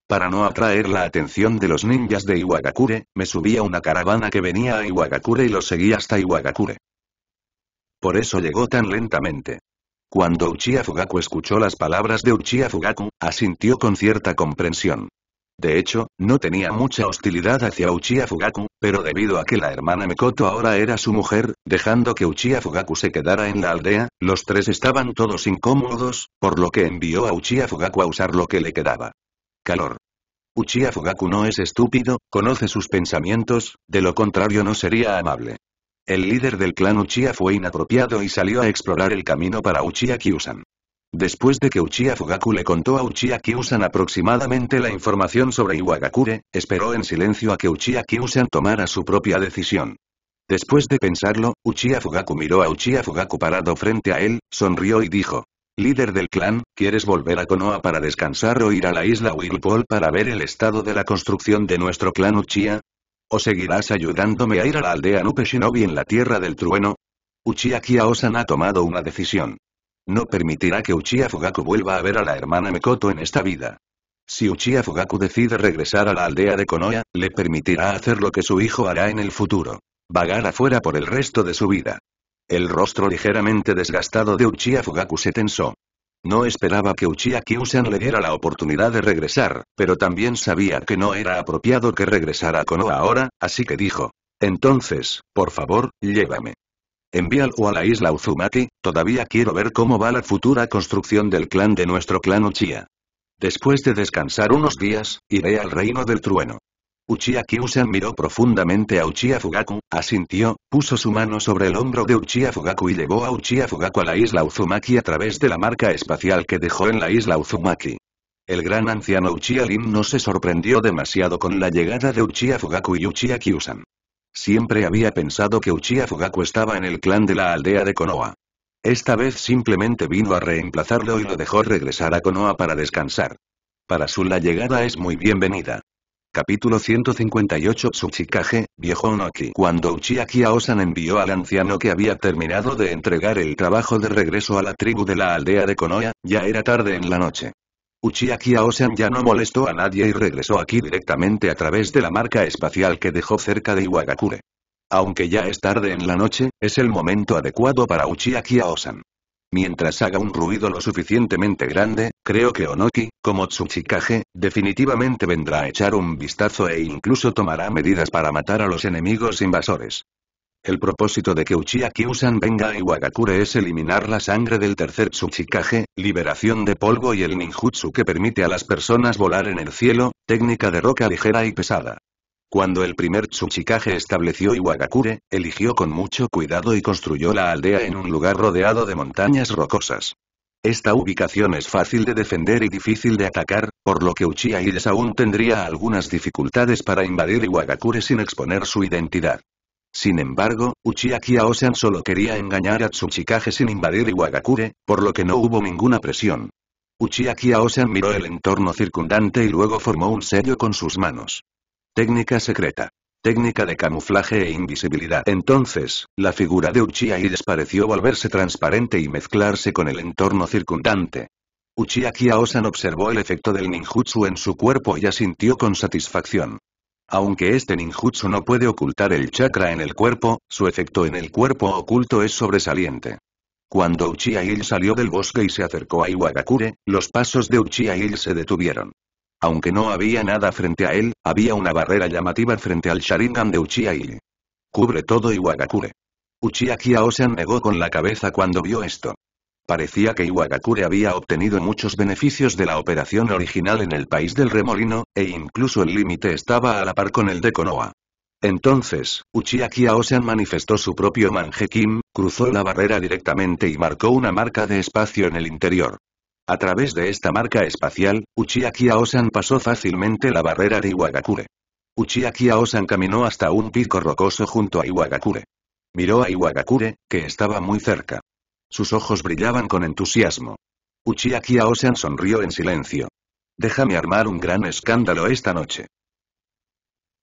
Para no atraer la atención de los ninjas de Iwagakure, me subí a una caravana que venía a Iwagakure y lo seguí hasta Iwagakure. Por eso llegó tan lentamente. Cuando Uchiha Fugaku escuchó las palabras de Uchiha Fugaku, asintió con cierta comprensión. De hecho, no tenía mucha hostilidad hacia Uchiha Fugaku, pero debido a que la hermana Mekoto ahora era su mujer, dejando que Uchiha Fugaku se quedara en la aldea, los tres estaban todos incómodos, por lo que envió a Uchiha Fugaku a usar lo que le quedaba. Calor. Uchiha Fugaku no es estúpido, conoce sus pensamientos, de lo contrario no sería amable. El líder del clan Uchiha fue inapropiado y salió a explorar el camino para Uchiha Kyusan. Después de que Uchiha Fugaku le contó a Uchiha Kyusan aproximadamente la información sobre Iwagakure, esperó en silencio a que Uchiha Kyusan tomara su propia decisión. Después de pensarlo, Uchiha Fugaku miró a Uchiha Fugaku parado frente a él, sonrió y dijo, Líder del clan, ¿quieres volver a Konoha para descansar o ir a la isla Whirlpool para ver el estado de la construcción de nuestro clan Uchiha? ¿O seguirás ayudándome a ir a la aldea Nupe Shinobi en la Tierra del Trueno? Uchiha Kiaosan ha tomado una decisión. No permitirá que Uchiha Fugaku vuelva a ver a la hermana Mekoto en esta vida. Si Uchiha Fugaku decide regresar a la aldea de Konoha, le permitirá hacer lo que su hijo hará en el futuro. Vagar afuera por el resto de su vida. El rostro ligeramente desgastado de Uchiha Fugaku se tensó. No esperaba que Uchiha Kiusan le diera la oportunidad de regresar, pero también sabía que no era apropiado que regresara a Konoha ahora, así que dijo. Entonces, por favor, llévame. Envíalo a la isla Uzumaki, todavía quiero ver cómo va la futura construcción del clan de nuestro clan Uchiha. Después de descansar unos días, iré al reino del trueno. Uchiha miró profundamente a Uchiha Fugaku, asintió, puso su mano sobre el hombro de Uchiha Fugaku y llevó a Uchiha Fugaku a la isla Uzumaki a través de la marca espacial que dejó en la isla Uzumaki. El gran anciano Uchiha Lim no se sorprendió demasiado con la llegada de Uchiha Fugaku y Uchiha Kyusan. Siempre había pensado que Uchiha Fugaku estaba en el clan de la aldea de Konoha. Esta vez simplemente vino a reemplazarlo y lo dejó regresar a Konoha para descansar. Para su la llegada es muy bienvenida. Capítulo 158 Tsuchikage, viejo Onoki Cuando Uchiha Osan envió al anciano que había terminado de entregar el trabajo de regreso a la tribu de la aldea de Konoha, ya era tarde en la noche. Uchiha Aosan ya no molestó a nadie y regresó aquí directamente a través de la marca espacial que dejó cerca de Iwagakure. Aunque ya es tarde en la noche, es el momento adecuado para Uchiha Osan. Mientras haga un ruido lo suficientemente grande, creo que Onoki, como Tsuchikage, definitivamente vendrá a echar un vistazo e incluso tomará medidas para matar a los enemigos invasores. El propósito de que Uchiha Kyusan venga a Iwagakure es eliminar la sangre del tercer Tsuchikage, liberación de polvo y el ninjutsu que permite a las personas volar en el cielo, técnica de roca ligera y pesada. Cuando el primer Tsuchikage estableció Iwagakure, eligió con mucho cuidado y construyó la aldea en un lugar rodeado de montañas rocosas. Esta ubicación es fácil de defender y difícil de atacar, por lo que Uchiha aún tendría algunas dificultades para invadir Iwagakure sin exponer su identidad. Sin embargo, Uchiha Kyaosan solo quería engañar a Tsuchikage sin invadir Iwagakure, por lo que no hubo ninguna presión. Uchiha Kyaosan miró el entorno circundante y luego formó un sello con sus manos. Técnica secreta. Técnica de camuflaje e invisibilidad. Entonces, la figura de Uchiha il pareció volverse transparente y mezclarse con el entorno circundante. Uchiha Kiaosan observó el efecto del ninjutsu en su cuerpo y asintió con satisfacción. Aunque este ninjutsu no puede ocultar el chakra en el cuerpo, su efecto en el cuerpo oculto es sobresaliente. Cuando Uchiha Il salió del bosque y se acercó a Iwagakure, los pasos de Uchiha Il se detuvieron. Aunque no había nada frente a él, había una barrera llamativa frente al Sharingan de Uchiha Cubre todo Iwagakure. Uchiha Kiaosan negó con la cabeza cuando vio esto. Parecía que Iwagakure había obtenido muchos beneficios de la operación original en el país del remolino, e incluso el límite estaba a la par con el de Konoha. Entonces, Uchiha Kiaosan manifestó su propio Kim, cruzó la barrera directamente y marcó una marca de espacio en el interior. A través de esta marca espacial, Uchiha Aosan pasó fácilmente la barrera de Iwagakure. Uchiha Aosan caminó hasta un pico rocoso junto a Iwagakure. Miró a Iwagakure, que estaba muy cerca. Sus ojos brillaban con entusiasmo. Uchiha Aosan sonrió en silencio. Déjame armar un gran escándalo esta noche.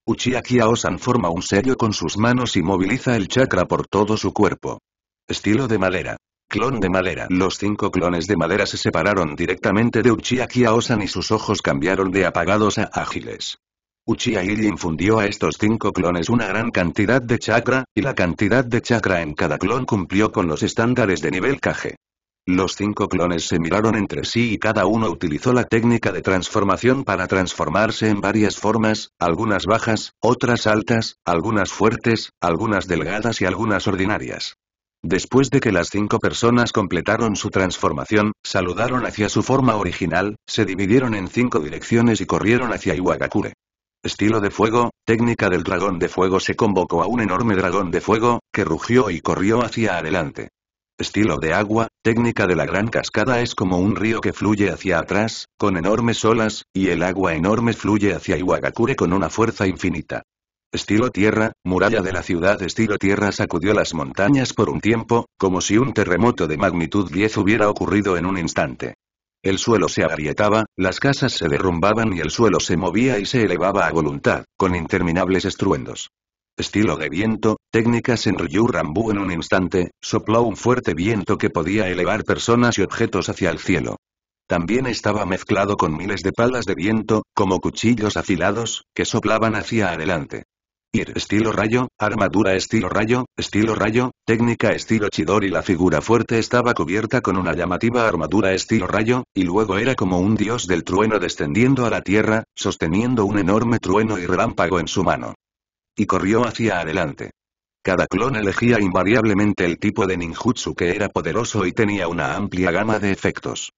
Uchiha Aosan forma un sello con sus manos y moviliza el chakra por todo su cuerpo. Estilo de madera. Clon de madera. Los cinco clones de madera se separaron directamente de Uchiha a osan y sus ojos cambiaron de apagados a ágiles. Uchiha y infundió a estos cinco clones una gran cantidad de chakra, y la cantidad de chakra en cada clon cumplió con los estándares de nivel Kage. Los cinco clones se miraron entre sí y cada uno utilizó la técnica de transformación para transformarse en varias formas, algunas bajas, otras altas, algunas fuertes, algunas delgadas y algunas ordinarias. Después de que las cinco personas completaron su transformación, saludaron hacia su forma original, se dividieron en cinco direcciones y corrieron hacia Iwagakure. Estilo de fuego, técnica del dragón de fuego se convocó a un enorme dragón de fuego, que rugió y corrió hacia adelante. Estilo de agua, técnica de la gran cascada es como un río que fluye hacia atrás, con enormes olas, y el agua enorme fluye hacia Iwagakure con una fuerza infinita. Estilo tierra, muralla de la ciudad estilo tierra sacudió las montañas por un tiempo, como si un terremoto de magnitud 10 hubiera ocurrido en un instante. El suelo se agrietaba, las casas se derrumbaban y el suelo se movía y se elevaba a voluntad, con interminables estruendos. Estilo de viento, técnicas en Ryu Rambu en un instante, sopló un fuerte viento que podía elevar personas y objetos hacia el cielo. También estaba mezclado con miles de palas de viento, como cuchillos afilados, que soplaban hacia adelante. Ir estilo rayo, armadura estilo rayo, estilo rayo, técnica estilo chidori. La figura fuerte estaba cubierta con una llamativa armadura estilo rayo, y luego era como un dios del trueno descendiendo a la tierra, sosteniendo un enorme trueno y relámpago en su mano. Y corrió hacia adelante. Cada clon elegía invariablemente el tipo de ninjutsu que era poderoso y tenía una amplia gama de efectos.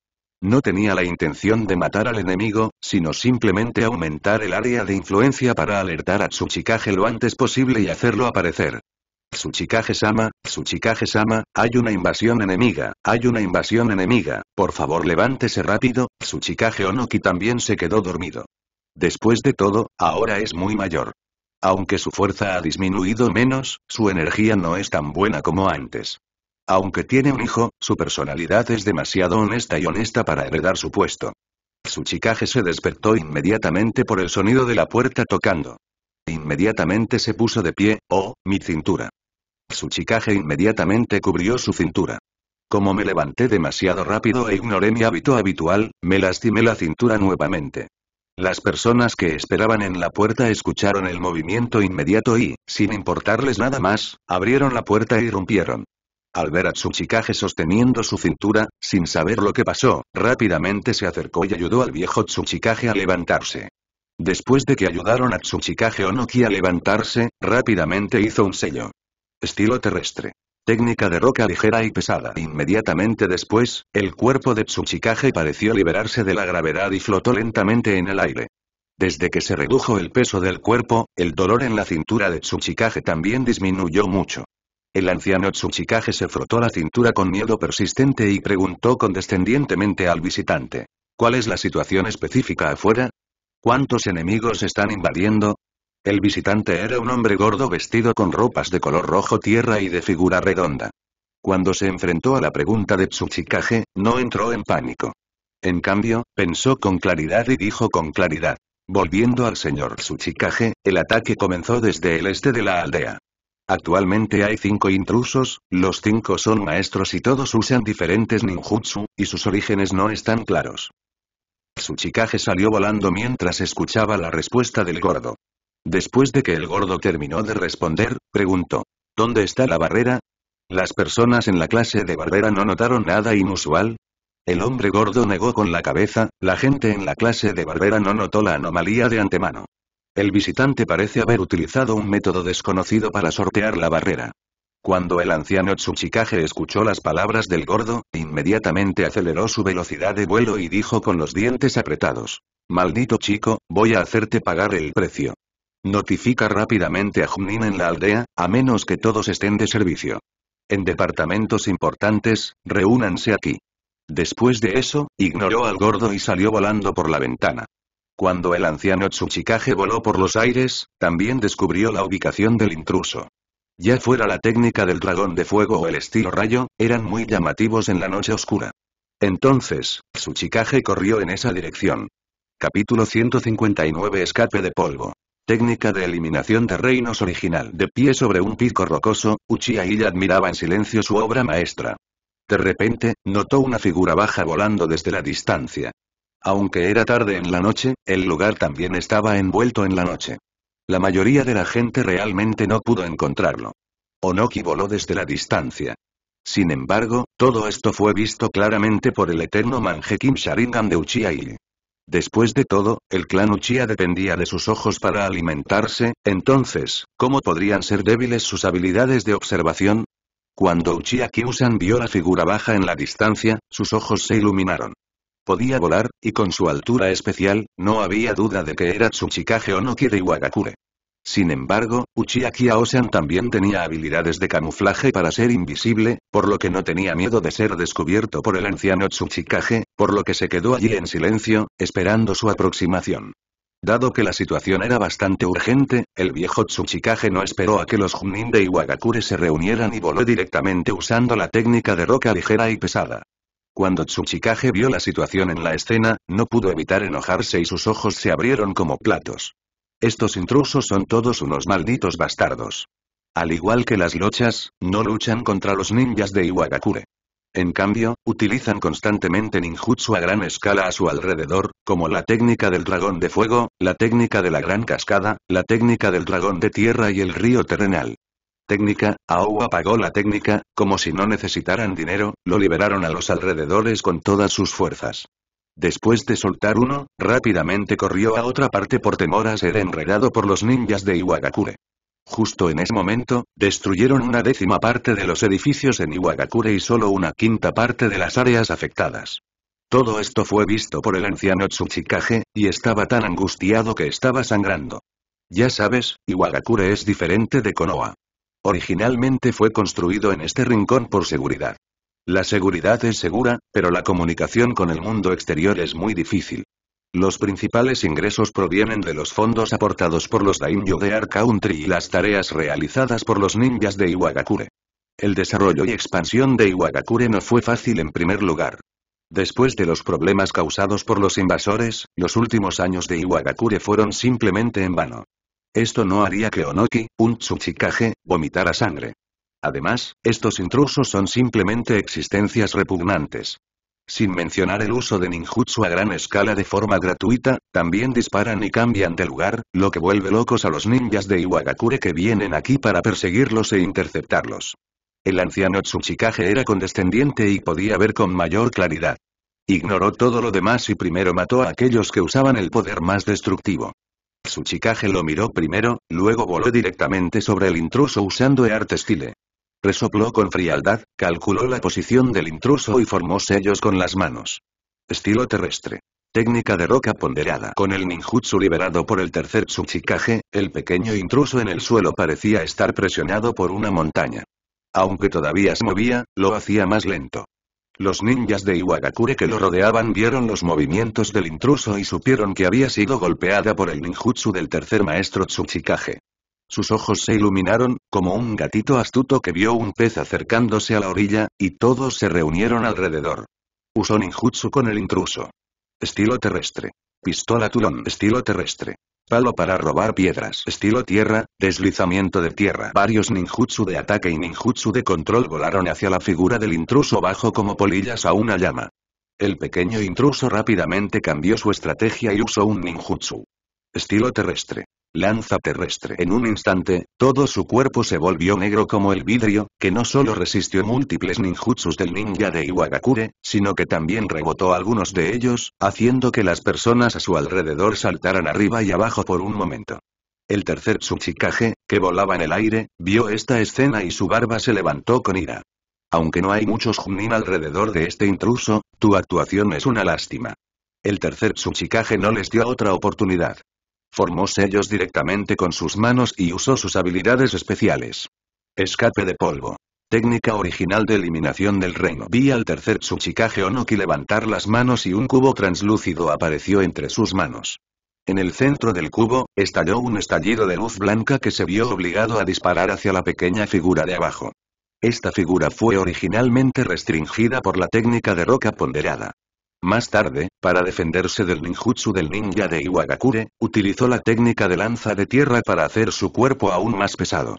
No tenía la intención de matar al enemigo, sino simplemente aumentar el área de influencia para alertar a Tsuchikage lo antes posible y hacerlo aparecer. Tsuchikage-sama, Tsuchikage-sama, hay una invasión enemiga, hay una invasión enemiga, por favor levántese rápido, Tsuchikage Onoki también se quedó dormido. Después de todo, ahora es muy mayor. Aunque su fuerza ha disminuido menos, su energía no es tan buena como antes. Aunque tiene un hijo, su personalidad es demasiado honesta y honesta para heredar su puesto. Su chicaje se despertó inmediatamente por el sonido de la puerta tocando. Inmediatamente se puso de pie, oh, mi cintura. Su chicaje inmediatamente cubrió su cintura. Como me levanté demasiado rápido e ignoré mi hábito habitual, me lastimé la cintura nuevamente. Las personas que esperaban en la puerta escucharon el movimiento inmediato y, sin importarles nada más, abrieron la puerta y rompieron. Al ver a Tsuchikage sosteniendo su cintura, sin saber lo que pasó, rápidamente se acercó y ayudó al viejo Tsuchikage a levantarse. Después de que ayudaron a Tsuchikage Onoki a levantarse, rápidamente hizo un sello. Estilo terrestre. Técnica de roca ligera y pesada. Inmediatamente después, el cuerpo de Tsuchikage pareció liberarse de la gravedad y flotó lentamente en el aire. Desde que se redujo el peso del cuerpo, el dolor en la cintura de Tsuchikage también disminuyó mucho. El anciano Tsuchikage se frotó la cintura con miedo persistente y preguntó condescendientemente al visitante. ¿Cuál es la situación específica afuera? ¿Cuántos enemigos están invadiendo? El visitante era un hombre gordo vestido con ropas de color rojo tierra y de figura redonda. Cuando se enfrentó a la pregunta de Tsuchikage, no entró en pánico. En cambio, pensó con claridad y dijo con claridad. Volviendo al señor Tsuchikage, el ataque comenzó desde el este de la aldea. Actualmente hay cinco intrusos, los cinco son maestros y todos usan diferentes ninjutsu, y sus orígenes no están claros. Tsuchikage salió volando mientras escuchaba la respuesta del gordo. Después de que el gordo terminó de responder, preguntó. ¿Dónde está la barrera? Las personas en la clase de barbera no notaron nada inusual. El hombre gordo negó con la cabeza, la gente en la clase de barbera no notó la anomalía de antemano. El visitante parece haber utilizado un método desconocido para sortear la barrera. Cuando el anciano Tsuchikage escuchó las palabras del gordo, inmediatamente aceleró su velocidad de vuelo y dijo con los dientes apretados. Maldito chico, voy a hacerte pagar el precio. Notifica rápidamente a Junin en la aldea, a menos que todos estén de servicio. En departamentos importantes, reúnanse aquí. Después de eso, ignoró al gordo y salió volando por la ventana. Cuando el anciano Tsuchikage voló por los aires, también descubrió la ubicación del intruso. Ya fuera la técnica del dragón de fuego o el estilo rayo, eran muy llamativos en la noche oscura. Entonces, Tsuchikage corrió en esa dirección. Capítulo 159 Escape de polvo. Técnica de eliminación de reinos original. De pie sobre un pico rocoso, Uchiha Illa admiraba en silencio su obra maestra. De repente, notó una figura baja volando desde la distancia. Aunque era tarde en la noche, el lugar también estaba envuelto en la noche. La mayoría de la gente realmente no pudo encontrarlo. Onoki voló desde la distancia. Sin embargo, todo esto fue visto claramente por el eterno Kim Sharingan de Uchiha Después de todo, el clan Uchiha dependía de sus ojos para alimentarse, entonces, ¿cómo podrían ser débiles sus habilidades de observación? Cuando Uchiha Kyusan vio la figura baja en la distancia, sus ojos se iluminaron. Podía volar, y con su altura especial, no había duda de que era Tsuchikage o quiere Iwagakure. Sin embargo, Uchiha Aosan también tenía habilidades de camuflaje para ser invisible, por lo que no tenía miedo de ser descubierto por el anciano Tsuchikage, por lo que se quedó allí en silencio, esperando su aproximación. Dado que la situación era bastante urgente, el viejo Tsuchikage no esperó a que los Junin de Iwagakure se reunieran y voló directamente usando la técnica de roca ligera y pesada. Cuando Tsuchikage vio la situación en la escena, no pudo evitar enojarse y sus ojos se abrieron como platos. Estos intrusos son todos unos malditos bastardos. Al igual que las lochas, no luchan contra los ninjas de Iwagakure. En cambio, utilizan constantemente ninjutsu a gran escala a su alrededor, como la técnica del dragón de fuego, la técnica de la gran cascada, la técnica del dragón de tierra y el río terrenal. Técnica, Aou apagó la técnica, como si no necesitaran dinero, lo liberaron a los alrededores con todas sus fuerzas. Después de soltar uno, rápidamente corrió a otra parte por temor a ser enredado por los ninjas de Iwagakure. Justo en ese momento, destruyeron una décima parte de los edificios en Iwagakure y solo una quinta parte de las áreas afectadas. Todo esto fue visto por el anciano Tsuchikage, y estaba tan angustiado que estaba sangrando. Ya sabes, Iwagakure es diferente de Konoha. Originalmente fue construido en este rincón por seguridad. La seguridad es segura, pero la comunicación con el mundo exterior es muy difícil. Los principales ingresos provienen de los fondos aportados por los Daimyo de Arc Country y las tareas realizadas por los ninjas de Iwagakure. El desarrollo y expansión de Iwagakure no fue fácil en primer lugar. Después de los problemas causados por los invasores, los últimos años de Iwagakure fueron simplemente en vano. Esto no haría que Onoki, un Tsuchikage, vomitara sangre. Además, estos intrusos son simplemente existencias repugnantes. Sin mencionar el uso de ninjutsu a gran escala de forma gratuita, también disparan y cambian de lugar, lo que vuelve locos a los ninjas de Iwagakure que vienen aquí para perseguirlos e interceptarlos. El anciano Tsuchikage era condescendiente y podía ver con mayor claridad. Ignoró todo lo demás y primero mató a aquellos que usaban el poder más destructivo. Tsuchikage lo miró primero, luego voló directamente sobre el intruso usando arte style. Resopló con frialdad, calculó la posición del intruso y formó sellos con las manos. Estilo terrestre. Técnica de roca ponderada. Con el ninjutsu liberado por el tercer Tsuchikage, el pequeño intruso en el suelo parecía estar presionado por una montaña. Aunque todavía se movía, lo hacía más lento. Los ninjas de Iwagakure que lo rodeaban vieron los movimientos del intruso y supieron que había sido golpeada por el ninjutsu del tercer maestro Tsuchikage. Sus ojos se iluminaron, como un gatito astuto que vio un pez acercándose a la orilla, y todos se reunieron alrededor. Usó ninjutsu con el intruso. Estilo terrestre. Pistola tulón estilo terrestre. Palo para robar piedras estilo tierra, deslizamiento de tierra. Varios ninjutsu de ataque y ninjutsu de control volaron hacia la figura del intruso bajo como polillas a una llama. El pequeño intruso rápidamente cambió su estrategia y usó un ninjutsu. Estilo terrestre lanza terrestre. En un instante, todo su cuerpo se volvió negro como el vidrio, que no solo resistió múltiples ninjutsus del ninja de Iwagakure, sino que también rebotó algunos de ellos, haciendo que las personas a su alrededor saltaran arriba y abajo por un momento. El tercer Tsuchikage, que volaba en el aire, vio esta escena y su barba se levantó con ira. Aunque no hay muchos Junin alrededor de este intruso, tu actuación es una lástima. El tercer Tsuchikage no les dio otra oportunidad formó sellos directamente con sus manos y usó sus habilidades especiales. Escape de polvo. Técnica original de eliminación del reino. Vi al tercer Tsuchikage Onoki levantar las manos y un cubo translúcido apareció entre sus manos. En el centro del cubo, estalló un estallido de luz blanca que se vio obligado a disparar hacia la pequeña figura de abajo. Esta figura fue originalmente restringida por la técnica de roca ponderada. Más tarde, para defenderse del ninjutsu del ninja de Iwagakure, utilizó la técnica de lanza de tierra para hacer su cuerpo aún más pesado.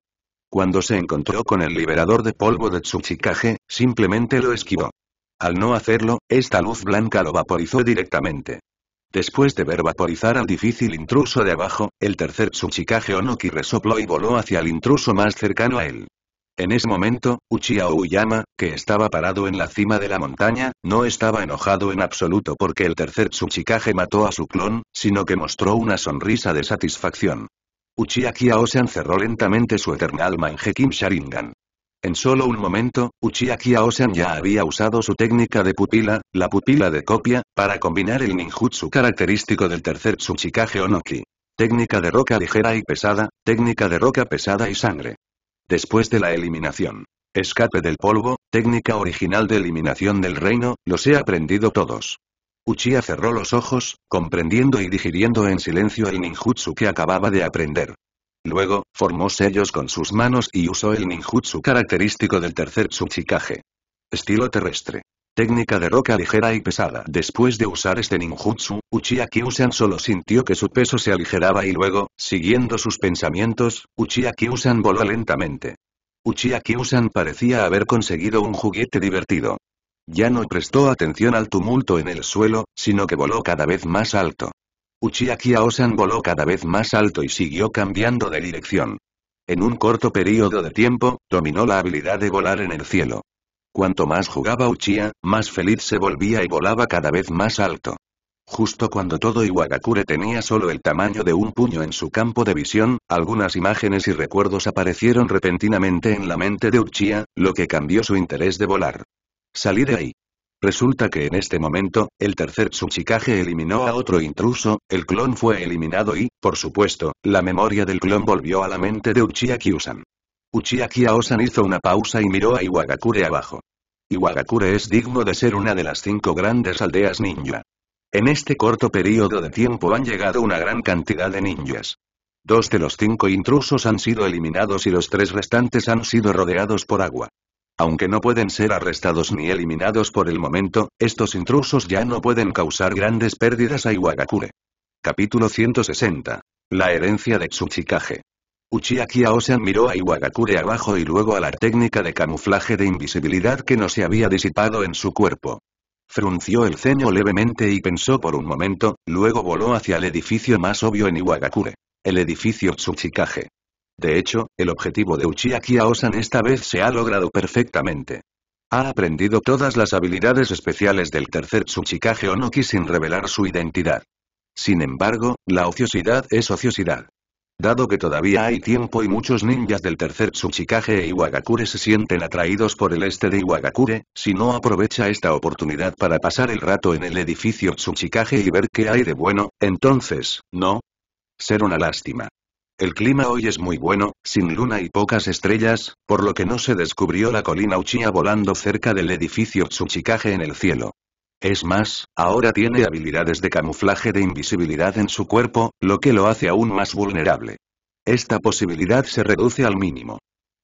Cuando se encontró con el liberador de polvo de Tsuchikage, simplemente lo esquivó. Al no hacerlo, esta luz blanca lo vaporizó directamente. Después de ver vaporizar al difícil intruso de abajo, el tercer Tsuchikage Onoki resopló y voló hacia el intruso más cercano a él. En ese momento, Uchiha Uyama, que estaba parado en la cima de la montaña, no estaba enojado en absoluto porque el tercer Tsuchikage mató a su clon, sino que mostró una sonrisa de satisfacción. Uchiha Kiaosan cerró lentamente su Eternal Kim Sharingan. En solo un momento, Uchiha Kiaosan ya había usado su técnica de pupila, la pupila de copia, para combinar el ninjutsu característico del tercer Tsuchikage Onoki. Técnica de roca ligera y pesada, técnica de roca pesada y sangre. Después de la eliminación. Escape del polvo, técnica original de eliminación del reino, los he aprendido todos. Uchiha cerró los ojos, comprendiendo y digiriendo en silencio el ninjutsu que acababa de aprender. Luego, formó sellos con sus manos y usó el ninjutsu característico del tercer Tsuchikage. Estilo terrestre. Técnica de roca ligera y pesada. Después de usar este ninjutsu, Uchiha Kyusan solo sintió que su peso se aligeraba y luego, siguiendo sus pensamientos, Uchiha Kyusan voló lentamente. Uchiha Kyusan parecía haber conseguido un juguete divertido. Ya no prestó atención al tumulto en el suelo, sino que voló cada vez más alto. Uchiha voló cada vez más alto y siguió cambiando de dirección. En un corto periodo de tiempo, dominó la habilidad de volar en el cielo. Cuanto más jugaba Uchiha, más feliz se volvía y volaba cada vez más alto. Justo cuando todo Iwagakure tenía solo el tamaño de un puño en su campo de visión, algunas imágenes y recuerdos aparecieron repentinamente en la mente de Uchiha, lo que cambió su interés de volar. Salí de ahí. Resulta que en este momento, el tercer Tsuchikage eliminó a otro intruso, el clon fue eliminado y, por supuesto, la memoria del clon volvió a la mente de Uchiha Kyusan. Uchiaki Aosan hizo una pausa y miró a Iwagakure abajo. Iwagakure es digno de ser una de las cinco grandes aldeas ninja. En este corto periodo de tiempo han llegado una gran cantidad de ninjas. Dos de los cinco intrusos han sido eliminados y los tres restantes han sido rodeados por agua. Aunque no pueden ser arrestados ni eliminados por el momento, estos intrusos ya no pueden causar grandes pérdidas a Iwagakure. Capítulo 160. La herencia de Tsuchikage. Uchiha Osan miró a Iwagakure abajo y luego a la técnica de camuflaje de invisibilidad que no se había disipado en su cuerpo. Frunció el ceño levemente y pensó por un momento, luego voló hacia el edificio más obvio en Iwagakure. El edificio Tsuchikage. De hecho, el objetivo de Uchiha Osan esta vez se ha logrado perfectamente. Ha aprendido todas las habilidades especiales del tercer Tsuchikage Onoki sin revelar su identidad. Sin embargo, la ociosidad es ociosidad. Dado que todavía hay tiempo y muchos ninjas del tercer Tsuchikage e Iwagakure se sienten atraídos por el este de Iwagakure, si no aprovecha esta oportunidad para pasar el rato en el edificio Tsuchikage y ver qué hay de bueno, entonces, ¿no? Ser una lástima. El clima hoy es muy bueno, sin luna y pocas estrellas, por lo que no se descubrió la colina Uchiha volando cerca del edificio Tsuchikage en el cielo. Es más, ahora tiene habilidades de camuflaje de invisibilidad en su cuerpo, lo que lo hace aún más vulnerable. Esta posibilidad se reduce al mínimo.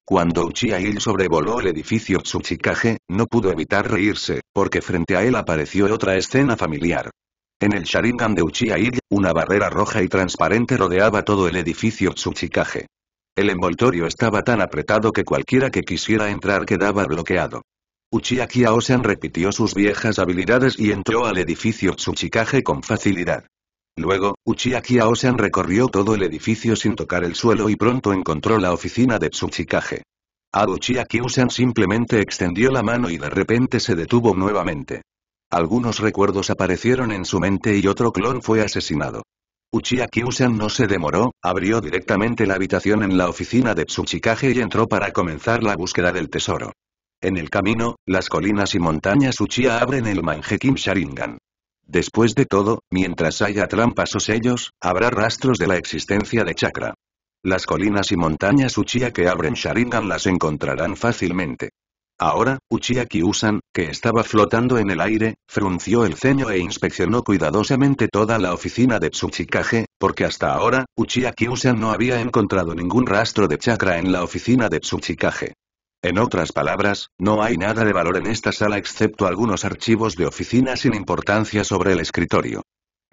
Cuando Uchiha Il sobrevoló el edificio Tsuchikage, no pudo evitar reírse, porque frente a él apareció otra escena familiar. En el Sharingan de Uchiha Il, una barrera roja y transparente rodeaba todo el edificio Tsuchikage. El envoltorio estaba tan apretado que cualquiera que quisiera entrar quedaba bloqueado. Uchiha Aosan repitió sus viejas habilidades y entró al edificio Tsuchikage con facilidad. Luego, Uchiha Aosan recorrió todo el edificio sin tocar el suelo y pronto encontró la oficina de Tsuchikage. A Uchiha simplemente extendió la mano y de repente se detuvo nuevamente. Algunos recuerdos aparecieron en su mente y otro clon fue asesinado. Uchiha Kyusen no se demoró, abrió directamente la habitación en la oficina de Tsuchikage y entró para comenzar la búsqueda del tesoro. En el camino, las colinas y montañas Uchiha abren el Manjekim Sharingan. Después de todo, mientras haya trampas o sellos, habrá rastros de la existencia de chakra. Las colinas y montañas Uchiha que abren Sharingan las encontrarán fácilmente. Ahora, Uchiha Usan, que estaba flotando en el aire, frunció el ceño e inspeccionó cuidadosamente toda la oficina de Tsuchikage, porque hasta ahora, Uchiha Usan no había encontrado ningún rastro de chakra en la oficina de Tsuchikage. En otras palabras, no hay nada de valor en esta sala excepto algunos archivos de oficina sin importancia sobre el escritorio.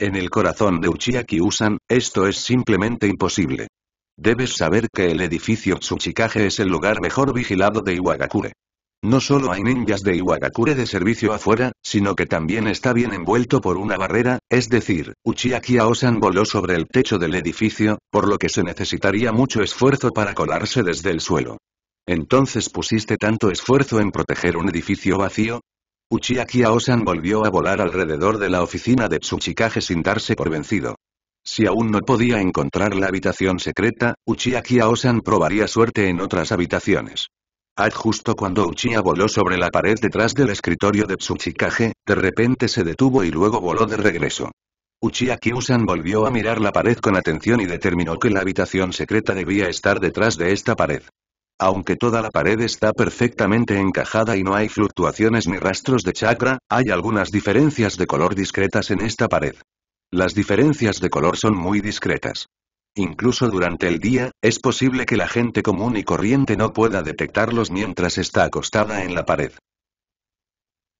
En el corazón de Uchiha Usan, esto es simplemente imposible. Debes saber que el edificio Tsuchikage es el lugar mejor vigilado de Iwagakure. No solo hay ninjas de Iwagakure de servicio afuera, sino que también está bien envuelto por una barrera, es decir, Uchiaki Aosan voló sobre el techo del edificio, por lo que se necesitaría mucho esfuerzo para colarse desde el suelo. ¿Entonces pusiste tanto esfuerzo en proteger un edificio vacío? Uchiaki volvió a volar alrededor de la oficina de Tsuchikage sin darse por vencido. Si aún no podía encontrar la habitación secreta, Uchiaki probaría suerte en otras habitaciones. Ad justo cuando Uchiha voló sobre la pared detrás del escritorio de Tsuchikage, de repente se detuvo y luego voló de regreso. Uchiaki Kyusan volvió a mirar la pared con atención y determinó que la habitación secreta debía estar detrás de esta pared. Aunque toda la pared está perfectamente encajada y no hay fluctuaciones ni rastros de chakra, hay algunas diferencias de color discretas en esta pared. Las diferencias de color son muy discretas. Incluso durante el día, es posible que la gente común y corriente no pueda detectarlos mientras está acostada en la pared.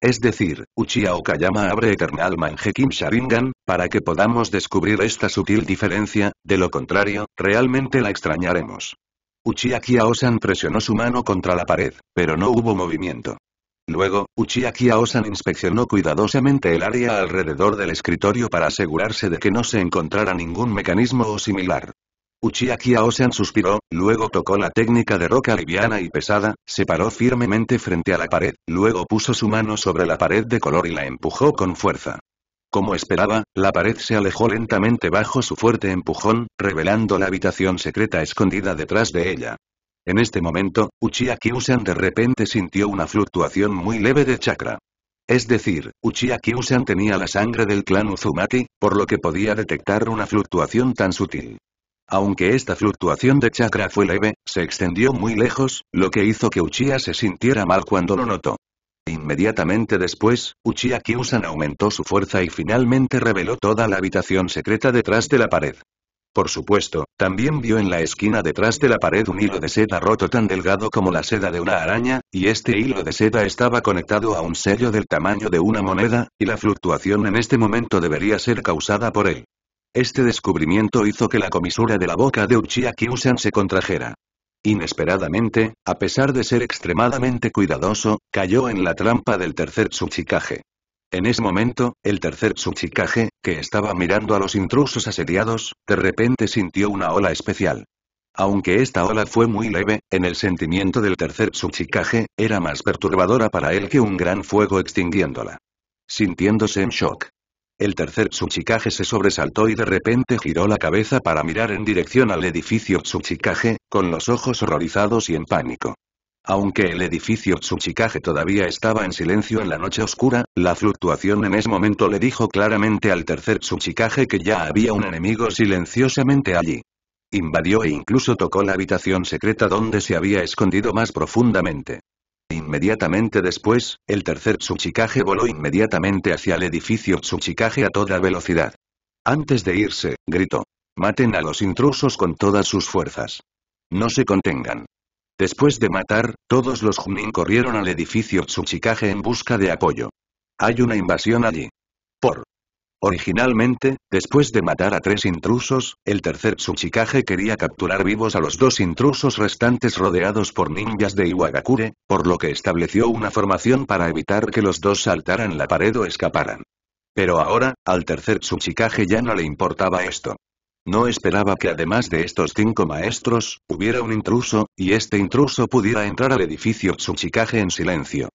Es decir, Uchiha Okayama abre Eternal manjekim Sharingan, para que podamos descubrir esta sutil diferencia, de lo contrario, realmente la extrañaremos. Uchiha presionó su mano contra la pared, pero no hubo movimiento. Luego, Uchiha Aosan inspeccionó cuidadosamente el área alrededor del escritorio para asegurarse de que no se encontrara ningún mecanismo o similar. Uchiha Aosan suspiró, luego tocó la técnica de roca liviana y pesada, se paró firmemente frente a la pared, luego puso su mano sobre la pared de color y la empujó con fuerza. Como esperaba, la pared se alejó lentamente bajo su fuerte empujón, revelando la habitación secreta escondida detrás de ella. En este momento, Uchiha Kyusan de repente sintió una fluctuación muy leve de chakra. Es decir, Uchiha Kyusan tenía la sangre del clan Uzumaki, por lo que podía detectar una fluctuación tan sutil. Aunque esta fluctuación de chakra fue leve, se extendió muy lejos, lo que hizo que Uchiha se sintiera mal cuando lo notó. Inmediatamente después, Uchiha Kyusan aumentó su fuerza y finalmente reveló toda la habitación secreta detrás de la pared. Por supuesto, también vio en la esquina detrás de la pared un hilo de seda roto tan delgado como la seda de una araña, y este hilo de seda estaba conectado a un sello del tamaño de una moneda, y la fluctuación en este momento debería ser causada por él. Este descubrimiento hizo que la comisura de la boca de Uchiha Kyusan se contrajera. Inesperadamente, a pesar de ser extremadamente cuidadoso, cayó en la trampa del tercer subchicaje En ese momento, el tercer subchicaje que estaba mirando a los intrusos asediados, de repente sintió una ola especial. Aunque esta ola fue muy leve, en el sentimiento del tercer subchicaje era más perturbadora para él que un gran fuego extinguiéndola. Sintiéndose en shock, el tercer Tsuchikage se sobresaltó y de repente giró la cabeza para mirar en dirección al edificio Tsuchikage, con los ojos horrorizados y en pánico. Aunque el edificio Tsuchikage todavía estaba en silencio en la noche oscura, la fluctuación en ese momento le dijo claramente al tercer Tsuchikage que ya había un enemigo silenciosamente allí. Invadió e incluso tocó la habitación secreta donde se había escondido más profundamente. Inmediatamente después, el tercer Tsuchikage voló inmediatamente hacia el edificio Tsuchikage a toda velocidad. Antes de irse, gritó. Maten a los intrusos con todas sus fuerzas. No se contengan. Después de matar, todos los Junin corrieron al edificio Tsuchikage en busca de apoyo. Hay una invasión allí. Por Originalmente, después de matar a tres intrusos, el tercer Tsuchikage quería capturar vivos a los dos intrusos restantes rodeados por ninjas de Iwagakure, por lo que estableció una formación para evitar que los dos saltaran la pared o escaparan. Pero ahora, al tercer Tsuchikage ya no le importaba esto. No esperaba que además de estos cinco maestros, hubiera un intruso, y este intruso pudiera entrar al edificio Tsuchikage en silencio.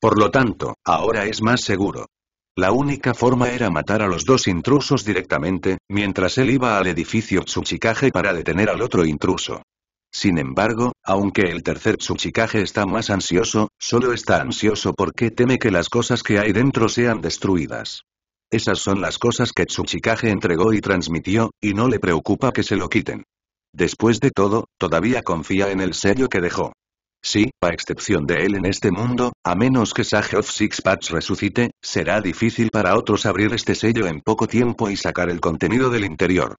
Por lo tanto, ahora es más seguro. La única forma era matar a los dos intrusos directamente, mientras él iba al edificio Tsuchikage para detener al otro intruso. Sin embargo, aunque el tercer Tsuchikage está más ansioso, solo está ansioso porque teme que las cosas que hay dentro sean destruidas. Esas son las cosas que Tsuchikage entregó y transmitió, y no le preocupa que se lo quiten. Después de todo, todavía confía en el sello que dejó. Sí, a excepción de él en este mundo, a menos que Sage of Six Pats resucite, será difícil para otros abrir este sello en poco tiempo y sacar el contenido del interior.